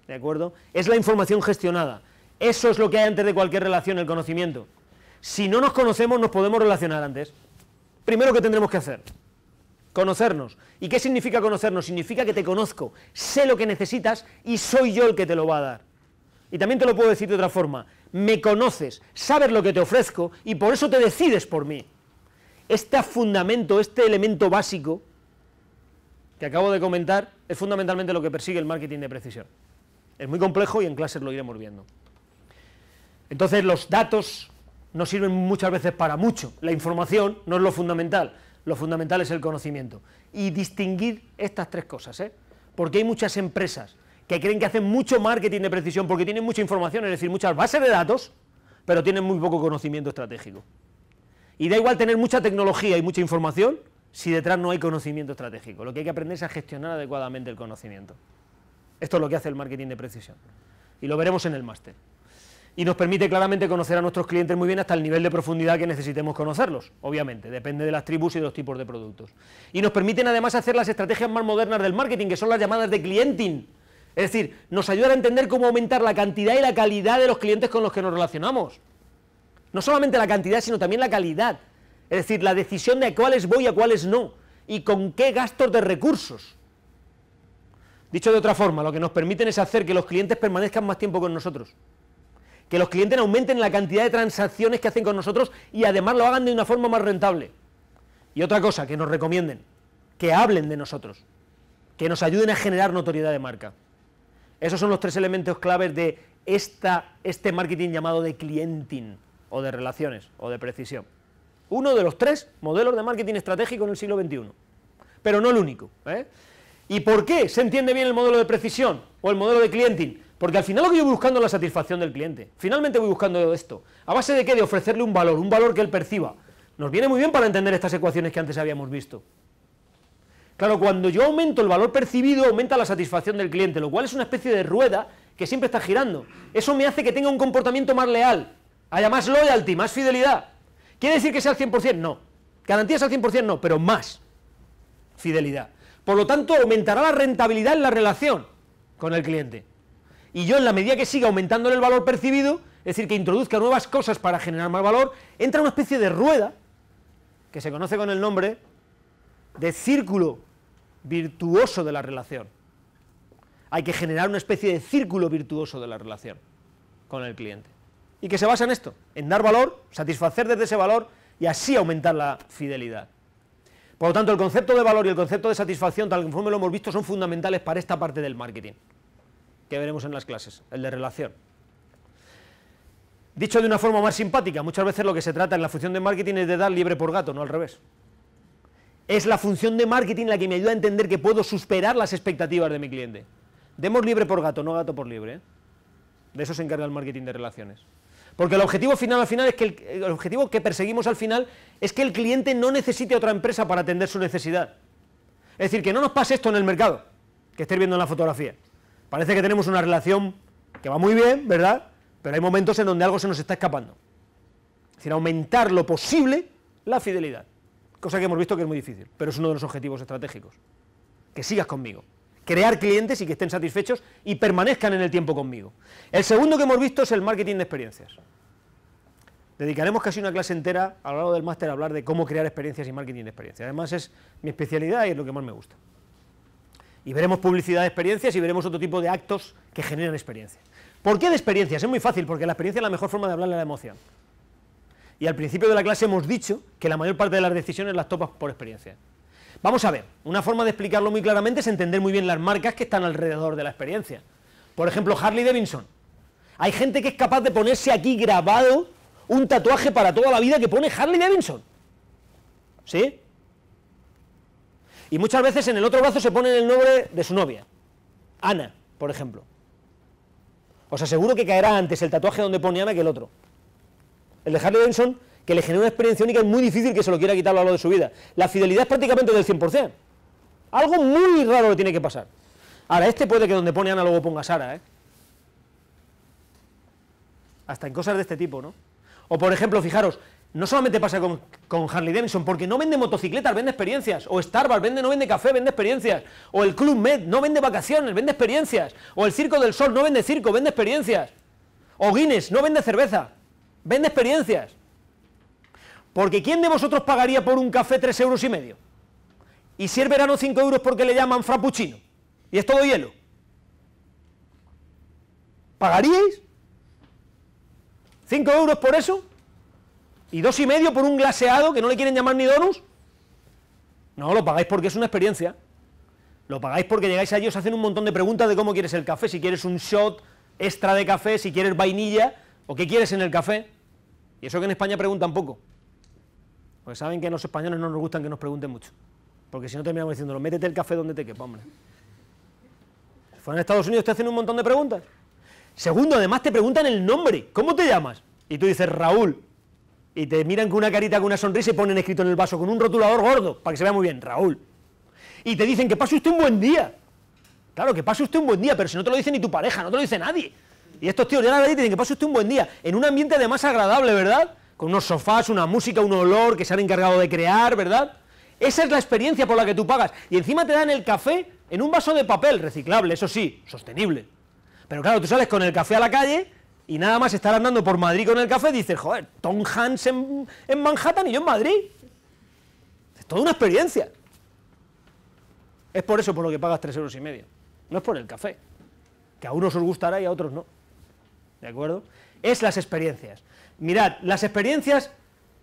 ¿de acuerdo? Es la información gestionada. Eso es lo que hay antes de cualquier relación, el conocimiento. Si no nos conocemos, nos podemos relacionar antes. Primero que tendremos que hacer, conocernos. ¿Y qué significa conocernos? Significa que te conozco, sé lo que necesitas y soy yo el que te lo va a dar. Y también te lo puedo decir de otra forma, me conoces, sabes lo que te ofrezco y por eso te decides por mí. Este fundamento, este elemento básico que acabo de comentar, es fundamentalmente lo que persigue el marketing de precisión. Es muy complejo y en clases lo iremos viendo. Entonces los datos no sirven muchas veces para mucho. La información no es lo fundamental, lo fundamental es el conocimiento. Y distinguir estas tres cosas, ¿eh? porque hay muchas empresas que creen que hacen mucho marketing de precisión porque tienen mucha información, es decir, muchas bases de datos, pero tienen muy poco conocimiento estratégico. Y da igual tener mucha tecnología y mucha información si detrás no hay conocimiento estratégico. Lo que hay que aprender es a gestionar adecuadamente el conocimiento. Esto es lo que hace el marketing de precisión. Y lo veremos en el máster. Y nos permite claramente conocer a nuestros clientes muy bien hasta el nivel de profundidad que necesitemos conocerlos, obviamente, depende de las tribus y de los tipos de productos. Y nos permiten además hacer las estrategias más modernas del marketing, que son las llamadas de clienting. Es decir, nos ayudan a entender cómo aumentar la cantidad y la calidad de los clientes con los que nos relacionamos. No solamente la cantidad, sino también la calidad. Es decir, la decisión de a cuáles voy y a cuáles no. Y con qué gastos de recursos. Dicho de otra forma, lo que nos permiten es hacer que los clientes permanezcan más tiempo con nosotros. Que los clientes aumenten la cantidad de transacciones que hacen con nosotros y además lo hagan de una forma más rentable. Y otra cosa, que nos recomienden, que hablen de nosotros, que nos ayuden a generar notoriedad de marca. Esos son los tres elementos claves de este marketing llamado de clienting o de relaciones o de precisión. Uno de los tres modelos de marketing estratégico en el siglo XXI, pero no el único. ¿eh? ¿Y por qué se entiende bien el modelo de precisión o el modelo de clienting? Porque al final lo que yo voy buscando es la satisfacción del cliente. Finalmente voy buscando esto. ¿A base de qué? De ofrecerle un valor, un valor que él perciba. Nos viene muy bien para entender estas ecuaciones que antes habíamos visto. Claro, cuando yo aumento el valor percibido, aumenta la satisfacción del cliente, lo cual es una especie de rueda que siempre está girando. Eso me hace que tenga un comportamiento más leal, haya más loyalty, más fidelidad. ¿Quiere decir que sea al 100%? No. Garantías al 100% no, pero más fidelidad. Por lo tanto, aumentará la rentabilidad en la relación con el cliente. Y yo, en la medida que siga aumentando el valor percibido, es decir, que introduzca nuevas cosas para generar más valor, entra una especie de rueda, que se conoce con el nombre de círculo virtuoso de la relación. Hay que generar una especie de círculo virtuoso de la relación con el cliente. Y que se basa en esto, en dar valor, satisfacer desde ese valor y así aumentar la fidelidad. Por lo tanto, el concepto de valor y el concepto de satisfacción, tal como lo hemos visto, son fundamentales para esta parte del marketing, que veremos en las clases, el de relación. Dicho de una forma más simpática, muchas veces lo que se trata en la función de marketing es de dar libre por gato, no al revés. Es la función de marketing la que me ayuda a entender que puedo superar las expectativas de mi cliente. Demos libre por gato, no gato por libre. ¿eh? De eso se encarga el marketing de relaciones. Porque el objetivo final al final es que el, objetivo que perseguimos al final es que el cliente no necesite otra empresa para atender su necesidad. Es decir, que no nos pase esto en el mercado, que estéis viendo en la fotografía. Parece que tenemos una relación que va muy bien, ¿verdad? Pero hay momentos en donde algo se nos está escapando. Es decir, aumentar lo posible la fidelidad. Cosa que hemos visto que es muy difícil, pero es uno de los objetivos estratégicos. Que sigas conmigo crear clientes y que estén satisfechos y permanezcan en el tiempo conmigo. El segundo que hemos visto es el marketing de experiencias. Dedicaremos casi una clase entera a lo largo del máster a hablar de cómo crear experiencias y marketing de experiencias. Además es mi especialidad y es lo que más me gusta. Y veremos publicidad de experiencias y veremos otro tipo de actos que generan experiencias. ¿Por qué de experiencias? Es muy fácil, porque la experiencia es la mejor forma de hablarle a la emoción. Y al principio de la clase hemos dicho que la mayor parte de las decisiones las topas por experiencia. Vamos a ver, una forma de explicarlo muy claramente es entender muy bien las marcas que están alrededor de la experiencia. Por ejemplo, Harley Davidson. Hay gente que es capaz de ponerse aquí grabado un tatuaje para toda la vida que pone Harley Davidson. ¿Sí? Y muchas veces en el otro brazo se pone el nombre de su novia. Ana, por ejemplo. Os aseguro que caerá antes el tatuaje donde pone Ana que el otro. El de Harley Davidson que le genera una experiencia única, es muy difícil que se lo quiera quitar a lo largo de su vida. La fidelidad es prácticamente del 100%. Algo muy raro le tiene que pasar. Ahora, este puede que donde pone Ana luego ponga Sara, ¿eh? Hasta en cosas de este tipo, ¿no? O por ejemplo, fijaros, no solamente pasa con, con, Harley Davidson, porque no vende motocicletas, vende experiencias. O Starbucks vende, no vende café, vende experiencias. O el Club Med no vende vacaciones, vende experiencias. O el Circo del Sol no vende circo, vende experiencias. O Guinness no vende cerveza, vende experiencias. Porque ¿quién de vosotros pagaría por un café tres euros y medio? Y si el verano cinco euros porque le llaman frappuccino. Y es todo hielo. ¿Pagaríais? ¿Cinco euros por eso? ¿Y dos y medio por un glaseado que no le quieren llamar ni Donus? No, lo pagáis porque es una experiencia. Lo pagáis porque llegáis allí, os hacen un montón de preguntas de cómo quieres el café, si quieres un shot extra de café, si quieres vainilla o qué quieres en el café. Y eso que en España preguntan poco. Porque saben que a los españoles no nos gustan que nos pregunten mucho. Porque si no terminamos diciéndolo, métete el café donde te quepa, hombre. Si en Estados Unidos te hacen un montón de preguntas. Segundo, además te preguntan el nombre. ¿Cómo te llamas? Y tú dices Raúl. Y te miran con una carita, con una sonrisa y ponen escrito en el vaso con un rotulador gordo, para que se vea muy bien, Raúl. Y te dicen que pase usted un buen día. Claro, que pase usted un buen día, pero si no te lo dice ni tu pareja, no te lo dice nadie. Y estos tíos ya la la y dicen que pase usted un buen día, en un ambiente además agradable, ¿verdad? con unos sofás, una música, un olor que se han encargado de crear, ¿verdad? Esa es la experiencia por la que tú pagas. Y encima te dan el café en un vaso de papel reciclable, eso sí, sostenible. Pero claro, tú sales con el café a la calle y nada más estar andando por Madrid con el café, dices, joder, Tom Hans en, Manhattan y yo en Madrid. Es toda una experiencia. Es por eso por lo que pagas tres euros y medio. No es por el café. Que a unos os gustará y a otros no. ¿De acuerdo? Es las experiencias. Mirad, las experiencias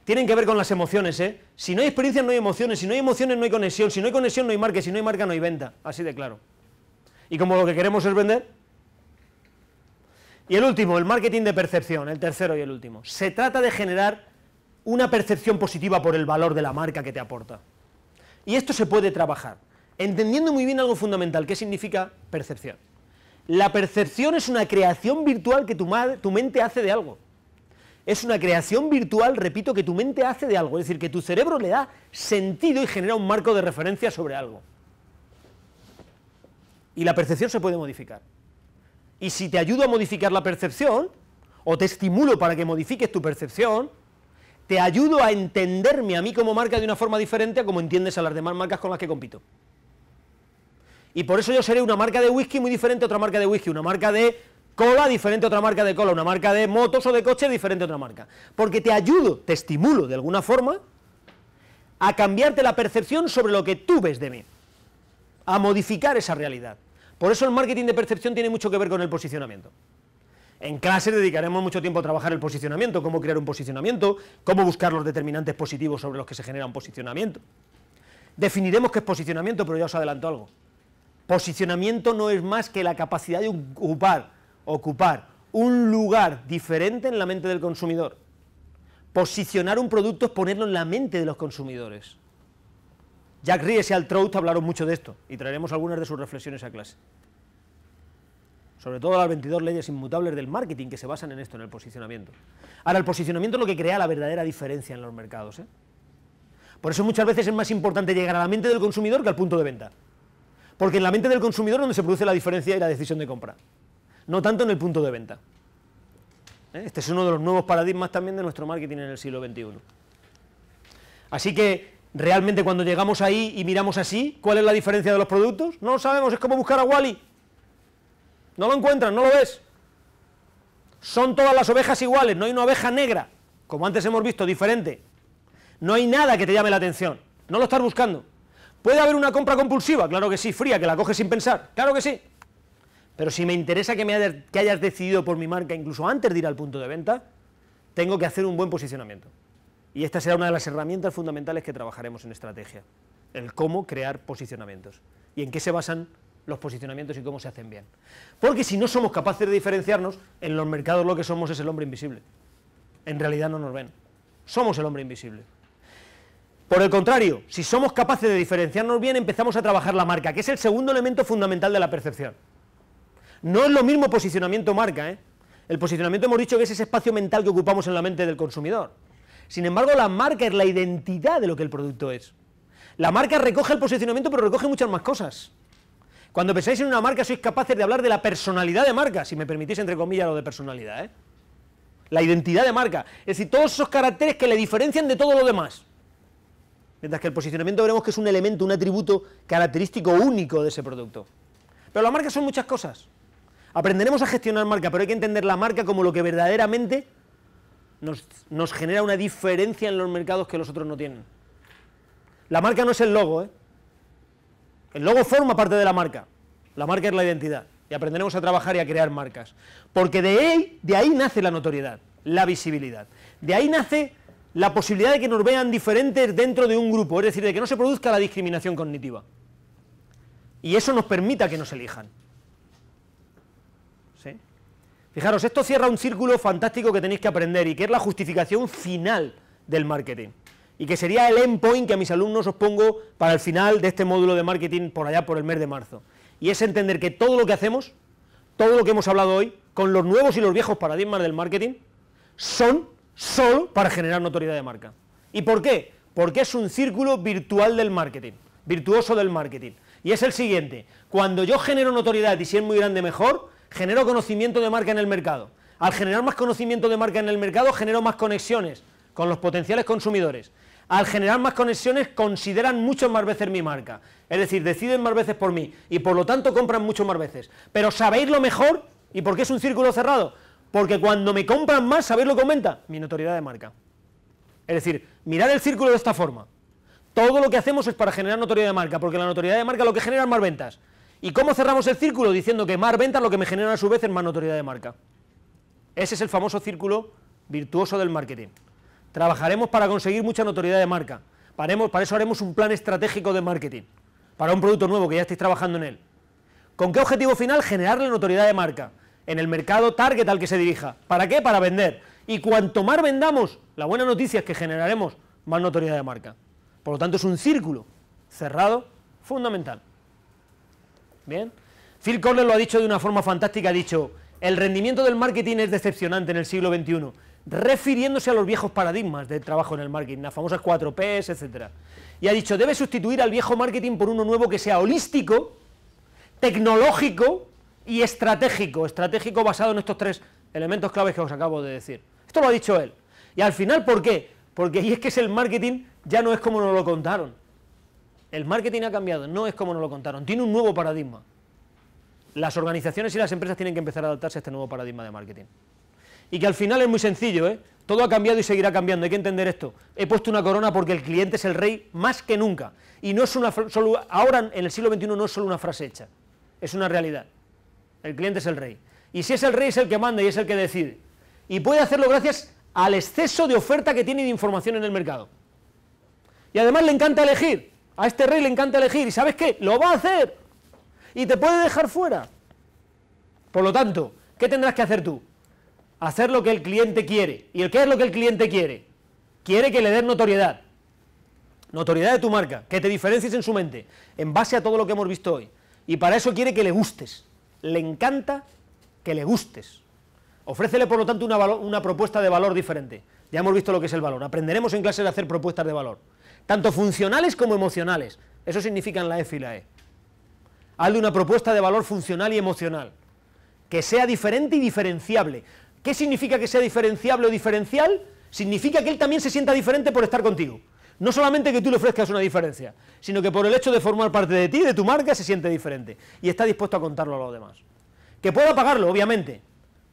tienen que ver con las emociones, ¿eh? Si no hay experiencias, no hay emociones. Si no hay emociones, no hay conexión. Si no hay conexión, no hay marca. Si no hay marca, no hay venta. Así de claro. Y como lo que queremos es vender. Y el último, el marketing de percepción, el tercero y el último. Se trata de generar una percepción positiva por el valor de la marca que te aporta. Y esto se puede trabajar, entendiendo muy bien algo fundamental, ¿qué significa percepción. La percepción es una creación virtual que tu mente hace de algo. Es una creación virtual, repito, que tu mente hace de algo, es decir, que tu cerebro le da sentido y genera un marco de referencia sobre algo. Y la percepción se puede modificar. Y si te ayudo a modificar la percepción, o te estimulo para que modifiques tu percepción, te ayudo a entenderme a mí como marca de una forma diferente a como entiendes a las demás marcas con las que compito. Y por eso yo seré una marca de whisky muy diferente a otra marca de whisky, una marca de Cola diferente a otra marca de cola, una marca de motos o de coche diferente a otra marca. Porque te ayudo, te estimulo de alguna forma a cambiarte la percepción sobre lo que tú ves de mí, a modificar esa realidad. Por eso el marketing de percepción tiene mucho que ver con el posicionamiento. En clase dedicaremos mucho tiempo a trabajar el posicionamiento, cómo crear un posicionamiento, cómo buscar los determinantes positivos sobre los que se genera un posicionamiento. Definiremos qué es posicionamiento, pero ya os adelanto algo. Posicionamiento no es más que la capacidad de ocupar ocupar un lugar diferente en la mente del consumidor. Posicionar un producto es ponerlo en la mente de los consumidores. Jack Ries y Al Trout hablaron mucho de esto y traeremos algunas de sus reflexiones a clase. Sobre todo las 22 leyes inmutables del marketing que se basan en esto, en el posicionamiento. Ahora, el posicionamiento es lo que crea la verdadera diferencia en los mercados. ¿eh? Por eso muchas veces es más importante llegar a la mente del consumidor que al punto de venta. Porque en la mente del consumidor es donde se produce la diferencia y la decisión de compra no tanto en el punto de venta. ¿Eh? Este es uno de los nuevos paradigmas también de nuestro marketing en el siglo XXI. Así que realmente cuando llegamos ahí y miramos así, ¿cuál es la diferencia de los productos? No lo sabemos, es como buscar a Wally. No lo encuentras no lo ves. Son todas las ovejas iguales, no hay una oveja negra, como antes hemos visto, diferente. No hay nada que te llame la atención, no lo estás buscando. ¿Puede haber una compra compulsiva? Claro que sí, fría, que la coges sin pensar, claro que sí. Pero si me interesa que, hayas decidido por mi marca incluso antes de ir al punto de venta, tengo que hacer un buen posicionamiento. Y esta será una de las herramientas fundamentales que trabajaremos en estrategia, el cómo crear posicionamientos y en qué se basan los posicionamientos y cómo se hacen bien. Porque si no somos capaces de diferenciarnos, en los mercados lo que somos es el hombre invisible. En realidad no nos ven. Somos el hombre invisible. Por el contrario, si somos capaces de diferenciarnos bien, empezamos a trabajar la marca, que es el segundo elemento fundamental de la percepción. No es lo mismo posicionamiento marca, ¿eh? El posicionamiento hemos dicho que es ese espacio mental que ocupamos en la mente del consumidor. Sin embargo, la marca es la identidad de lo que el producto es. La marca recoge el posicionamiento, pero recoge muchas más cosas. Cuando pensáis en una marca, sois capaces de hablar de la personalidad de marca, si me permitís entre comillas lo de personalidad, ¿eh? La identidad de marca. Es decir, todos esos caracteres que le diferencian de todo lo demás. Mientras que el posicionamiento veremos que es un elemento, un atributo característico único de ese producto. Pero la marca son muchas cosas. Aprenderemos a gestionar marca, pero hay que entender la marca como lo que verdaderamente nos, genera una diferencia en los mercados que los otros no tienen. La marca no es el logo, ¿eh? El logo forma parte de la marca. La marca es la identidad. Y aprenderemos a trabajar y a crear marcas. Porque de ahí, de ahí nace la notoriedad, la visibilidad. De ahí nace la posibilidad de que nos vean diferentes dentro de un grupo, es decir, de que no se produzca la discriminación cognitiva. Y eso nos permita que nos elijan. Fijaros, esto cierra un círculo fantástico que tenéis que aprender y que es la justificación final del marketing. Y que sería el endpoint que a mis alumnos os pongo para el final de este módulo de marketing por allá por el mes de marzo. Y es entender que todo lo que hacemos, todo lo que hemos hablado hoy, con los nuevos y los viejos paradigmas del marketing, son solo para generar notoriedad de marca. ¿Y por qué? Porque es un círculo virtual del marketing, virtuoso del marketing. Y es el siguiente, cuando yo genero notoriedad y si es muy grande mejor, genero conocimiento de marca en el mercado. Al generar más conocimiento de marca en el mercado, genero más conexiones con los potenciales consumidores. Al generar más conexiones, consideran muchas más veces mi marca. Es decir, deciden más veces por mí y por lo tanto compran mucho más veces. Pero ¿sabéis lo mejor? ¿Y por qué es un círculo cerrado? Porque cuando me compran más, ¿sabéis lo que aumenta? Mi notoriedad de marca. Es decir, mirad el círculo de esta forma. Todo lo que hacemos es para generar notoriedad de marca, porque la notoriedad de marca lo que genera es más ventas. ¿Y cómo cerramos el círculo? Diciendo que más ventas lo que me genera a su vez es más notoriedad de marca. Ese es el famoso círculo virtuoso del marketing. Trabajaremos para conseguir mucha notoriedad de marca. para eso haremos un plan estratégico de marketing, para un producto nuevo que ya estéis trabajando en él. ¿Con qué objetivo final? Generarle notoriedad de marca en el mercado target al que se dirija. ¿Para qué? Para vender. Y cuanto más vendamos, la buena noticia es que generaremos más notoriedad de marca. Por lo tanto, es un círculo cerrado fundamental. Bien. Phil Collins lo ha dicho de una forma fantástica, ha dicho, el rendimiento del marketing es decepcionante en el siglo XXI, refiriéndose a los viejos paradigmas del trabajo en el marketing, las famosas 4Ps, etc. Y ha dicho, debe sustituir al viejo marketing por uno nuevo que sea holístico, tecnológico y estratégico, estratégico basado en estos tres elementos claves que os acabo de decir. Esto lo ha dicho él. Y al final, ¿por qué? Porque ahí es que es el marketing ya no es como nos lo contaron. El marketing ha cambiado, no es como nos lo contaron, tiene un nuevo paradigma. Las organizaciones y las empresas tienen que empezar a adaptarse a este nuevo paradigma de marketing. Y que al final es muy sencillo, ¿eh? Todo ha cambiado y seguirá cambiando, hay que entender esto. He puesto una corona porque el cliente es el rey más que nunca. Y no es una solo, ahora en el siglo XXI no es solo una frase hecha, es una realidad. El cliente es el rey. Y si es el rey es el que manda y es el que decide. Y puede hacerlo gracias al exceso de oferta que tiene de información en el mercado. Y además le encanta elegir. A este rey le encanta elegir y ¿sabes qué? Lo va a hacer y te puede dejar fuera. Por lo tanto, ¿qué tendrás que hacer tú? Hacer lo que el cliente quiere. ¿Y qué es lo que el cliente quiere? Quiere que le des notoriedad. Notoriedad de tu marca, que te diferencies en su mente, en base a todo lo que hemos visto hoy. Y para eso quiere que le gustes. Le encanta que le gustes. Ofrécele, por lo tanto, una, una propuesta de valor diferente. Ya hemos visto lo que es el valor. Aprenderemos en clase a hacer propuestas de valor tanto funcionales como emocionales. Eso significan la e F y la E. Hazle una propuesta de valor funcional y emocional, que sea diferente y diferenciable. ¿Qué significa que sea diferenciable o diferencial? Significa que él también se sienta diferente por estar contigo. No solamente que tú le ofrezcas una diferencia, sino que por el hecho de formar parte de ti, de tu marca, se siente diferente y está dispuesto a contarlo a los demás. Que pueda pagarlo, obviamente.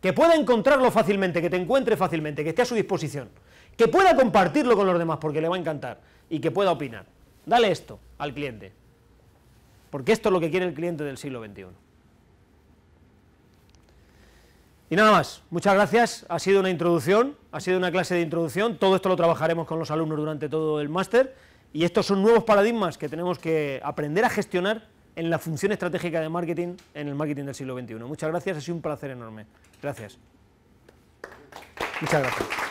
Que pueda encontrarlo fácilmente, que te encuentre fácilmente, que esté a su disposición. Que pueda compartirlo con los demás porque le va a encantar y que pueda opinar. Dale esto al cliente, porque esto es lo que quiere el cliente del siglo XXI. Y nada más, muchas gracias, ha sido una introducción, ha sido una clase de introducción, todo esto lo trabajaremos con los alumnos durante todo el máster, y estos son nuevos paradigmas que tenemos que aprender a gestionar en la función estratégica de marketing en el marketing del siglo XXI. Muchas gracias, ha sido un placer enorme. Gracias. Muchas gracias.